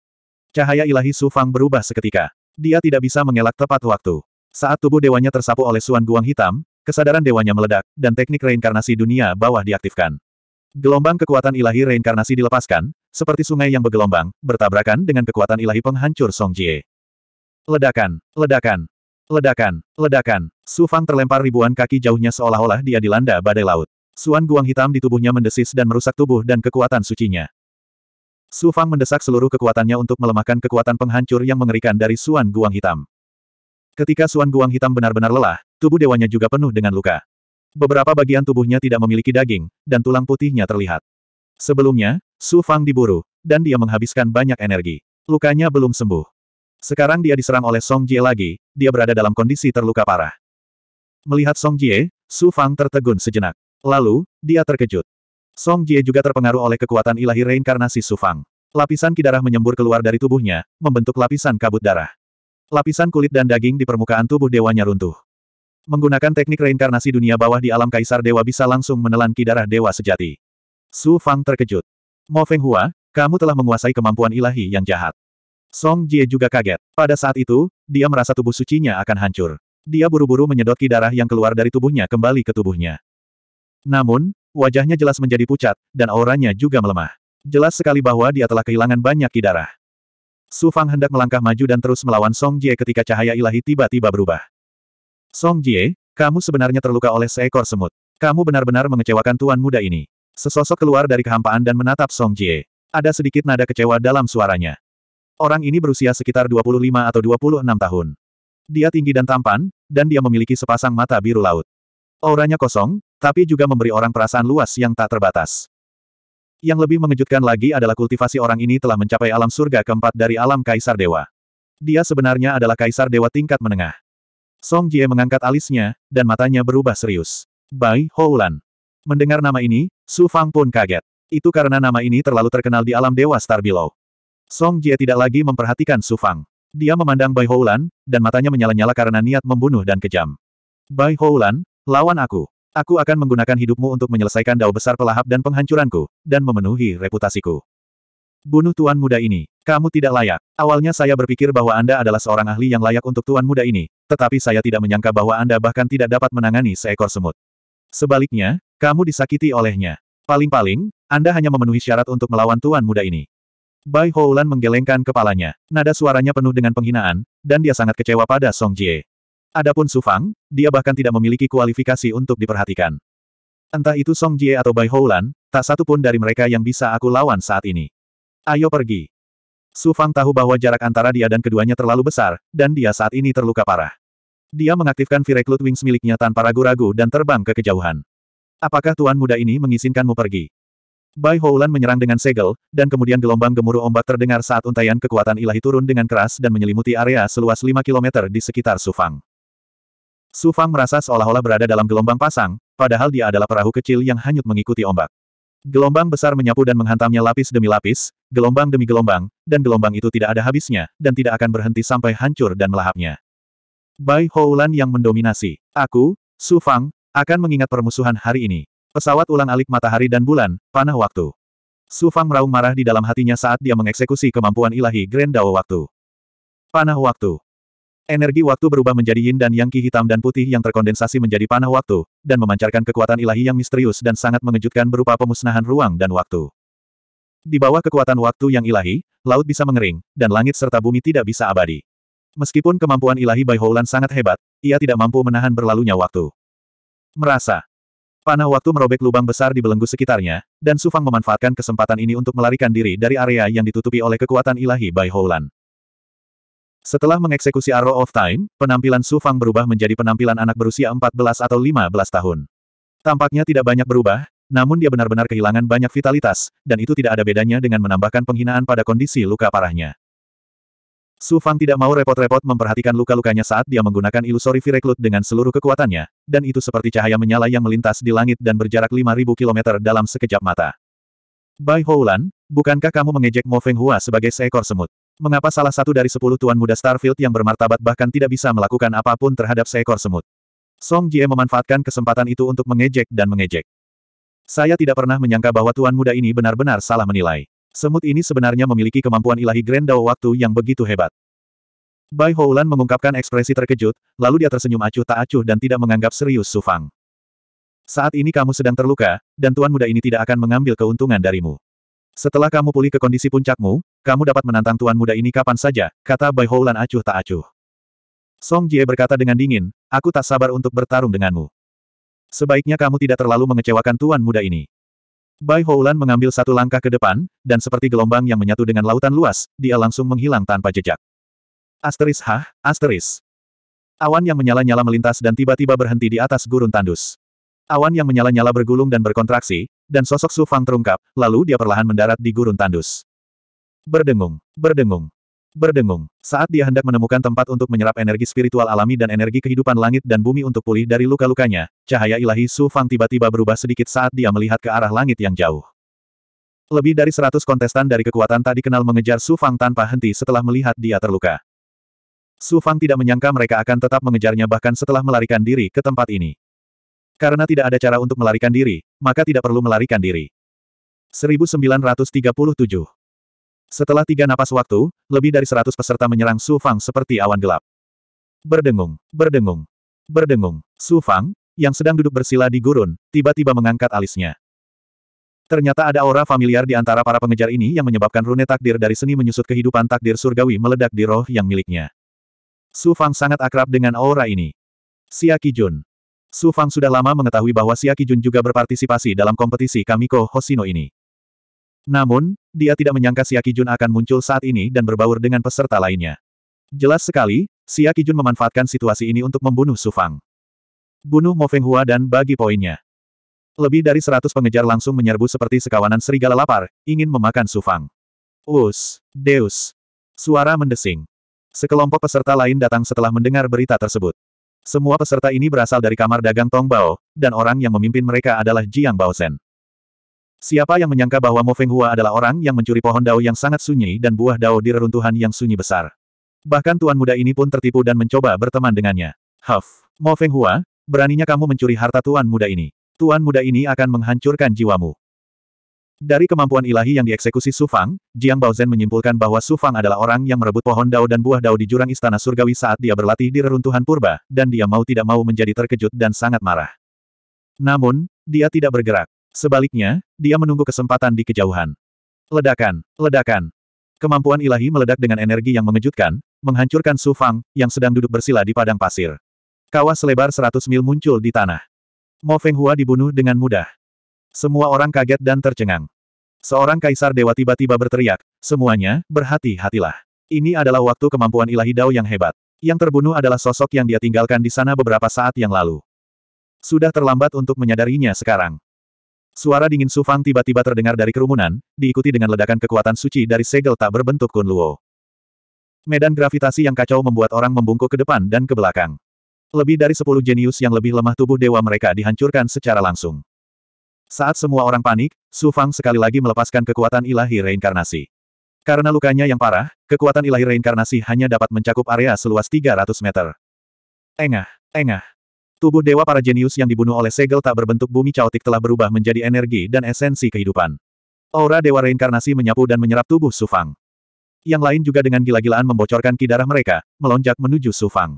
Cahaya ilahi Su Fang berubah seketika. Dia tidak bisa mengelak tepat waktu. Saat tubuh dewanya tersapu oleh suan guang hitam, kesadaran dewanya meledak, dan teknik reinkarnasi dunia bawah diaktifkan. Gelombang kekuatan ilahi reinkarnasi dilepaskan, seperti sungai yang bergelombang, bertabrakan dengan kekuatan ilahi penghancur Song Jie. Ledakan, ledakan, Ledakan, ledakan. Su Fang terlempar ribuan kaki jauhnya seolah-olah dia dilanda badai laut. Suan guang hitam di tubuhnya mendesis dan merusak tubuh dan kekuatan sucinya. Su Fang mendesak seluruh kekuatannya untuk melemahkan kekuatan penghancur yang mengerikan dari Suan guang hitam. Ketika Suan guang hitam benar-benar lelah, tubuh dewanya juga penuh dengan luka. Beberapa bagian tubuhnya tidak memiliki daging, dan tulang putihnya terlihat. Sebelumnya, Su Fang diburu, dan dia menghabiskan banyak energi. Lukanya belum sembuh. Sekarang dia diserang oleh Song Jie lagi, dia berada dalam kondisi terluka parah. Melihat Song Jie, Su Fang tertegun sejenak. Lalu, dia terkejut. Song Jie juga terpengaruh oleh kekuatan ilahi reinkarnasi Su Fang. Lapisan kidarah menyembur keluar dari tubuhnya, membentuk lapisan kabut darah. Lapisan kulit dan daging di permukaan tubuh dewanya runtuh. Menggunakan teknik reinkarnasi dunia bawah di alam kaisar dewa bisa langsung menelan kidarah dewa sejati. Su Fang terkejut. Mo Feng Hua, kamu telah menguasai kemampuan ilahi yang jahat. Song Jie juga kaget. Pada saat itu, dia merasa tubuh sucinya akan hancur. Dia buru-buru menyedot ki darah yang keluar dari tubuhnya kembali ke tubuhnya. Namun, wajahnya jelas menjadi pucat, dan auranya juga melemah. Jelas sekali bahwa dia telah kehilangan banyak ki darah. Su Fang hendak melangkah maju dan terus melawan Song Jie ketika cahaya ilahi tiba-tiba berubah. Song Jie, kamu sebenarnya terluka oleh seekor semut. Kamu benar-benar mengecewakan tuan muda ini. Sesosok keluar dari kehampaan dan menatap Song Jie. Ada sedikit nada kecewa dalam suaranya. Orang ini berusia sekitar 25 atau 26 tahun. Dia tinggi dan tampan, dan dia memiliki sepasang mata biru laut. Auranya kosong, tapi juga memberi orang perasaan luas yang tak terbatas. Yang lebih mengejutkan lagi adalah kultivasi orang ini telah mencapai alam surga keempat dari alam Kaisar Dewa. Dia sebenarnya adalah Kaisar Dewa tingkat menengah. Song Jie mengangkat alisnya, dan matanya berubah serius. Bai Houlan. Mendengar nama ini, Su Fang pun kaget. Itu karena nama ini terlalu terkenal di alam Dewa Star Below. Song Jie tidak lagi memperhatikan Su Fang. Dia memandang Bai Houlan, dan matanya menyala-nyala karena niat membunuh dan kejam. Bai Houlan, lawan aku. Aku akan menggunakan hidupmu untuk menyelesaikan dao besar pelahap dan penghancuranku, dan memenuhi reputasiku. Bunuh tuan muda ini. Kamu tidak layak. Awalnya saya berpikir bahwa Anda adalah seorang ahli yang layak untuk tuan muda ini, tetapi saya tidak menyangka bahwa Anda bahkan tidak dapat menangani seekor semut. Sebaliknya, kamu disakiti olehnya. Paling-paling, Anda hanya memenuhi syarat untuk melawan tuan muda ini. Bai Houlan menggelengkan kepalanya. Nada suaranya penuh dengan penghinaan, dan dia sangat kecewa pada Song Jie. Adapun Su Fang, dia bahkan tidak memiliki kualifikasi untuk diperhatikan. Entah itu Song Jie atau Bai Houlan, tak satu pun dari mereka yang bisa aku lawan saat ini. Ayo pergi. Su Fang tahu bahwa jarak antara dia dan keduanya terlalu besar, dan dia saat ini terluka parah. Dia mengaktifkan Vireclut Wings miliknya tanpa ragu-ragu dan terbang ke kejauhan. Apakah tuan muda ini mengizinkanmu pergi? Bai Houlan menyerang dengan segel, dan kemudian gelombang gemuruh ombak terdengar saat untaian kekuatan ilahi turun dengan keras dan menyelimuti area seluas 5 km di sekitar Sufang. Sufang merasa seolah-olah berada dalam gelombang pasang, padahal dia adalah perahu kecil yang hanyut mengikuti ombak. Gelombang besar menyapu dan menghantamnya lapis demi lapis, gelombang demi gelombang, dan gelombang itu tidak ada habisnya, dan tidak akan berhenti sampai hancur dan melahapnya. Bai Houlan yang mendominasi. Aku, Sufang, akan mengingat permusuhan hari ini. Pesawat ulang-alik matahari dan bulan, panah waktu. Su Fang meraung marah di dalam hatinya saat dia mengeksekusi kemampuan ilahi Grand Dao waktu. Panah waktu. Energi waktu berubah menjadi yin dan yang ki hitam dan putih yang terkondensasi menjadi panah waktu, dan memancarkan kekuatan ilahi yang misterius dan sangat mengejutkan berupa pemusnahan ruang dan waktu. Di bawah kekuatan waktu yang ilahi, laut bisa mengering, dan langit serta bumi tidak bisa abadi. Meskipun kemampuan ilahi Bai Houlan sangat hebat, ia tidak mampu menahan berlalunya waktu. Merasa. Panah waktu merobek lubang besar di belenggu sekitarnya, dan Sufang memanfaatkan kesempatan ini untuk melarikan diri dari area yang ditutupi oleh kekuatan ilahi Bai Houlan. Setelah mengeksekusi Arrow of Time, penampilan Sufang berubah menjadi penampilan anak berusia 14 atau 15 tahun. Tampaknya tidak banyak berubah, namun dia benar-benar kehilangan banyak vitalitas, dan itu tidak ada bedanya dengan menambahkan penghinaan pada kondisi luka parahnya. Su Fang tidak mau repot-repot memperhatikan luka-lukanya saat dia menggunakan ilusori Vireclut dengan seluruh kekuatannya, dan itu seperti cahaya menyala yang melintas di langit dan berjarak 5.000 km dalam sekejap mata. Bai Houlan, bukankah kamu mengejek Mo Feng Hua sebagai seekor semut? Mengapa salah satu dari sepuluh tuan muda Starfield yang bermartabat bahkan tidak bisa melakukan apapun terhadap seekor semut? Song Jie memanfaatkan kesempatan itu untuk mengejek dan mengejek. Saya tidak pernah menyangka bahwa tuan muda ini benar-benar salah menilai. Semut ini sebenarnya memiliki kemampuan ilahi Grand Dao waktu yang begitu hebat. Bai Houlan mengungkapkan ekspresi terkejut, lalu dia tersenyum acuh tak acuh dan tidak menganggap serius Su Fang. Saat ini kamu sedang terluka, dan tuan muda ini tidak akan mengambil keuntungan darimu. Setelah kamu pulih ke kondisi puncakmu, kamu dapat menantang tuan muda ini kapan saja, kata Bai Houlan acuh tak acuh. Song Jie berkata dengan dingin, aku tak sabar untuk bertarung denganmu. Sebaiknya kamu tidak terlalu mengecewakan tuan muda ini. Bai Houlan mengambil satu langkah ke depan, dan seperti gelombang yang menyatu dengan lautan luas, dia langsung menghilang tanpa jejak. Asteris hah, asteris. Awan yang menyala-nyala melintas dan tiba-tiba berhenti di atas gurun tandus. Awan yang menyala-nyala bergulung dan berkontraksi, dan sosok Su Fang terungkap, lalu dia perlahan mendarat di gurun tandus. Berdengung, berdengung. Berdengung. Saat dia hendak menemukan tempat untuk menyerap energi spiritual alami dan energi kehidupan langit dan bumi untuk pulih dari luka-lukanya, cahaya ilahi Su Fang tiba-tiba berubah sedikit saat dia melihat ke arah langit yang jauh. Lebih dari seratus kontestan dari kekuatan tak dikenal mengejar Su Fang tanpa henti setelah melihat dia terluka. Su Fang tidak menyangka mereka akan tetap mengejarnya bahkan setelah melarikan diri ke tempat ini. Karena tidak ada cara untuk melarikan diri, maka tidak perlu melarikan diri. 1937 setelah tiga napas waktu, lebih dari seratus peserta menyerang Su Fang seperti awan gelap. Berdengung, berdengung, berdengung. Su Fang, yang sedang duduk bersila di gurun, tiba-tiba mengangkat alisnya. Ternyata ada aura familiar di antara para pengejar ini yang menyebabkan rune takdir dari seni menyusut kehidupan takdir surgawi meledak di roh yang miliknya. Su Fang sangat akrab dengan aura ini. Xia Kijun. Su Fang sudah lama mengetahui bahwa Xia Kijun juga berpartisipasi dalam kompetisi Kamiko Hoshino ini. Namun, dia tidak menyangka Siaki Jun akan muncul saat ini dan berbaur dengan peserta lainnya. Jelas sekali, Siaki Jun memanfaatkan situasi ini untuk membunuh Sufang. Bunuh Mo Feng Hua dan bagi poinnya. Lebih dari seratus pengejar langsung menyerbu seperti sekawanan serigala lapar, ingin memakan Sufang. Us, Deus. Suara mendesing. Sekelompok peserta lain datang setelah mendengar berita tersebut. Semua peserta ini berasal dari kamar dagang Tong Bao, dan orang yang memimpin mereka adalah Jiang Bao Baozen. Siapa yang menyangka bahwa Mo Feng Hua adalah orang yang mencuri pohon dao yang sangat sunyi dan buah dao di reruntuhan yang sunyi besar. Bahkan tuan muda ini pun tertipu dan mencoba berteman dengannya. Huff, Mo Feng Hua, beraninya kamu mencuri harta tuan muda ini. Tuan muda ini akan menghancurkan jiwamu. Dari kemampuan ilahi yang dieksekusi Su Fang, Jiang Baozhen menyimpulkan bahwa Su Fang adalah orang yang merebut pohon dao dan buah dao di jurang istana surgawi saat dia berlatih di reruntuhan purba, dan dia mau tidak mau menjadi terkejut dan sangat marah. Namun, dia tidak bergerak. Sebaliknya, dia menunggu kesempatan di kejauhan. Ledakan, ledakan. Kemampuan ilahi meledak dengan energi yang mengejutkan, menghancurkan Su Fang, yang sedang duduk bersila di padang pasir. Kawah selebar 100 mil muncul di tanah. Mo Feng Hua dibunuh dengan mudah. Semua orang kaget dan tercengang. Seorang kaisar dewa tiba-tiba berteriak, semuanya, berhati-hatilah. Ini adalah waktu kemampuan ilahi Dao yang hebat. Yang terbunuh adalah sosok yang dia tinggalkan di sana beberapa saat yang lalu. Sudah terlambat untuk menyadarinya sekarang. Suara dingin Su Fang tiba-tiba terdengar dari kerumunan, diikuti dengan ledakan kekuatan suci dari segel tak berbentuk Kun Luo. Medan gravitasi yang kacau membuat orang membungkuk ke depan dan ke belakang. Lebih dari sepuluh jenius yang lebih lemah tubuh dewa mereka dihancurkan secara langsung. Saat semua orang panik, Su Fang sekali lagi melepaskan kekuatan ilahi reinkarnasi. Karena lukanya yang parah, kekuatan ilahi reinkarnasi hanya dapat mencakup area seluas 300 meter. Engah, engah, Tubuh dewa para jenius yang dibunuh oleh segel tak berbentuk bumi caotik telah berubah menjadi energi dan esensi kehidupan. Aura dewa reinkarnasi menyapu dan menyerap tubuh Sufang. Yang lain juga dengan gila-gilaan membocorkan darah mereka, melonjak menuju Sufang.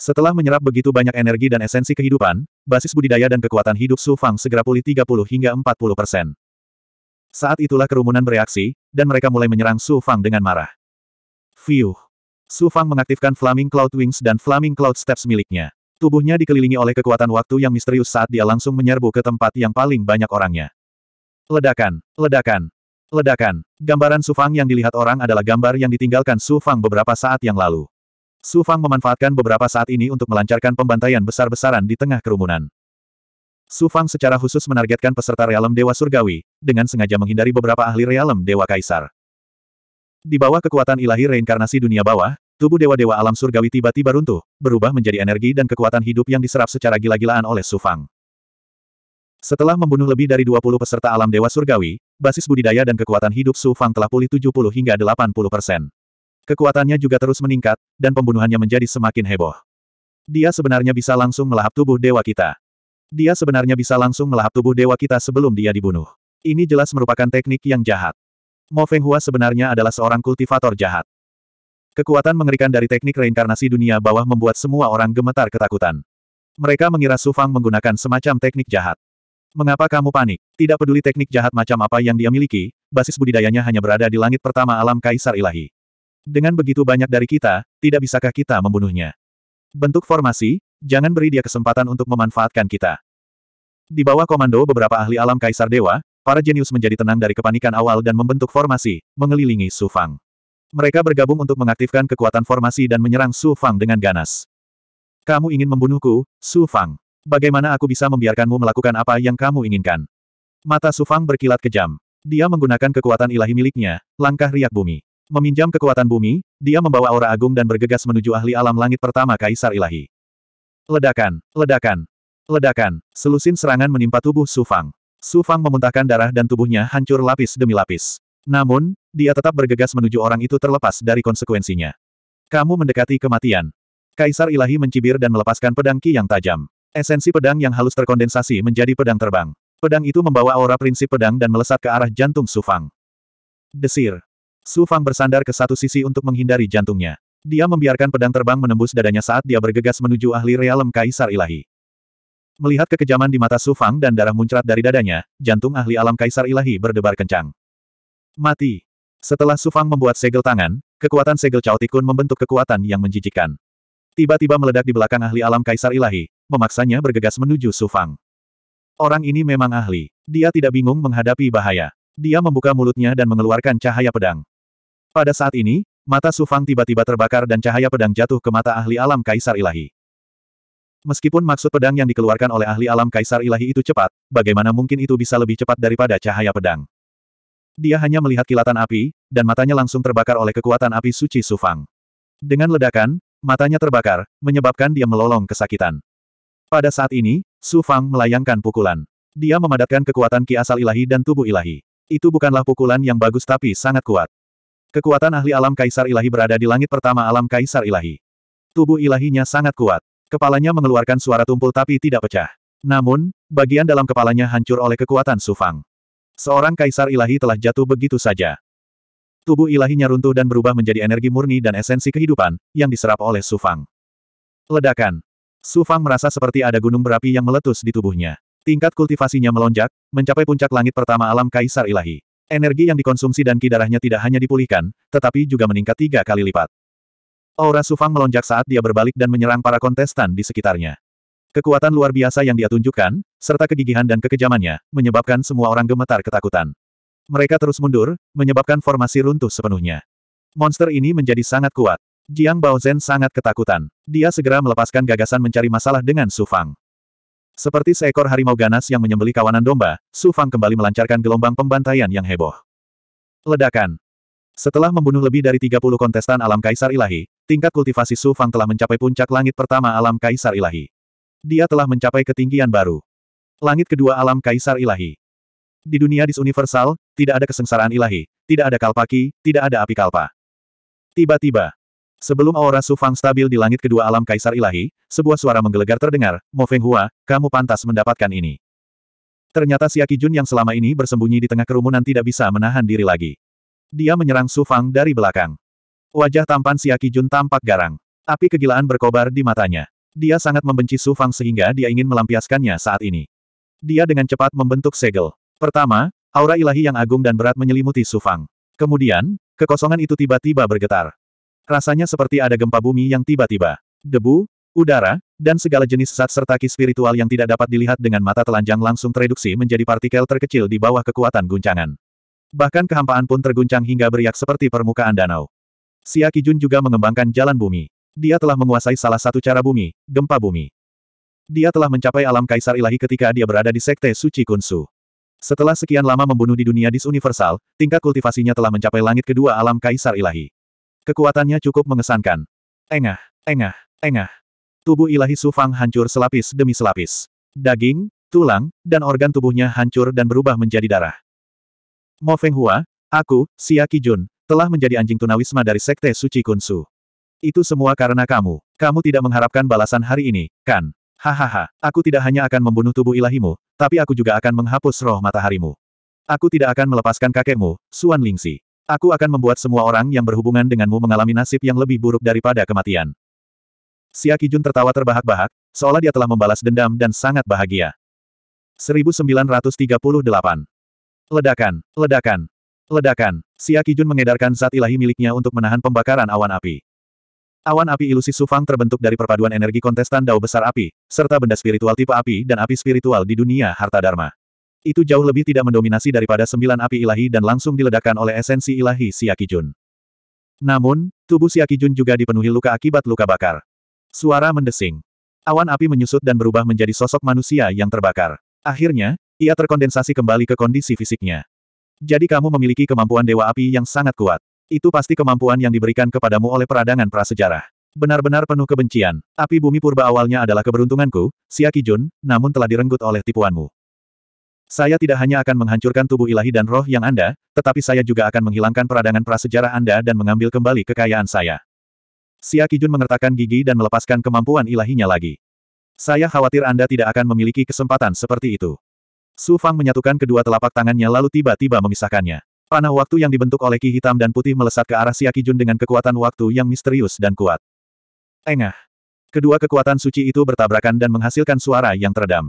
Setelah menyerap begitu banyak energi dan esensi kehidupan, basis budidaya dan kekuatan hidup Sufang segera pulih 30 hingga 40 persen. Saat itulah kerumunan bereaksi, dan mereka mulai menyerang Sufang dengan marah. Fiuh! Sufang mengaktifkan Flaming Cloud Wings dan Flaming Cloud Steps miliknya. Tubuhnya dikelilingi oleh kekuatan waktu yang misterius saat dia langsung menyerbu ke tempat yang paling banyak orangnya. Ledakan, ledakan, ledakan. Gambaran Sufang yang dilihat orang adalah gambar yang ditinggalkan Sufang beberapa saat yang lalu. Sufang memanfaatkan beberapa saat ini untuk melancarkan pembantaian besar-besaran di tengah kerumunan. Sufang secara khusus menargetkan peserta realem Dewa Surgawi, dengan sengaja menghindari beberapa ahli realem Dewa Kaisar. Di bawah kekuatan ilahi reinkarnasi dunia bawah, Tubuh dewa-dewa alam surgawi tiba-tiba runtuh, berubah menjadi energi dan kekuatan hidup yang diserap secara gila-gilaan oleh Sufang. Setelah membunuh lebih dari 20 peserta alam dewa surgawi, basis budidaya dan kekuatan hidup Sufang telah pulih 70 hingga 80 persen. Kekuatannya juga terus meningkat, dan pembunuhannya menjadi semakin heboh. Dia sebenarnya bisa langsung melahap tubuh dewa kita. Dia sebenarnya bisa langsung melahap tubuh dewa kita sebelum dia dibunuh. Ini jelas merupakan teknik yang jahat. Mo Feng Hua sebenarnya adalah seorang kultivator jahat. Kekuatan mengerikan dari teknik reinkarnasi dunia bawah membuat semua orang gemetar ketakutan. Mereka mengira Su Fang menggunakan semacam teknik jahat. Mengapa kamu panik? Tidak peduli teknik jahat macam apa yang dia miliki, basis budidayanya hanya berada di langit pertama alam Kaisar Ilahi. Dengan begitu banyak dari kita, tidak bisakah kita membunuhnya? Bentuk formasi, jangan beri dia kesempatan untuk memanfaatkan kita. Di bawah komando beberapa ahli alam Kaisar Dewa, para jenius menjadi tenang dari kepanikan awal dan membentuk formasi, mengelilingi Su Fang. Mereka bergabung untuk mengaktifkan kekuatan formasi dan menyerang Su Fang dengan ganas. Kamu ingin membunuhku, Su Fang. Bagaimana aku bisa membiarkanmu melakukan apa yang kamu inginkan? Mata Su Fang berkilat kejam. Dia menggunakan kekuatan ilahi miliknya, langkah riak bumi. Meminjam kekuatan bumi, dia membawa aura agung dan bergegas menuju ahli alam langit pertama Kaisar Ilahi. Ledakan, ledakan, ledakan, selusin serangan menimpa tubuh Su Fang. Su Fang memuntahkan darah dan tubuhnya hancur lapis demi lapis. Namun, dia tetap bergegas menuju orang itu terlepas dari konsekuensinya. Kamu mendekati kematian. Kaisar ilahi mencibir dan melepaskan pedang Ki yang tajam. Esensi pedang yang halus terkondensasi menjadi pedang terbang. Pedang itu membawa aura prinsip pedang dan melesat ke arah jantung Sufang. Desir. Sufang bersandar ke satu sisi untuk menghindari jantungnya. Dia membiarkan pedang terbang menembus dadanya saat dia bergegas menuju ahli realem Kaisar ilahi. Melihat kekejaman di mata Sufang dan darah muncrat dari dadanya, jantung ahli alam kaisar ilahi berdebar kencang. Mati. Setelah Sufang membuat segel tangan, kekuatan segel Tikun membentuk kekuatan yang menjijikkan. Tiba-tiba meledak di belakang ahli alam Kaisar Ilahi, memaksanya bergegas menuju Sufang. Orang ini memang ahli. Dia tidak bingung menghadapi bahaya. Dia membuka mulutnya dan mengeluarkan cahaya pedang. Pada saat ini, mata Sufang tiba-tiba terbakar dan cahaya pedang jatuh ke mata ahli alam Kaisar Ilahi. Meskipun maksud pedang yang dikeluarkan oleh ahli alam Kaisar Ilahi itu cepat, bagaimana mungkin itu bisa lebih cepat daripada cahaya pedang? Dia hanya melihat kilatan api, dan matanya langsung terbakar oleh kekuatan api suci Sufang. Dengan ledakan, matanya terbakar, menyebabkan dia melolong kesakitan. Pada saat ini, Sufang melayangkan pukulan. Dia memadatkan kekuatan ki asal ilahi dan tubuh ilahi. Itu bukanlah pukulan yang bagus tapi sangat kuat. Kekuatan ahli alam kaisar ilahi berada di langit pertama alam kaisar ilahi. Tubuh ilahinya sangat kuat. Kepalanya mengeluarkan suara tumpul tapi tidak pecah. Namun, bagian dalam kepalanya hancur oleh kekuatan Sufang. Seorang kaisar ilahi telah jatuh begitu saja. Tubuh ilahinya runtuh dan berubah menjadi energi murni dan esensi kehidupan, yang diserap oleh Sufang. Ledakan. Sufang merasa seperti ada gunung berapi yang meletus di tubuhnya. Tingkat kultivasinya melonjak, mencapai puncak langit pertama alam kaisar ilahi. Energi yang dikonsumsi dan ki tidak hanya dipulihkan, tetapi juga meningkat tiga kali lipat. Aura Sufang melonjak saat dia berbalik dan menyerang para kontestan di sekitarnya. Kekuatan luar biasa yang dia tunjukkan, serta kegigihan dan kekejamannya, menyebabkan semua orang gemetar ketakutan. Mereka terus mundur, menyebabkan formasi runtuh sepenuhnya. Monster ini menjadi sangat kuat. Jiang Baozhen sangat ketakutan. Dia segera melepaskan gagasan mencari masalah dengan Su Fang. Seperti seekor harimau ganas yang menyembeli kawanan domba, Su Fang kembali melancarkan gelombang pembantaian yang heboh. Ledakan. Setelah membunuh lebih dari 30 kontestan alam kaisar ilahi, tingkat kultivasi Su Fang telah mencapai puncak langit pertama alam kaisar ilahi dia telah mencapai ketinggian baru. Langit kedua alam Kaisar Ilahi. Di dunia disuniversal, tidak ada kesengsaraan ilahi, tidak ada kalpaki, tidak ada api kalpa. Tiba-tiba, sebelum aura Sufang stabil di langit kedua alam Kaisar Ilahi, sebuah suara menggelegar terdengar, Mo Feng Hua, kamu pantas mendapatkan ini. Ternyata Siaki Jun yang selama ini bersembunyi di tengah kerumunan tidak bisa menahan diri lagi. Dia menyerang Sufang dari belakang. Wajah tampan Siaki Jun tampak garang. Api kegilaan berkobar di matanya. Dia sangat membenci Su Fang sehingga dia ingin melampiaskannya saat ini. Dia dengan cepat membentuk segel. Pertama, aura ilahi yang agung dan berat menyelimuti Su Fang. Kemudian, kekosongan itu tiba-tiba bergetar. Rasanya seperti ada gempa bumi yang tiba-tiba. Debu, udara, dan segala jenis zat serta ki spiritual yang tidak dapat dilihat dengan mata telanjang langsung tereduksi menjadi partikel terkecil di bawah kekuatan guncangan. Bahkan kehampaan pun terguncang hingga beriak seperti permukaan danau. Siaki Jun juga mengembangkan jalan bumi. Dia telah menguasai salah satu cara bumi, gempa bumi. Dia telah mencapai alam kaisar ilahi ketika dia berada di sekte suci Kunsu. Setelah sekian lama membunuh di dunia disuniversal, tingkat kultivasinya telah mencapai langit kedua alam kaisar ilahi. Kekuatannya cukup mengesankan. Engah, engah, engah. Tubuh ilahi Sufang hancur selapis demi selapis. Daging, tulang, dan organ tubuhnya hancur dan berubah menjadi darah. Mo Feng Hua, aku, Xia Kijun, telah menjadi anjing tunawisma dari sekte suci Kunsu. Itu semua karena kamu. Kamu tidak mengharapkan balasan hari ini, kan? Hahaha, aku tidak hanya akan membunuh tubuh ilahimu, tapi aku juga akan menghapus roh mataharimu. Aku tidak akan melepaskan kakekmu, Suan Lingxi. Aku akan membuat semua orang yang berhubungan denganmu mengalami nasib yang lebih buruk daripada kematian. Xia Jun tertawa terbahak-bahak, seolah dia telah membalas dendam dan sangat bahagia. 1938. Ledakan, ledakan, ledakan. Xia Jun mengedarkan zat ilahi miliknya untuk menahan pembakaran awan api. Awan api ilusi Sufang terbentuk dari perpaduan energi kontestan dao besar api, serta benda spiritual tipe api dan api spiritual di dunia harta dharma. Itu jauh lebih tidak mendominasi daripada sembilan api ilahi dan langsung diledakkan oleh esensi ilahi Siakijun. Namun, tubuh Siakijun juga dipenuhi luka akibat luka bakar. Suara mendesing. Awan api menyusut dan berubah menjadi sosok manusia yang terbakar. Akhirnya, ia terkondensasi kembali ke kondisi fisiknya. Jadi kamu memiliki kemampuan dewa api yang sangat kuat. Itu pasti kemampuan yang diberikan kepadamu oleh peradangan prasejarah. Benar-benar penuh kebencian. Api bumi purba awalnya adalah keberuntunganku, Siaki Jun, namun telah direnggut oleh tipuanmu. Saya tidak hanya akan menghancurkan tubuh ilahi dan roh yang Anda, tetapi saya juga akan menghilangkan peradangan prasejarah Anda dan mengambil kembali kekayaan saya. Siaki Jun mengertakkan gigi dan melepaskan kemampuan ilahinya lagi. Saya khawatir Anda tidak akan memiliki kesempatan seperti itu. Su Fang menyatukan kedua telapak tangannya lalu tiba-tiba memisahkannya. Panah waktu yang dibentuk oleh ki hitam dan putih melesat ke arah Siakijun dengan kekuatan waktu yang misterius dan kuat. Engah. Kedua kekuatan suci itu bertabrakan dan menghasilkan suara yang teredam.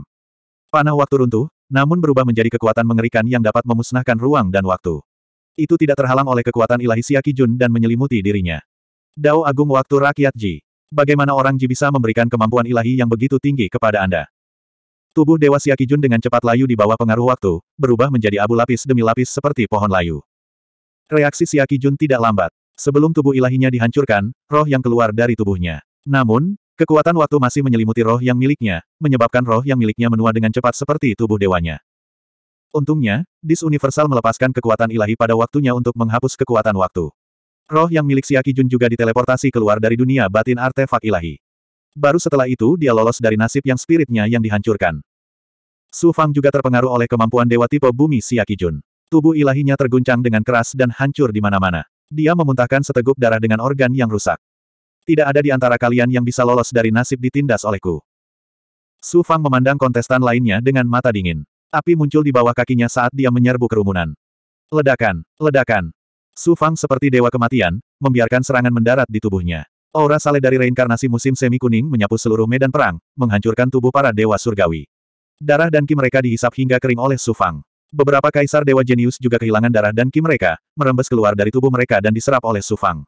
Panah waktu runtuh, namun berubah menjadi kekuatan mengerikan yang dapat memusnahkan ruang dan waktu. Itu tidak terhalang oleh kekuatan ilahi Siakijun dan menyelimuti dirinya. Dao Agung Waktu Rakyat Ji. Bagaimana orang Ji bisa memberikan kemampuan ilahi yang begitu tinggi kepada Anda? Tubuh Dewa Siakijun dengan cepat layu di bawah pengaruh waktu, berubah menjadi abu lapis demi lapis seperti pohon layu. Reaksi Siakijun tidak lambat. Sebelum tubuh ilahinya dihancurkan, roh yang keluar dari tubuhnya. Namun, kekuatan waktu masih menyelimuti roh yang miliknya, menyebabkan roh yang miliknya menua dengan cepat seperti tubuh dewanya. Untungnya, Dis Universal melepaskan kekuatan ilahi pada waktunya untuk menghapus kekuatan waktu. Roh yang milik Siakijun juga diteleportasi keluar dari dunia batin artefak ilahi. Baru setelah itu dia lolos dari nasib yang spiritnya yang dihancurkan. Su Fang juga terpengaruh oleh kemampuan dewa tipe bumi Siakijun. Tubuh ilahinya terguncang dengan keras dan hancur di mana-mana. Dia memuntahkan seteguk darah dengan organ yang rusak. Tidak ada di antara kalian yang bisa lolos dari nasib ditindas olehku. Su Fang memandang kontestan lainnya dengan mata dingin. Api muncul di bawah kakinya saat dia menyerbu kerumunan. Ledakan, ledakan. Su Fang seperti dewa kematian, membiarkan serangan mendarat di tubuhnya. Aura sale dari reinkarnasi musim semi kuning menyapu seluruh medan perang, menghancurkan tubuh para dewa surgawi. Darah dan ki mereka dihisap hingga kering oleh Sufang. Beberapa kaisar dewa jenius juga kehilangan darah dan ki mereka, merembes keluar dari tubuh mereka dan diserap oleh Sufang.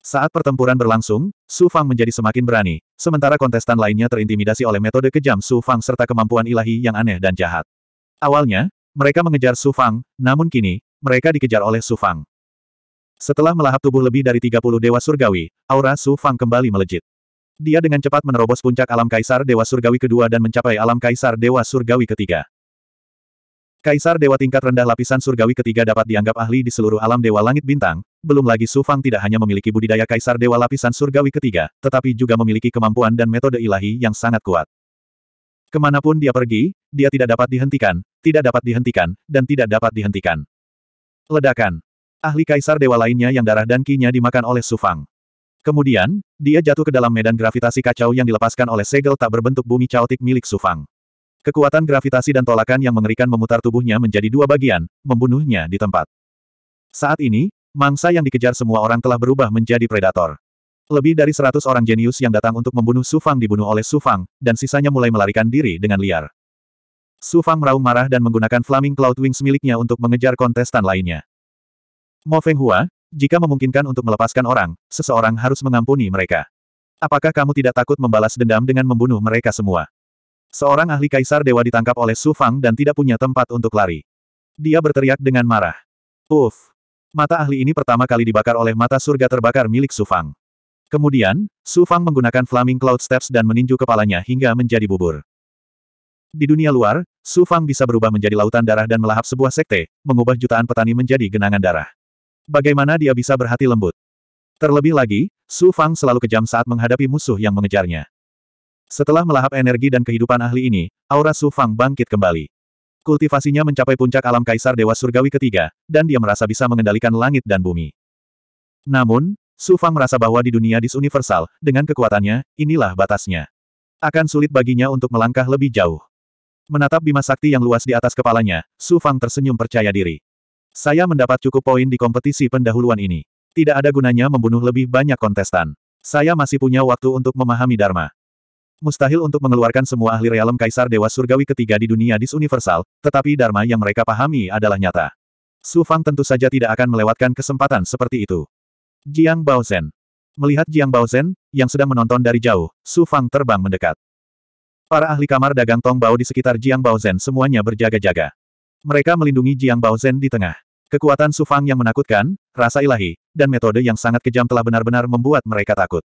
Saat pertempuran berlangsung, Su Fang menjadi semakin berani, sementara kontestan lainnya terintimidasi oleh metode kejam Su Fang serta kemampuan ilahi yang aneh dan jahat. Awalnya, mereka mengejar Su Fang, namun kini, mereka dikejar oleh Su Fang. Setelah melahap tubuh lebih dari 30 dewa surgawi, aura Su Fang kembali melejit. Dia dengan cepat menerobos puncak alam kaisar dewa surgawi kedua dan mencapai alam kaisar dewa surgawi ketiga. Kaisar dewa tingkat rendah lapisan surgawi ketiga dapat dianggap ahli di seluruh alam dewa langit bintang, belum lagi Su Fang tidak hanya memiliki budidaya kaisar dewa lapisan surgawi ketiga, tetapi juga memiliki kemampuan dan metode ilahi yang sangat kuat. Kemanapun dia pergi, dia tidak dapat dihentikan, tidak dapat dihentikan, dan tidak dapat dihentikan. Ledakan. Ahli kaisar dewa lainnya yang darah dan kinya dimakan oleh Sufang. Kemudian, dia jatuh ke dalam medan gravitasi kacau yang dilepaskan oleh segel tak berbentuk bumi caotik milik Sufang. Kekuatan gravitasi dan tolakan yang mengerikan memutar tubuhnya menjadi dua bagian, membunuhnya di tempat. Saat ini, mangsa yang dikejar semua orang telah berubah menjadi predator. Lebih dari seratus orang jenius yang datang untuk membunuh Sufang dibunuh oleh Sufang, dan sisanya mulai melarikan diri dengan liar. Sufang meraung marah dan menggunakan Flaming Cloud Wings miliknya untuk mengejar kontestan lainnya. Mo Hua, jika memungkinkan untuk melepaskan orang, seseorang harus mengampuni mereka. Apakah kamu tidak takut membalas dendam dengan membunuh mereka semua? Seorang ahli kaisar dewa ditangkap oleh Su Fang dan tidak punya tempat untuk lari. Dia berteriak dengan marah. Uff! Mata ahli ini pertama kali dibakar oleh mata surga terbakar milik Su Fang. Kemudian, Su Fang menggunakan Flaming Cloud Steps dan meninju kepalanya hingga menjadi bubur. Di dunia luar, Su Fang bisa berubah menjadi lautan darah dan melahap sebuah sekte, mengubah jutaan petani menjadi genangan darah. Bagaimana dia bisa berhati lembut? Terlebih lagi, Su Fang selalu kejam saat menghadapi musuh yang mengejarnya. Setelah melahap energi dan kehidupan ahli ini, aura Su Fang bangkit kembali. Kultivasinya mencapai puncak alam Kaisar Dewa Surgawi ketiga, dan dia merasa bisa mengendalikan langit dan bumi. Namun, Su Fang merasa bahwa di dunia disuniversal, dengan kekuatannya, inilah batasnya. Akan sulit baginya untuk melangkah lebih jauh. Menatap bima sakti yang luas di atas kepalanya, Su Fang tersenyum percaya diri. Saya mendapat cukup poin di kompetisi pendahuluan ini. Tidak ada gunanya membunuh lebih banyak kontestan. Saya masih punya waktu untuk memahami Dharma. Mustahil untuk mengeluarkan semua ahli realem Kaisar Dewa Surgawi ketiga di dunia dis universal, tetapi Dharma yang mereka pahami adalah nyata. Su Fang tentu saja tidak akan melewatkan kesempatan seperti itu. Jiang Baozen. Melihat Jiang Baozen, yang sedang menonton dari jauh, Su Fang terbang mendekat. Para ahli kamar dagang Tong Bao di sekitar Jiang Baozen semuanya berjaga-jaga. Mereka melindungi Jiang Baozen di tengah. Kekuatan Sufang yang menakutkan, rasa ilahi, dan metode yang sangat kejam telah benar-benar membuat mereka takut.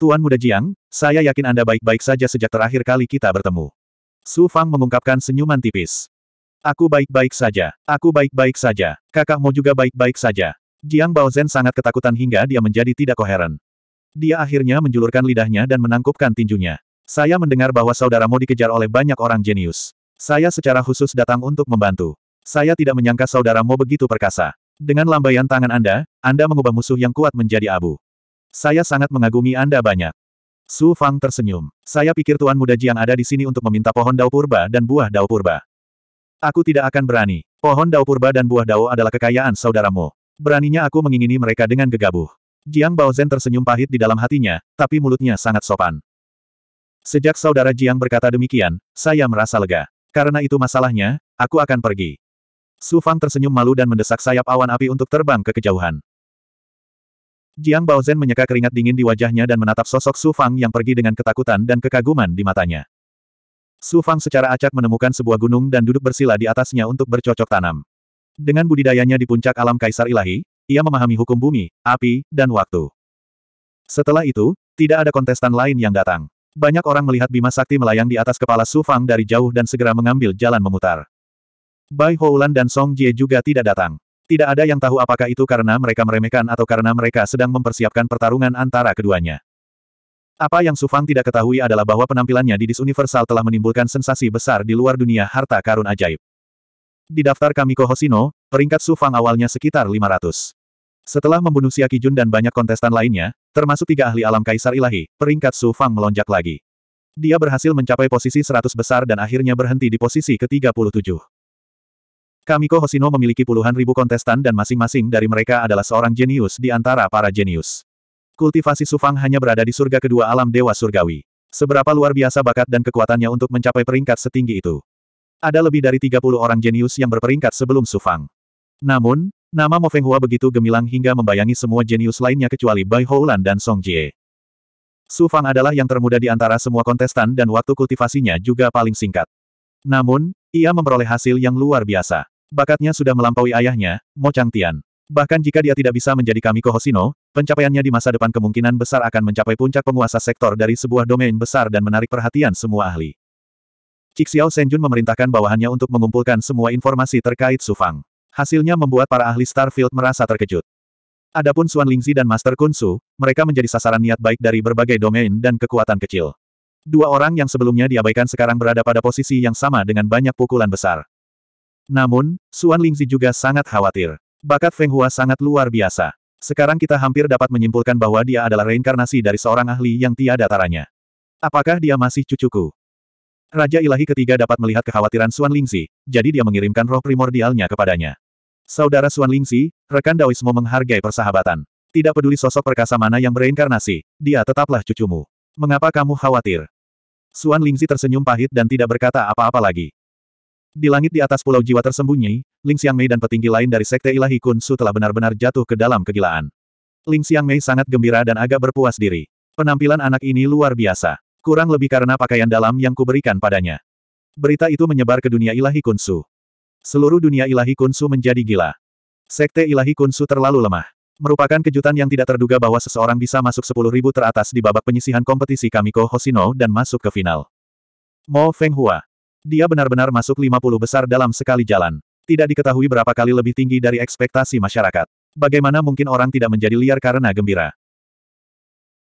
Tuan Muda Jiang, saya yakin Anda baik-baik saja sejak terakhir kali kita bertemu. Su Fang mengungkapkan senyuman tipis. Aku baik-baik saja. Aku baik-baik saja. Kakakmu juga baik-baik saja. Jiang Baozhen sangat ketakutan hingga dia menjadi tidak koheren. Dia akhirnya menjulurkan lidahnya dan menangkupkan tinjunya. Saya mendengar bahwa saudaramu dikejar oleh banyak orang jenius. Saya secara khusus datang untuk membantu. Saya tidak menyangka saudaramu begitu perkasa. Dengan lambaian tangan Anda, Anda mengubah musuh yang kuat menjadi abu. Saya sangat mengagumi Anda banyak. Su Fang tersenyum. Saya pikir Tuan Muda Jiang ada di sini untuk meminta pohon dao purba dan buah dao purba. Aku tidak akan berani. Pohon dao purba dan buah dao adalah kekayaan saudaramu. Beraninya aku mengingini mereka dengan gegabah. Jiang Baozen tersenyum pahit di dalam hatinya, tapi mulutnya sangat sopan. Sejak saudara Jiang berkata demikian, saya merasa lega. Karena itu masalahnya, aku akan pergi. Su Fang tersenyum malu dan mendesak sayap awan api untuk terbang ke kejauhan. Jiang Baozhen menyeka keringat dingin di wajahnya dan menatap sosok Su Fang yang pergi dengan ketakutan dan kekaguman di matanya. Su Fang secara acak menemukan sebuah gunung dan duduk bersila di atasnya untuk bercocok tanam. Dengan budidayanya di puncak alam Kaisar Ilahi, ia memahami hukum bumi, api, dan waktu. Setelah itu, tidak ada kontestan lain yang datang. Banyak orang melihat Bima Sakti melayang di atas kepala Su Fang dari jauh dan segera mengambil jalan memutar. Bai Houlan dan Song Jie juga tidak datang. Tidak ada yang tahu apakah itu karena mereka meremehkan atau karena mereka sedang mempersiapkan pertarungan antara keduanya. Apa yang Sufang tidak ketahui adalah bahwa penampilannya di Dis Universal telah menimbulkan sensasi besar di luar dunia harta karun ajaib. Di daftar Kamiko Hosino, peringkat Sufang awalnya sekitar 500. Setelah membunuh Siaki Jun dan banyak kontestan lainnya, termasuk tiga ahli alam Kaisar Ilahi, peringkat Su Fang melonjak lagi. Dia berhasil mencapai posisi 100 besar dan akhirnya berhenti di posisi ke-37. Kamiko Hoshino memiliki puluhan ribu kontestan dan masing-masing dari mereka adalah seorang jenius di antara para jenius. Kultivasi Sufang hanya berada di surga kedua alam dewa surgawi. Seberapa luar biasa bakat dan kekuatannya untuk mencapai peringkat setinggi itu. Ada lebih dari 30 orang jenius yang berperingkat sebelum Sufang. Namun, nama Mo Fenghua begitu gemilang hingga membayangi semua jenius lainnya kecuali Bai Houlan dan Song Jie. Sufang adalah yang termuda di antara semua kontestan dan waktu kultivasinya juga paling singkat. Namun, ia memperoleh hasil yang luar biasa. Bakatnya sudah melampaui ayahnya, Mo Changtian. Bahkan jika dia tidak bisa menjadi kami Kohosino, pencapaiannya di masa depan kemungkinan besar akan mencapai puncak penguasa sektor dari sebuah domain besar dan menarik perhatian semua ahli. Cixiao Senjun memerintahkan bawahannya untuk mengumpulkan semua informasi terkait Sufang. Hasilnya membuat para ahli Starfield merasa terkejut. Adapun Xuan Lingzi dan Master Kunsu, mereka menjadi sasaran niat baik dari berbagai domain dan kekuatan kecil. Dua orang yang sebelumnya diabaikan sekarang berada pada posisi yang sama dengan banyak pukulan besar. Namun, Suan Lingzi juga sangat khawatir. Bakat Feng Hua sangat luar biasa. Sekarang kita hampir dapat menyimpulkan bahwa dia adalah reinkarnasi dari seorang ahli yang tiada taranya. Apakah dia masih cucuku? Raja Ilahi ketiga dapat melihat kekhawatiran Suan Lingzi, jadi dia mengirimkan roh primordialnya kepadanya. Saudara Suan Lingzi, rekan Daoismo menghargai persahabatan. Tidak peduli sosok perkasa mana yang bereinkarnasi, dia tetaplah cucumu. Mengapa kamu khawatir? Suan Lingzi tersenyum pahit dan tidak berkata apa-apa lagi. Di langit di atas pulau jiwa tersembunyi, Ling Mei dan petinggi lain dari Sekte Ilahi Kun Su telah benar-benar jatuh ke dalam kegilaan. Ling Mei sangat gembira dan agak berpuas diri. Penampilan anak ini luar biasa. Kurang lebih karena pakaian dalam yang kuberikan padanya. Berita itu menyebar ke dunia ilahi Kunsu. Seluruh dunia ilahi Kunsu menjadi gila. Sekte ilahi Kunsu terlalu lemah. Merupakan kejutan yang tidak terduga bahwa seseorang bisa masuk 10.000 teratas di babak penyisihan kompetisi Kamiko Hoshino dan masuk ke final. Mo Feng Hua, dia benar-benar masuk 50 besar dalam sekali jalan. Tidak diketahui berapa kali lebih tinggi dari ekspektasi masyarakat. Bagaimana mungkin orang tidak menjadi liar karena gembira?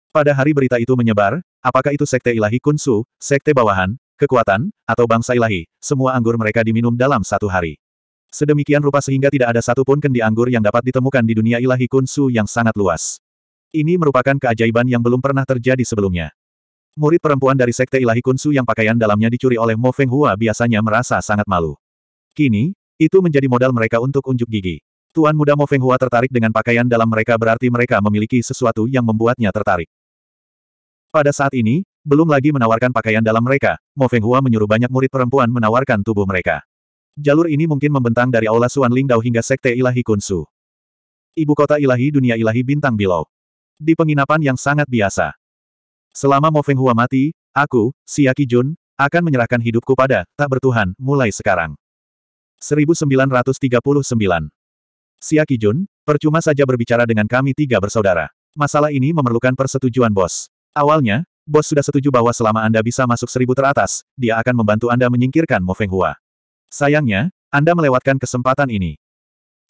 Pada hari berita itu menyebar, apakah itu sekte ilahi kunsu, sekte bawahan, kekuatan, atau bangsa ilahi, semua anggur mereka diminum dalam satu hari. Sedemikian rupa sehingga tidak ada satupun kendi anggur yang dapat ditemukan di dunia ilahi kunsu yang sangat luas. Ini merupakan keajaiban yang belum pernah terjadi sebelumnya. Murid perempuan dari Sekte Ilahi Kunsu yang pakaian dalamnya dicuri oleh Mo Feng Hua biasanya merasa sangat malu. Kini, itu menjadi modal mereka untuk unjuk gigi. Tuan muda Mo Feng Hua tertarik dengan pakaian dalam mereka berarti mereka memiliki sesuatu yang membuatnya tertarik. Pada saat ini, belum lagi menawarkan pakaian dalam mereka, Mo Feng Hua menyuruh banyak murid perempuan menawarkan tubuh mereka. Jalur ini mungkin membentang dari Aula Suan Dao hingga Sekte Ilahi Kunsu. Ibu kota ilahi dunia ilahi bintang bilau. Di penginapan yang sangat biasa, Selama Mo Feng Hua mati, aku, Siaki Jun, akan menyerahkan hidupku pada tak bertuhan mulai sekarang. 1939 Siaki Jun, percuma saja berbicara dengan kami tiga bersaudara. Masalah ini memerlukan persetujuan bos. Awalnya, bos sudah setuju bahwa selama Anda bisa masuk seribu teratas, dia akan membantu Anda menyingkirkan Mo Feng Hua. Sayangnya, Anda melewatkan kesempatan ini.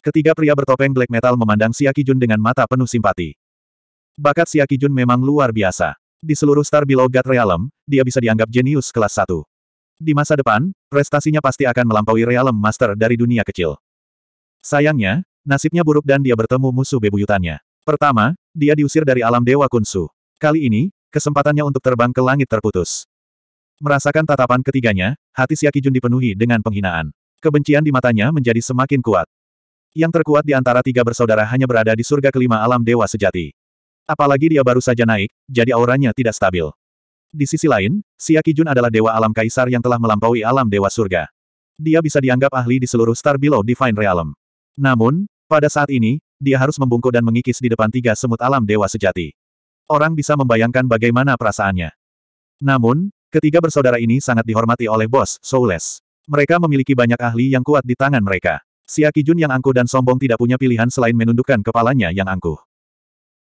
Ketiga pria bertopeng black metal memandang Siaki Jun dengan mata penuh simpati. Bakat Siaki Jun memang luar biasa. Di seluruh Star Below God Realm, dia bisa dianggap jenius kelas 1. Di masa depan, prestasinya pasti akan melampaui Realm Master dari dunia kecil. Sayangnya, nasibnya buruk dan dia bertemu musuh bebuyutannya. Pertama, dia diusir dari alam Dewa Kunsu. Kali ini, kesempatannya untuk terbang ke langit terputus. Merasakan tatapan ketiganya, hati Siaki Jun dipenuhi dengan penghinaan. Kebencian di matanya menjadi semakin kuat. Yang terkuat di antara tiga bersaudara hanya berada di surga kelima alam dewa sejati. Apalagi dia baru saja naik, jadi auranya tidak stabil. Di sisi lain, Siaki Jun adalah dewa alam kaisar yang telah melampaui alam dewa surga. Dia bisa dianggap ahli di seluruh Star Below Divine Realm. Namun, pada saat ini, dia harus membungkuk dan mengikis di depan tiga semut alam dewa sejati. Orang bisa membayangkan bagaimana perasaannya. Namun, ketiga bersaudara ini sangat dihormati oleh bos, Soules. Mereka memiliki banyak ahli yang kuat di tangan mereka. Siaki Jun yang angkuh dan sombong tidak punya pilihan selain menundukkan kepalanya yang angkuh.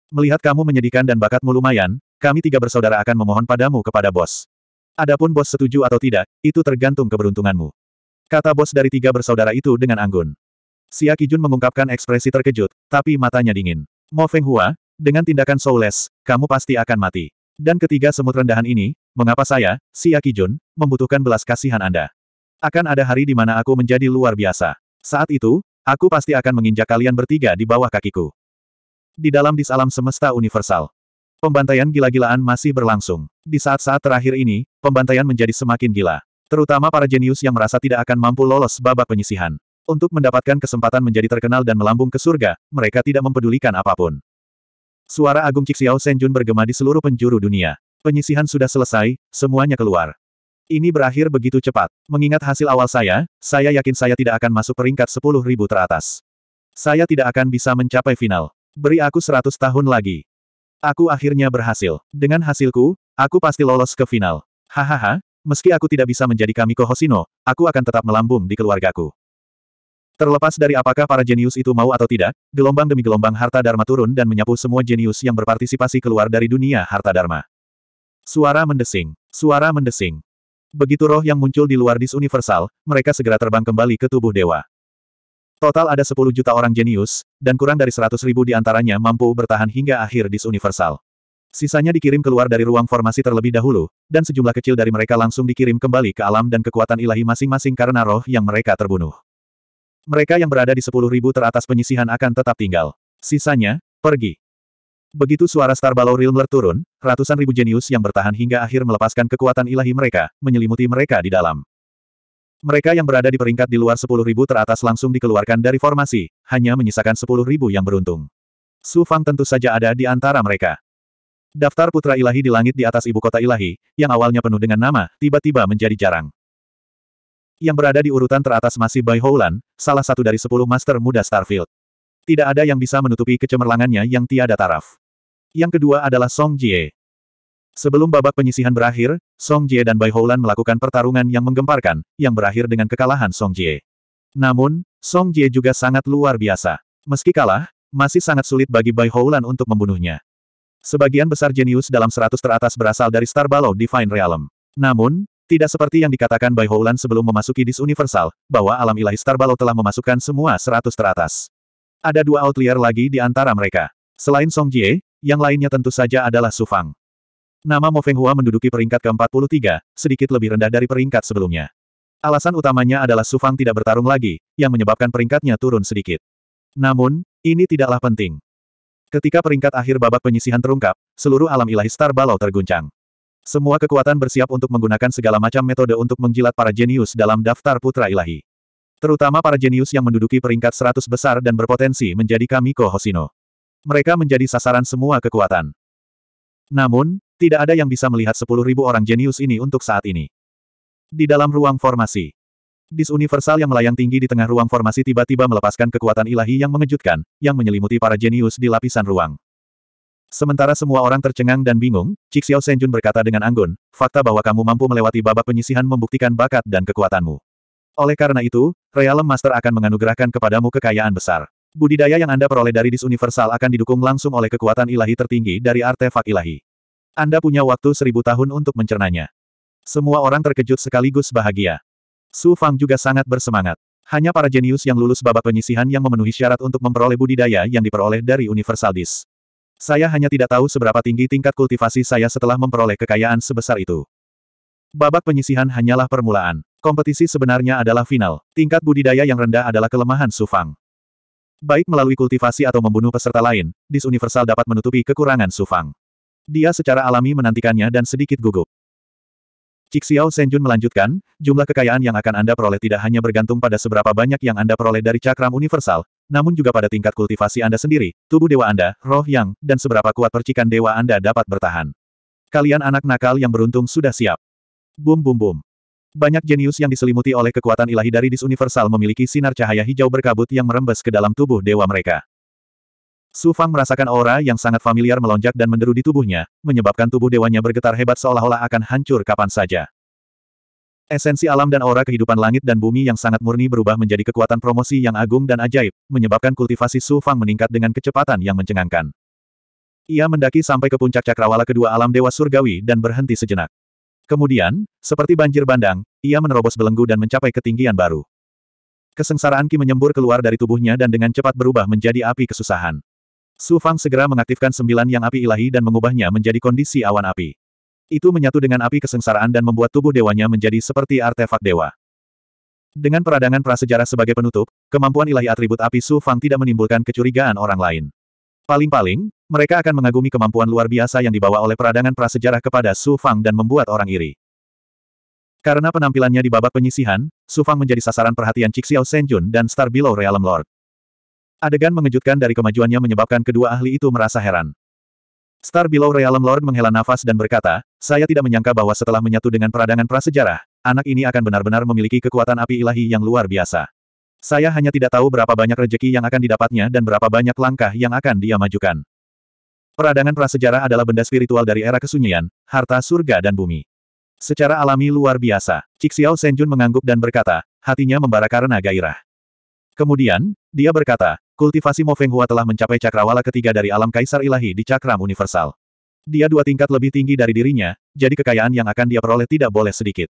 Melihat kamu menyedihkan dan bakatmu lumayan, kami tiga bersaudara akan memohon padamu kepada bos. Adapun bos setuju atau tidak, itu tergantung keberuntunganmu. Kata bos dari tiga bersaudara itu dengan anggun. Xia Kijun mengungkapkan ekspresi terkejut, tapi matanya dingin. Mo Feng Hua, dengan tindakan soules, kamu pasti akan mati. Dan ketiga semut rendahan ini, mengapa saya, Xia Kijun, membutuhkan belas kasihan Anda? Akan ada hari di mana aku menjadi luar biasa. Saat itu, aku pasti akan menginjak kalian bertiga di bawah kakiku di dalam dis alam semesta universal. Pembantaian gila-gilaan masih berlangsung. Di saat-saat terakhir ini, pembantaian menjadi semakin gila. Terutama para jenius yang merasa tidak akan mampu lolos babak penyisihan. Untuk mendapatkan kesempatan menjadi terkenal dan melambung ke surga, mereka tidak mempedulikan apapun. Suara Agung Cixiao Senjun bergema di seluruh penjuru dunia. Penyisihan sudah selesai, semuanya keluar. Ini berakhir begitu cepat. Mengingat hasil awal saya, saya yakin saya tidak akan masuk peringkat 10.000 teratas. Saya tidak akan bisa mencapai final. Beri aku seratus tahun lagi. Aku akhirnya berhasil. Dengan hasilku, aku pasti lolos ke final. Hahaha, meski aku tidak bisa menjadi Kamiko Hosino, aku akan tetap melambung di keluargaku. Terlepas dari apakah para jenius itu mau atau tidak, gelombang demi gelombang harta dharma turun dan menyapu semua jenius yang berpartisipasi keluar dari dunia harta dharma. Suara mendesing. Suara mendesing. Begitu roh yang muncul di luar dis universal, mereka segera terbang kembali ke tubuh dewa. Total ada 10 juta orang jenius, dan kurang dari 100 ribu di antaranya mampu bertahan hingga akhir dis universal. Sisanya dikirim keluar dari ruang formasi terlebih dahulu, dan sejumlah kecil dari mereka langsung dikirim kembali ke alam dan kekuatan ilahi masing-masing karena roh yang mereka terbunuh. Mereka yang berada di 10 ribu teratas penyisihan akan tetap tinggal. Sisanya, pergi. Begitu suara Star Ballow turun, ratusan ribu jenius yang bertahan hingga akhir melepaskan kekuatan ilahi mereka, menyelimuti mereka di dalam. Mereka yang berada di peringkat di luar 10.000 teratas langsung dikeluarkan dari formasi, hanya menyisakan 10.000 yang beruntung. Su Fang tentu saja ada di antara mereka. Daftar putra ilahi di langit di atas ibu kota ilahi, yang awalnya penuh dengan nama, tiba-tiba menjadi jarang. Yang berada di urutan teratas masih Bai Houlan, salah satu dari 10 master muda Starfield. Tidak ada yang bisa menutupi kecemerlangannya yang tiada taraf. Yang kedua adalah Song Jie. Sebelum babak penyisihan berakhir, Song Jie dan Bai Houlan melakukan pertarungan yang menggemparkan, yang berakhir dengan kekalahan Song Jie. Namun, Song Jie juga sangat luar biasa. Meski kalah, masih sangat sulit bagi Bai Houlan untuk membunuhnya. Sebagian besar jenius dalam seratus teratas berasal dari Star Ballow Divine Realm. Namun, tidak seperti yang dikatakan Bai Houlan sebelum memasuki Dis Universal, bahwa alam ilahi Star Ballow telah memasukkan semua seratus teratas. Ada dua outlier lagi di antara mereka. Selain Song Jie, yang lainnya tentu saja adalah Su Fang. Nama Mo Feng Hua menduduki peringkat ke-43, sedikit lebih rendah dari peringkat sebelumnya. Alasan utamanya adalah Su Fang tidak bertarung lagi, yang menyebabkan peringkatnya turun sedikit. Namun, ini tidaklah penting. Ketika peringkat akhir babak penyisihan terungkap, seluruh alam ilahi Star Balau terguncang. Semua kekuatan bersiap untuk menggunakan segala macam metode untuk menjilat para jenius dalam daftar putra ilahi. Terutama para jenius yang menduduki peringkat 100 besar dan berpotensi menjadi Kamiko Hosino. Mereka menjadi sasaran semua kekuatan. Namun, tidak ada yang bisa melihat sepuluh ribu orang jenius ini untuk saat ini. Di dalam ruang formasi. Dis universal yang melayang tinggi di tengah ruang formasi tiba-tiba melepaskan kekuatan ilahi yang mengejutkan, yang menyelimuti para jenius di lapisan ruang. Sementara semua orang tercengang dan bingung, Cixiao Senjun berkata dengan anggun, fakta bahwa kamu mampu melewati babak penyisihan membuktikan bakat dan kekuatanmu. Oleh karena itu, Realm Master akan menganugerahkan kepadamu kekayaan besar. Budidaya yang Anda peroleh dari Dis Universal akan didukung langsung oleh kekuatan ilahi tertinggi dari artefak ilahi. Anda punya waktu seribu tahun untuk mencernanya. Semua orang terkejut sekaligus bahagia. Su Fang juga sangat bersemangat. Hanya para jenius yang lulus babak penyisihan yang memenuhi syarat untuk memperoleh budidaya yang diperoleh dari Universal Dis. Saya hanya tidak tahu seberapa tinggi tingkat kultivasi saya setelah memperoleh kekayaan sebesar itu. Babak penyisihan hanyalah permulaan. Kompetisi sebenarnya adalah final. Tingkat budidaya yang rendah adalah kelemahan Su Fang. Baik melalui kultivasi atau membunuh peserta lain, Dis Universal dapat menutupi kekurangan Su Fang. Dia secara alami menantikannya dan sedikit gugup. Cixiao Senjun melanjutkan, jumlah kekayaan yang akan Anda peroleh tidak hanya bergantung pada seberapa banyak yang Anda peroleh dari cakram universal, namun juga pada tingkat kultivasi Anda sendiri, tubuh dewa Anda, roh yang, dan seberapa kuat percikan dewa Anda dapat bertahan. Kalian anak nakal yang beruntung sudah siap. Bum bum bum. Banyak jenius yang diselimuti oleh kekuatan ilahi dari disuniversal memiliki sinar cahaya hijau berkabut yang merembes ke dalam tubuh dewa mereka. Su Fang merasakan aura yang sangat familiar melonjak dan menderu di tubuhnya, menyebabkan tubuh dewanya bergetar hebat seolah-olah akan hancur kapan saja. Esensi alam dan aura kehidupan langit dan bumi yang sangat murni berubah menjadi kekuatan promosi yang agung dan ajaib, menyebabkan kultivasi Su Fang meningkat dengan kecepatan yang mencengangkan. Ia mendaki sampai ke puncak cakrawala kedua alam dewa surgawi dan berhenti sejenak. Kemudian, seperti banjir bandang, ia menerobos belenggu dan mencapai ketinggian baru. Kesengsaraan Ki menyembur keluar dari tubuhnya dan dengan cepat berubah menjadi api kesusahan. Su Fang segera mengaktifkan sembilan yang api ilahi dan mengubahnya menjadi kondisi awan api. Itu menyatu dengan api kesengsaraan dan membuat tubuh dewanya menjadi seperti artefak dewa. Dengan peradangan prasejarah sebagai penutup, kemampuan ilahi atribut api Su Fang tidak menimbulkan kecurigaan orang lain. Paling-paling, mereka akan mengagumi kemampuan luar biasa yang dibawa oleh peradangan prasejarah kepada Su Fang dan membuat orang iri. Karena penampilannya di babak penyisihan, Su Fang menjadi sasaran perhatian Cixiao Senjun dan Star Below Realm Lord. Adegan mengejutkan dari kemajuannya menyebabkan kedua ahli itu merasa heran. Star Below Realm Lord menghela nafas dan berkata, saya tidak menyangka bahwa setelah menyatu dengan peradangan prasejarah, anak ini akan benar-benar memiliki kekuatan api ilahi yang luar biasa. Saya hanya tidak tahu berapa banyak rejeki yang akan didapatnya dan berapa banyak langkah yang akan dia majukan. Peradangan prasejarah adalah benda spiritual dari era kesunyian, harta surga dan bumi. Secara alami luar biasa, Cixiao Senjun mengangguk dan berkata, hatinya membara karena gairah. Kemudian, dia berkata, Kultivasi Mo Feng Hua telah mencapai cakrawala ketiga dari alam kaisar ilahi di cakram universal. Dia dua tingkat lebih tinggi dari dirinya, jadi kekayaan yang akan dia peroleh tidak boleh sedikit.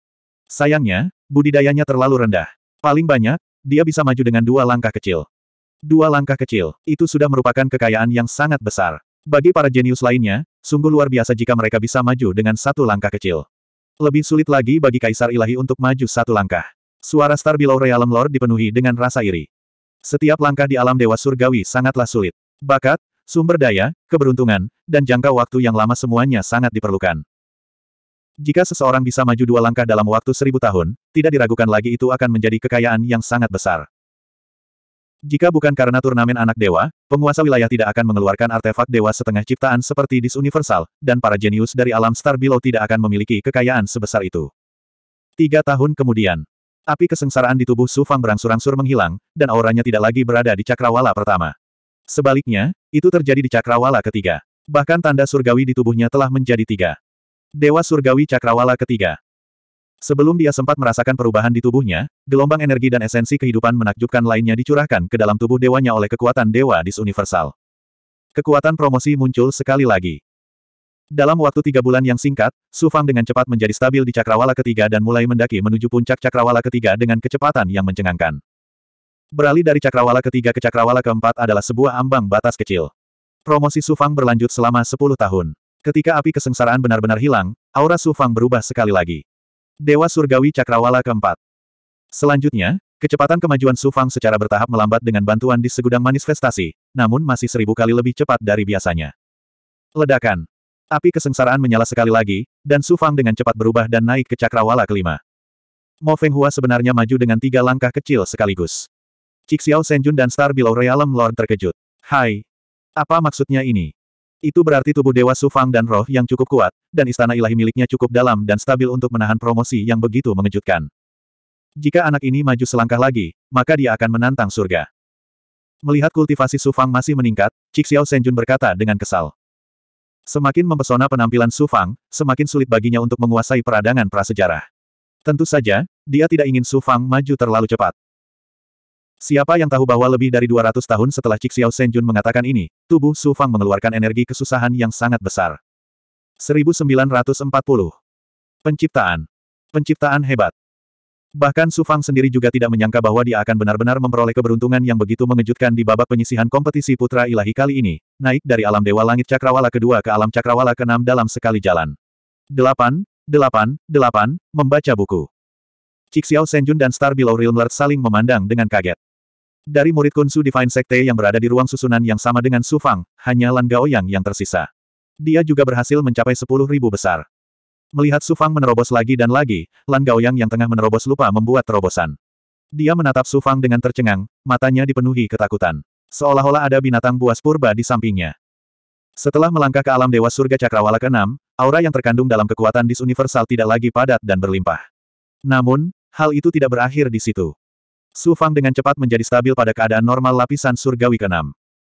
Sayangnya, budidayanya terlalu rendah. Paling banyak, dia bisa maju dengan dua langkah kecil. Dua langkah kecil, itu sudah merupakan kekayaan yang sangat besar. Bagi para jenius lainnya, sungguh luar biasa jika mereka bisa maju dengan satu langkah kecil. Lebih sulit lagi bagi Kaisar Ilahi untuk maju satu langkah. Suara Star Below Realm Lord dipenuhi dengan rasa iri. Setiap langkah di alam dewa surgawi sangatlah sulit. Bakat, sumber daya, keberuntungan, dan jangka waktu yang lama semuanya sangat diperlukan. Jika seseorang bisa maju dua langkah dalam waktu seribu tahun, tidak diragukan lagi itu akan menjadi kekayaan yang sangat besar. Jika bukan karena turnamen anak dewa, penguasa wilayah tidak akan mengeluarkan artefak dewa setengah ciptaan seperti disuniversal, dan para jenius dari alam Star Below tidak akan memiliki kekayaan sebesar itu. Tiga tahun kemudian, Api kesengsaraan di tubuh Sufang berangsur-angsur menghilang, dan auranya tidak lagi berada di cakrawala pertama. Sebaliknya, itu terjadi di cakrawala ketiga. Bahkan tanda surgawi di tubuhnya telah menjadi tiga. Dewa surgawi cakrawala ketiga. Sebelum dia sempat merasakan perubahan di tubuhnya, gelombang energi dan esensi kehidupan menakjubkan lainnya dicurahkan ke dalam tubuh dewanya oleh kekuatan dewa dis universal. Kekuatan promosi muncul sekali lagi. Dalam waktu tiga bulan yang singkat, Su Fang dengan cepat menjadi stabil di cakrawala ketiga dan mulai mendaki menuju puncak cakrawala ketiga dengan kecepatan yang mencengangkan. Beralih dari cakrawala ketiga ke cakrawala keempat adalah sebuah ambang batas kecil. Promosi Su Fang berlanjut selama sepuluh tahun. Ketika api kesengsaraan benar-benar hilang, aura Su Fang berubah sekali lagi. Dewa Surgawi Cakrawala keempat. Selanjutnya, Kecepatan kemajuan Su Fang secara bertahap melambat dengan bantuan di segudang manifestasi, namun masih seribu kali lebih cepat dari biasanya. Ledakan. Api kesengsaraan menyala sekali lagi, dan Su Fang dengan cepat berubah dan naik ke cakrawala kelima. Mo Feng Hua sebenarnya maju dengan tiga langkah kecil sekaligus. Xiao Senjun dan Star Below Realm Lord terkejut. Hai! Apa maksudnya ini? Itu berarti tubuh Dewa Su Fang dan roh yang cukup kuat, dan istana ilahi miliknya cukup dalam dan stabil untuk menahan promosi yang begitu mengejutkan. Jika anak ini maju selangkah lagi, maka dia akan menantang surga. Melihat kultivasi Su Fang masih meningkat, Xiao Senjun berkata dengan kesal. Semakin mempesona penampilan Su Fang, semakin sulit baginya untuk menguasai peradangan prasejarah. Tentu saja, dia tidak ingin Su Fang maju terlalu cepat. Siapa yang tahu bahwa lebih dari 200 tahun setelah Cik Xiao Senjun mengatakan ini, tubuh Su Fang mengeluarkan energi kesusahan yang sangat besar. 1940. Penciptaan. Penciptaan hebat. Bahkan Su Fang sendiri juga tidak menyangka bahwa dia akan benar-benar memperoleh keberuntungan yang begitu mengejutkan di babak penyisihan kompetisi putra ilahi kali ini, naik dari alam dewa langit cakrawala kedua ke alam cakrawala keenam dalam sekali jalan. 8, 8, 8, membaca buku. Cixiao Senjun dan Star Below Realm Lord saling memandang dengan kaget. Dari murid Kunsu Divine Sekte yang berada di ruang susunan yang sama dengan Su Fang, hanya Lan Gaoyang yang tersisa. Dia juga berhasil mencapai 10.000 besar. Melihat Sufang menerobos lagi dan lagi, Lan Gaoyang yang tengah menerobos lupa membuat terobosan. Dia menatap Sufang dengan tercengang, matanya dipenuhi ketakutan. Seolah-olah ada binatang buas purba di sampingnya. Setelah melangkah ke alam Dewa Surga Cakrawala ke-6, aura yang terkandung dalam kekuatan dis universal tidak lagi padat dan berlimpah. Namun, hal itu tidak berakhir di situ. Su Fang dengan cepat menjadi stabil pada keadaan normal lapisan surgawi ke-6.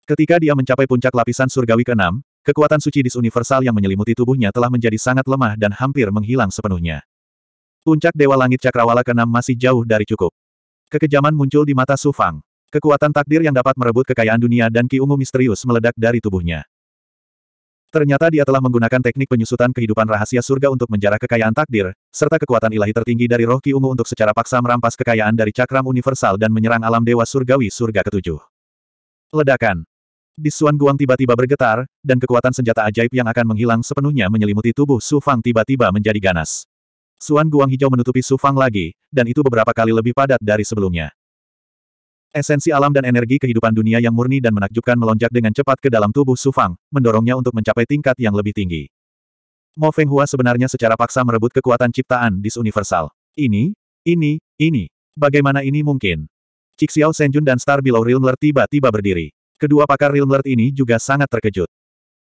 Ketika dia mencapai puncak lapisan surgawi ke-6, Kekuatan suci disuniversal universal yang menyelimuti tubuhnya telah menjadi sangat lemah dan hampir menghilang sepenuhnya. Puncak Dewa Langit Cakrawala ke-6 masih jauh dari cukup. Kekejaman muncul di mata Su Fang. Kekuatan takdir yang dapat merebut kekayaan dunia dan Ki Ungu misterius meledak dari tubuhnya. Ternyata dia telah menggunakan teknik penyusutan kehidupan rahasia surga untuk menjarah kekayaan takdir, serta kekuatan ilahi tertinggi dari roh Ki Ungu untuk secara paksa merampas kekayaan dari cakram universal dan menyerang alam dewa surgawi surga ketujuh. Ledakan. Di Suan Guang tiba-tiba bergetar, dan kekuatan senjata ajaib yang akan menghilang sepenuhnya menyelimuti tubuh Su Fang tiba-tiba menjadi ganas. Suan Guang hijau menutupi Su Fang lagi, dan itu beberapa kali lebih padat dari sebelumnya. Esensi alam dan energi kehidupan dunia yang murni dan menakjubkan melonjak dengan cepat ke dalam tubuh Su Fang, mendorongnya untuk mencapai tingkat yang lebih tinggi. Mo Feng Hua sebenarnya secara paksa merebut kekuatan ciptaan Dis Universal. Ini, ini, ini. Bagaimana ini mungkin? Cixiao Senjun dan Star Below Realm tiba-tiba berdiri. Kedua pakar real ini juga sangat terkejut.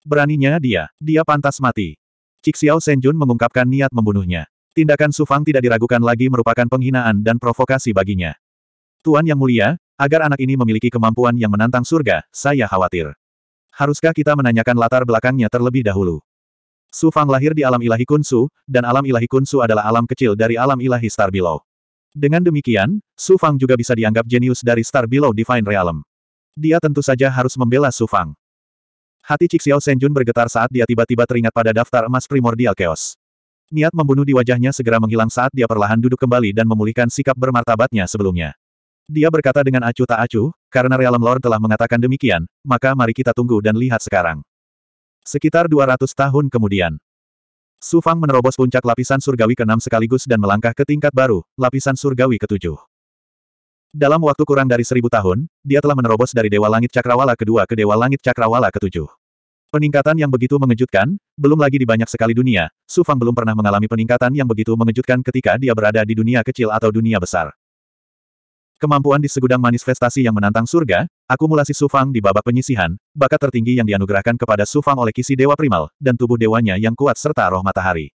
Beraninya dia, dia pantas mati. Cixiao Senjun mengungkapkan niat membunuhnya. Tindakan Sufang tidak diragukan lagi merupakan penghinaan dan provokasi baginya. Tuan Yang Mulia, agar anak ini memiliki kemampuan yang menantang surga, saya khawatir. Haruskah kita menanyakan latar belakangnya terlebih dahulu? Sufang lahir di alam ilahi Kunsu, dan alam ilahi Kunsu adalah alam kecil dari alam ilahi Star Below. Dengan demikian, Sufang juga bisa dianggap jenius dari Star Below Divine Realm dia tentu saja harus membela Su Fang. Hati Cixiao Senjun bergetar saat dia tiba-tiba teringat pada daftar emas primordial chaos. Niat membunuh di wajahnya segera menghilang saat dia perlahan duduk kembali dan memulihkan sikap bermartabatnya sebelumnya. Dia berkata dengan acuh tak acuh, karena Realm Lord telah mengatakan demikian, maka mari kita tunggu dan lihat sekarang. Sekitar 200 tahun kemudian. Su Fang menerobos puncak lapisan surgawi ke-6 sekaligus dan melangkah ke tingkat baru, lapisan surgawi ke-7. Dalam waktu kurang dari seribu tahun, dia telah menerobos dari Dewa Langit Cakrawala kedua ke Dewa Langit Cakrawala ketujuh. Peningkatan yang begitu mengejutkan, belum lagi di banyak sekali dunia, Su Fang belum pernah mengalami peningkatan yang begitu mengejutkan ketika dia berada di dunia kecil atau dunia besar. Kemampuan di segudang manifestasi yang menantang surga, akumulasi Su Fang di babak penyisihan, bakat tertinggi yang dianugerahkan kepada Su Fang oleh kisi Dewa Primal, dan tubuh dewanya yang kuat serta roh matahari.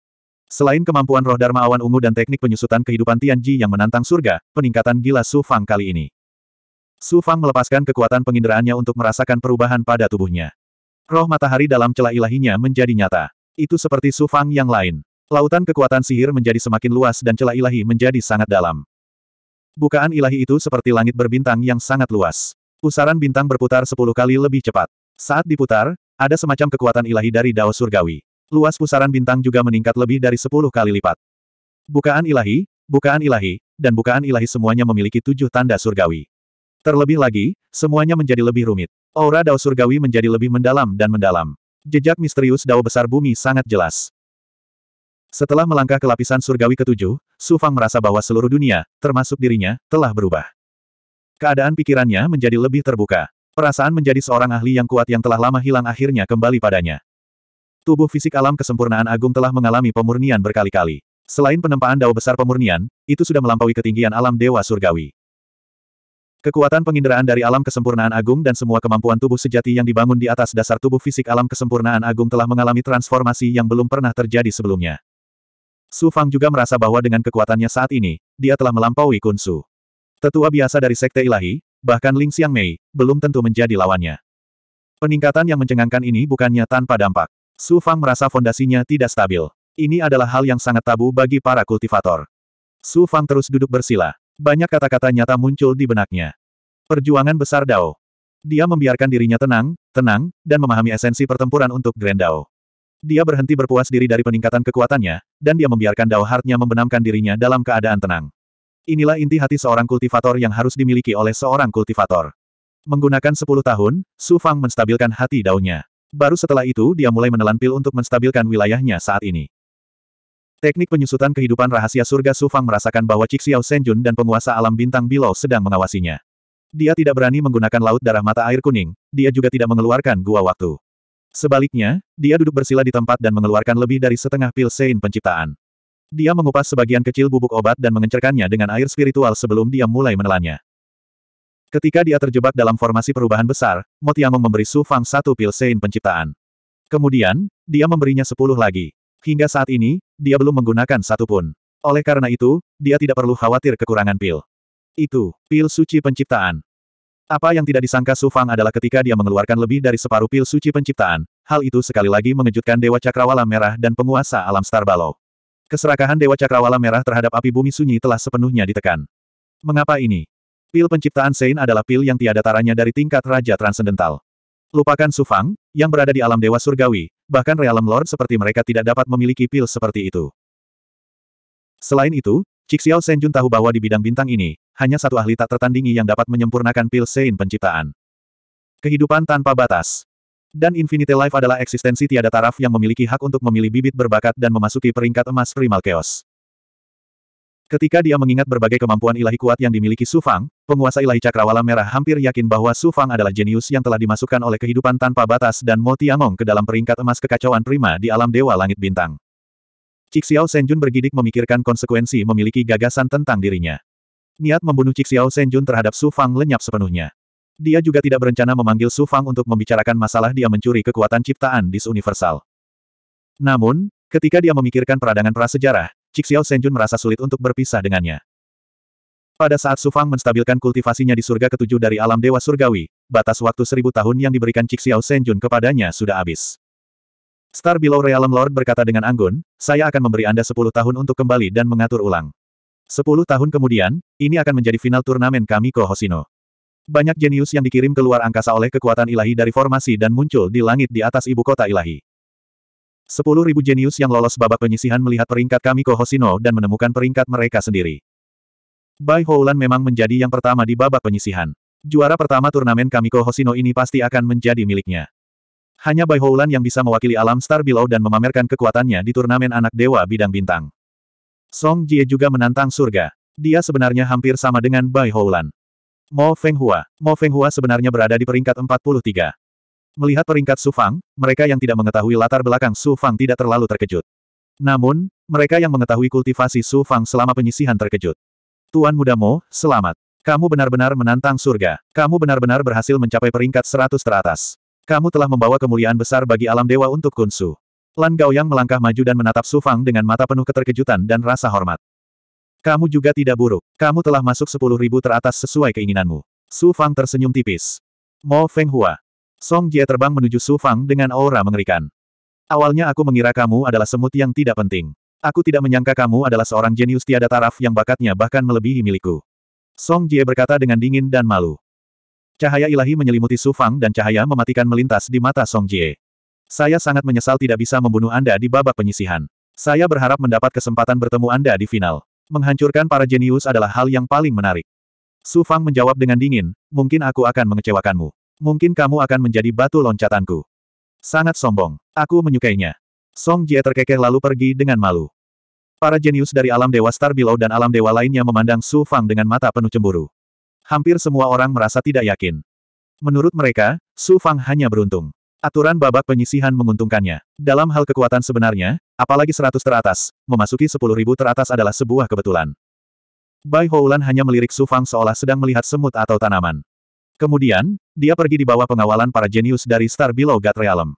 Selain kemampuan roh Dharma Awan Ungu dan teknik penyusutan kehidupan Tianji yang menantang surga, peningkatan gila Su Fang kali ini. Su Fang melepaskan kekuatan penginderaannya untuk merasakan perubahan pada tubuhnya. Roh matahari dalam celah ilahinya menjadi nyata. Itu seperti Su Fang yang lain. Lautan kekuatan sihir menjadi semakin luas dan celah ilahi menjadi sangat dalam. Bukaan ilahi itu seperti langit berbintang yang sangat luas. Pusaran bintang berputar sepuluh kali lebih cepat. Saat diputar, ada semacam kekuatan ilahi dari Dao Surgawi luas pusaran bintang juga meningkat lebih dari sepuluh kali lipat. Bukaan ilahi, bukaan ilahi, dan bukaan ilahi semuanya memiliki tujuh tanda surgawi. Terlebih lagi, semuanya menjadi lebih rumit. Aura Dao surgawi menjadi lebih mendalam dan mendalam. Jejak misterius Dao besar bumi sangat jelas. Setelah melangkah ke lapisan surgawi ketujuh, Su Fang merasa bahwa seluruh dunia, termasuk dirinya, telah berubah. Keadaan pikirannya menjadi lebih terbuka. Perasaan menjadi seorang ahli yang kuat yang telah lama hilang akhirnya kembali padanya. Tubuh fisik alam kesempurnaan agung telah mengalami pemurnian berkali-kali. Selain penempaan dao besar pemurnian, itu sudah melampaui ketinggian alam dewa surgawi. Kekuatan penginderaan dari alam kesempurnaan agung dan semua kemampuan tubuh sejati yang dibangun di atas dasar tubuh fisik alam kesempurnaan agung telah mengalami transformasi yang belum pernah terjadi sebelumnya. Su Fang juga merasa bahwa dengan kekuatannya saat ini, dia telah melampaui Kun Su. Tetua biasa dari Sekte Ilahi, bahkan Ling Xiang Mei, belum tentu menjadi lawannya. Peningkatan yang mencengangkan ini bukannya tanpa dampak. Su Fang merasa fondasinya tidak stabil. Ini adalah hal yang sangat tabu bagi para kultivator. Su Fang terus duduk bersila. Banyak kata-kata nyata muncul di benaknya. Perjuangan besar Dao. Dia membiarkan dirinya tenang, tenang, dan memahami esensi pertempuran untuk Grand Dao. Dia berhenti berpuas diri dari peningkatan kekuatannya, dan dia membiarkan Dao Heart-nya membenamkan dirinya dalam keadaan tenang. Inilah inti hati seorang kultivator yang harus dimiliki oleh seorang kultivator. Menggunakan 10 tahun, Su Fang menstabilkan hati daunya. Baru setelah itu dia mulai menelan pil untuk menstabilkan wilayahnya saat ini. Teknik penyusutan kehidupan rahasia surga Sufang merasakan bahwa Cixiao Senjun dan penguasa alam bintang Bilo sedang mengawasinya. Dia tidak berani menggunakan laut darah mata air kuning, dia juga tidak mengeluarkan gua waktu. Sebaliknya, dia duduk bersila di tempat dan mengeluarkan lebih dari setengah pil sein penciptaan. Dia mengupas sebagian kecil bubuk obat dan mengencerkannya dengan air spiritual sebelum dia mulai menelannya. Ketika dia terjebak dalam formasi perubahan besar, Motiamo memberi Su Fang satu pil Sein penciptaan. Kemudian, dia memberinya sepuluh lagi. Hingga saat ini, dia belum menggunakan satu pun. Oleh karena itu, dia tidak perlu khawatir kekurangan pil. Itu, pil suci penciptaan. Apa yang tidak disangka Su Fang adalah ketika dia mengeluarkan lebih dari separuh pil suci penciptaan, hal itu sekali lagi mengejutkan Dewa Cakrawala Merah dan penguasa alam Starbalo. Keserakahan Dewa Cakrawala Merah terhadap api bumi sunyi telah sepenuhnya ditekan. Mengapa ini? Pil penciptaan Sein adalah pil yang tiada taranya dari tingkat Raja transcendental. Lupakan Sufang, yang berada di alam Dewa Surgawi, bahkan Realm Lord seperti mereka tidak dapat memiliki pil seperti itu. Selain itu, Cixiao Senjun tahu bahwa di bidang bintang ini, hanya satu ahli tak tertandingi yang dapat menyempurnakan pil Sein penciptaan. Kehidupan tanpa batas. Dan Infinite Life adalah eksistensi tiada taraf yang memiliki hak untuk memilih bibit berbakat dan memasuki peringkat emas primal chaos. Ketika dia mengingat berbagai kemampuan ilahi kuat yang dimiliki Su Fang, penguasa ilahi cakrawala merah hampir yakin bahwa Su Fang adalah jenius yang telah dimasukkan oleh kehidupan tanpa batas dan Mo Tiangong ke dalam peringkat emas kekacauan prima di alam dewa langit bintang. Cik Xiao Senjun bergidik memikirkan konsekuensi memiliki gagasan tentang dirinya. Niat membunuh Cik Xiao Senjun terhadap Su Fang lenyap sepenuhnya. Dia juga tidak berencana memanggil Su Fang untuk membicarakan masalah dia mencuri kekuatan ciptaan Dis Universal. Namun, ketika dia memikirkan peradangan prasejarah, Xiao Senjun merasa sulit untuk berpisah dengannya. Pada saat Sufang menstabilkan kultivasinya di surga ketujuh dari alam dewa surgawi, batas waktu seribu tahun yang diberikan Xiao Senjun kepadanya sudah habis. Star Below Realm Lord berkata dengan anggun, saya akan memberi Anda sepuluh tahun untuk kembali dan mengatur ulang. Sepuluh tahun kemudian, ini akan menjadi final turnamen kami ke Hosino. Banyak jenius yang dikirim keluar angkasa oleh kekuatan ilahi dari formasi dan muncul di langit di atas ibu kota ilahi. Sepuluh ribu jenius yang lolos babak penyisihan melihat peringkat kami Kohosino dan menemukan peringkat mereka sendiri. Bai Houlan memang menjadi yang pertama di babak penyisihan. Juara pertama turnamen kami Kohosino ini pasti akan menjadi miliknya. Hanya Bai Houlan yang bisa mewakili alam Star Below dan memamerkan kekuatannya di turnamen anak dewa bidang bintang. Song Jie juga menantang surga. Dia sebenarnya hampir sama dengan Bai Houlan. Mo Feng Hua. Mo Feng Hua sebenarnya berada di peringkat 43. Melihat peringkat Su Fang, mereka yang tidak mengetahui latar belakang Su Fang tidak terlalu terkejut. Namun, mereka yang mengetahui kultivasi Su Fang selama penyisihan terkejut. Tuan Muda Mo, selamat. Kamu benar-benar menantang surga. Kamu benar-benar berhasil mencapai peringkat 100 teratas. Kamu telah membawa kemuliaan besar bagi alam dewa untuk Kunsu. Lan Gaoyang melangkah maju dan menatap Su Fang dengan mata penuh keterkejutan dan rasa hormat. Kamu juga tidak buruk. Kamu telah masuk ribu teratas sesuai keinginanmu. Su Fang tersenyum tipis. Mo Feng Hua, Song Jie terbang menuju Su Fang dengan aura mengerikan. Awalnya aku mengira kamu adalah semut yang tidak penting. Aku tidak menyangka kamu adalah seorang jenius tiada taraf yang bakatnya bahkan melebihi milikku. Song Jie berkata dengan dingin dan malu. Cahaya ilahi menyelimuti Su Fang dan cahaya mematikan melintas di mata Song Jie. Saya sangat menyesal tidak bisa membunuh Anda di babak penyisihan. Saya berharap mendapat kesempatan bertemu Anda di final. Menghancurkan para jenius adalah hal yang paling menarik. Su Fang menjawab dengan dingin, mungkin aku akan mengecewakanmu. Mungkin kamu akan menjadi batu loncatanku. Sangat sombong. Aku menyukainya. Song Jie terkekeh lalu pergi dengan malu. Para jenius dari alam dewa Star Below dan alam dewa lainnya memandang Su Fang dengan mata penuh cemburu. Hampir semua orang merasa tidak yakin. Menurut mereka, Su Fang hanya beruntung. Aturan babak penyisihan menguntungkannya. Dalam hal kekuatan sebenarnya, apalagi seratus teratas, memasuki sepuluh ribu teratas adalah sebuah kebetulan. Bai Houlan hanya melirik Su Fang seolah sedang melihat semut atau tanaman. Kemudian, dia pergi di bawah pengawalan para jenius dari Star Below God Realm.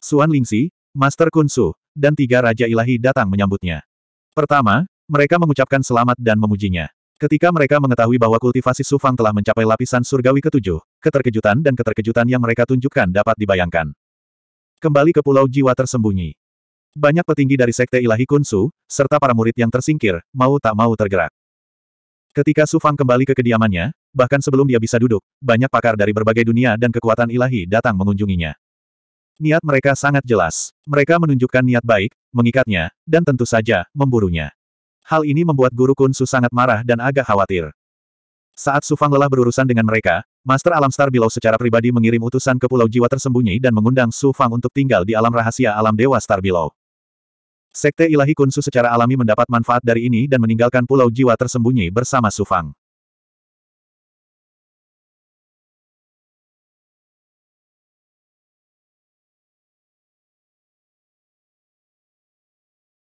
Suan Lingxi, Master Kunsu, dan tiga Raja Ilahi datang menyambutnya. Pertama, mereka mengucapkan selamat dan memujinya. Ketika mereka mengetahui bahwa kultivasi Sufang telah mencapai lapisan surgawi ketujuh, keterkejutan dan keterkejutan yang mereka tunjukkan dapat dibayangkan. Kembali ke pulau jiwa tersembunyi. Banyak petinggi dari Sekte Ilahi Kunsu, serta para murid yang tersingkir, mau tak mau tergerak. Ketika Su Fang kembali ke kediamannya, bahkan sebelum dia bisa duduk, banyak pakar dari berbagai dunia dan kekuatan ilahi datang mengunjunginya. Niat mereka sangat jelas. Mereka menunjukkan niat baik, mengikatnya, dan tentu saja, memburunya. Hal ini membuat Guru Kun Su sangat marah dan agak khawatir. Saat Su Fang lelah berurusan dengan mereka, Master Alam Star Bilau secara pribadi mengirim utusan ke Pulau Jiwa Tersembunyi dan mengundang Su Fang untuk tinggal di alam rahasia alam Dewa Star Bilau. Sekte ilahi Kunsu secara alami mendapat manfaat dari ini dan meninggalkan pulau jiwa tersembunyi bersama Sufang.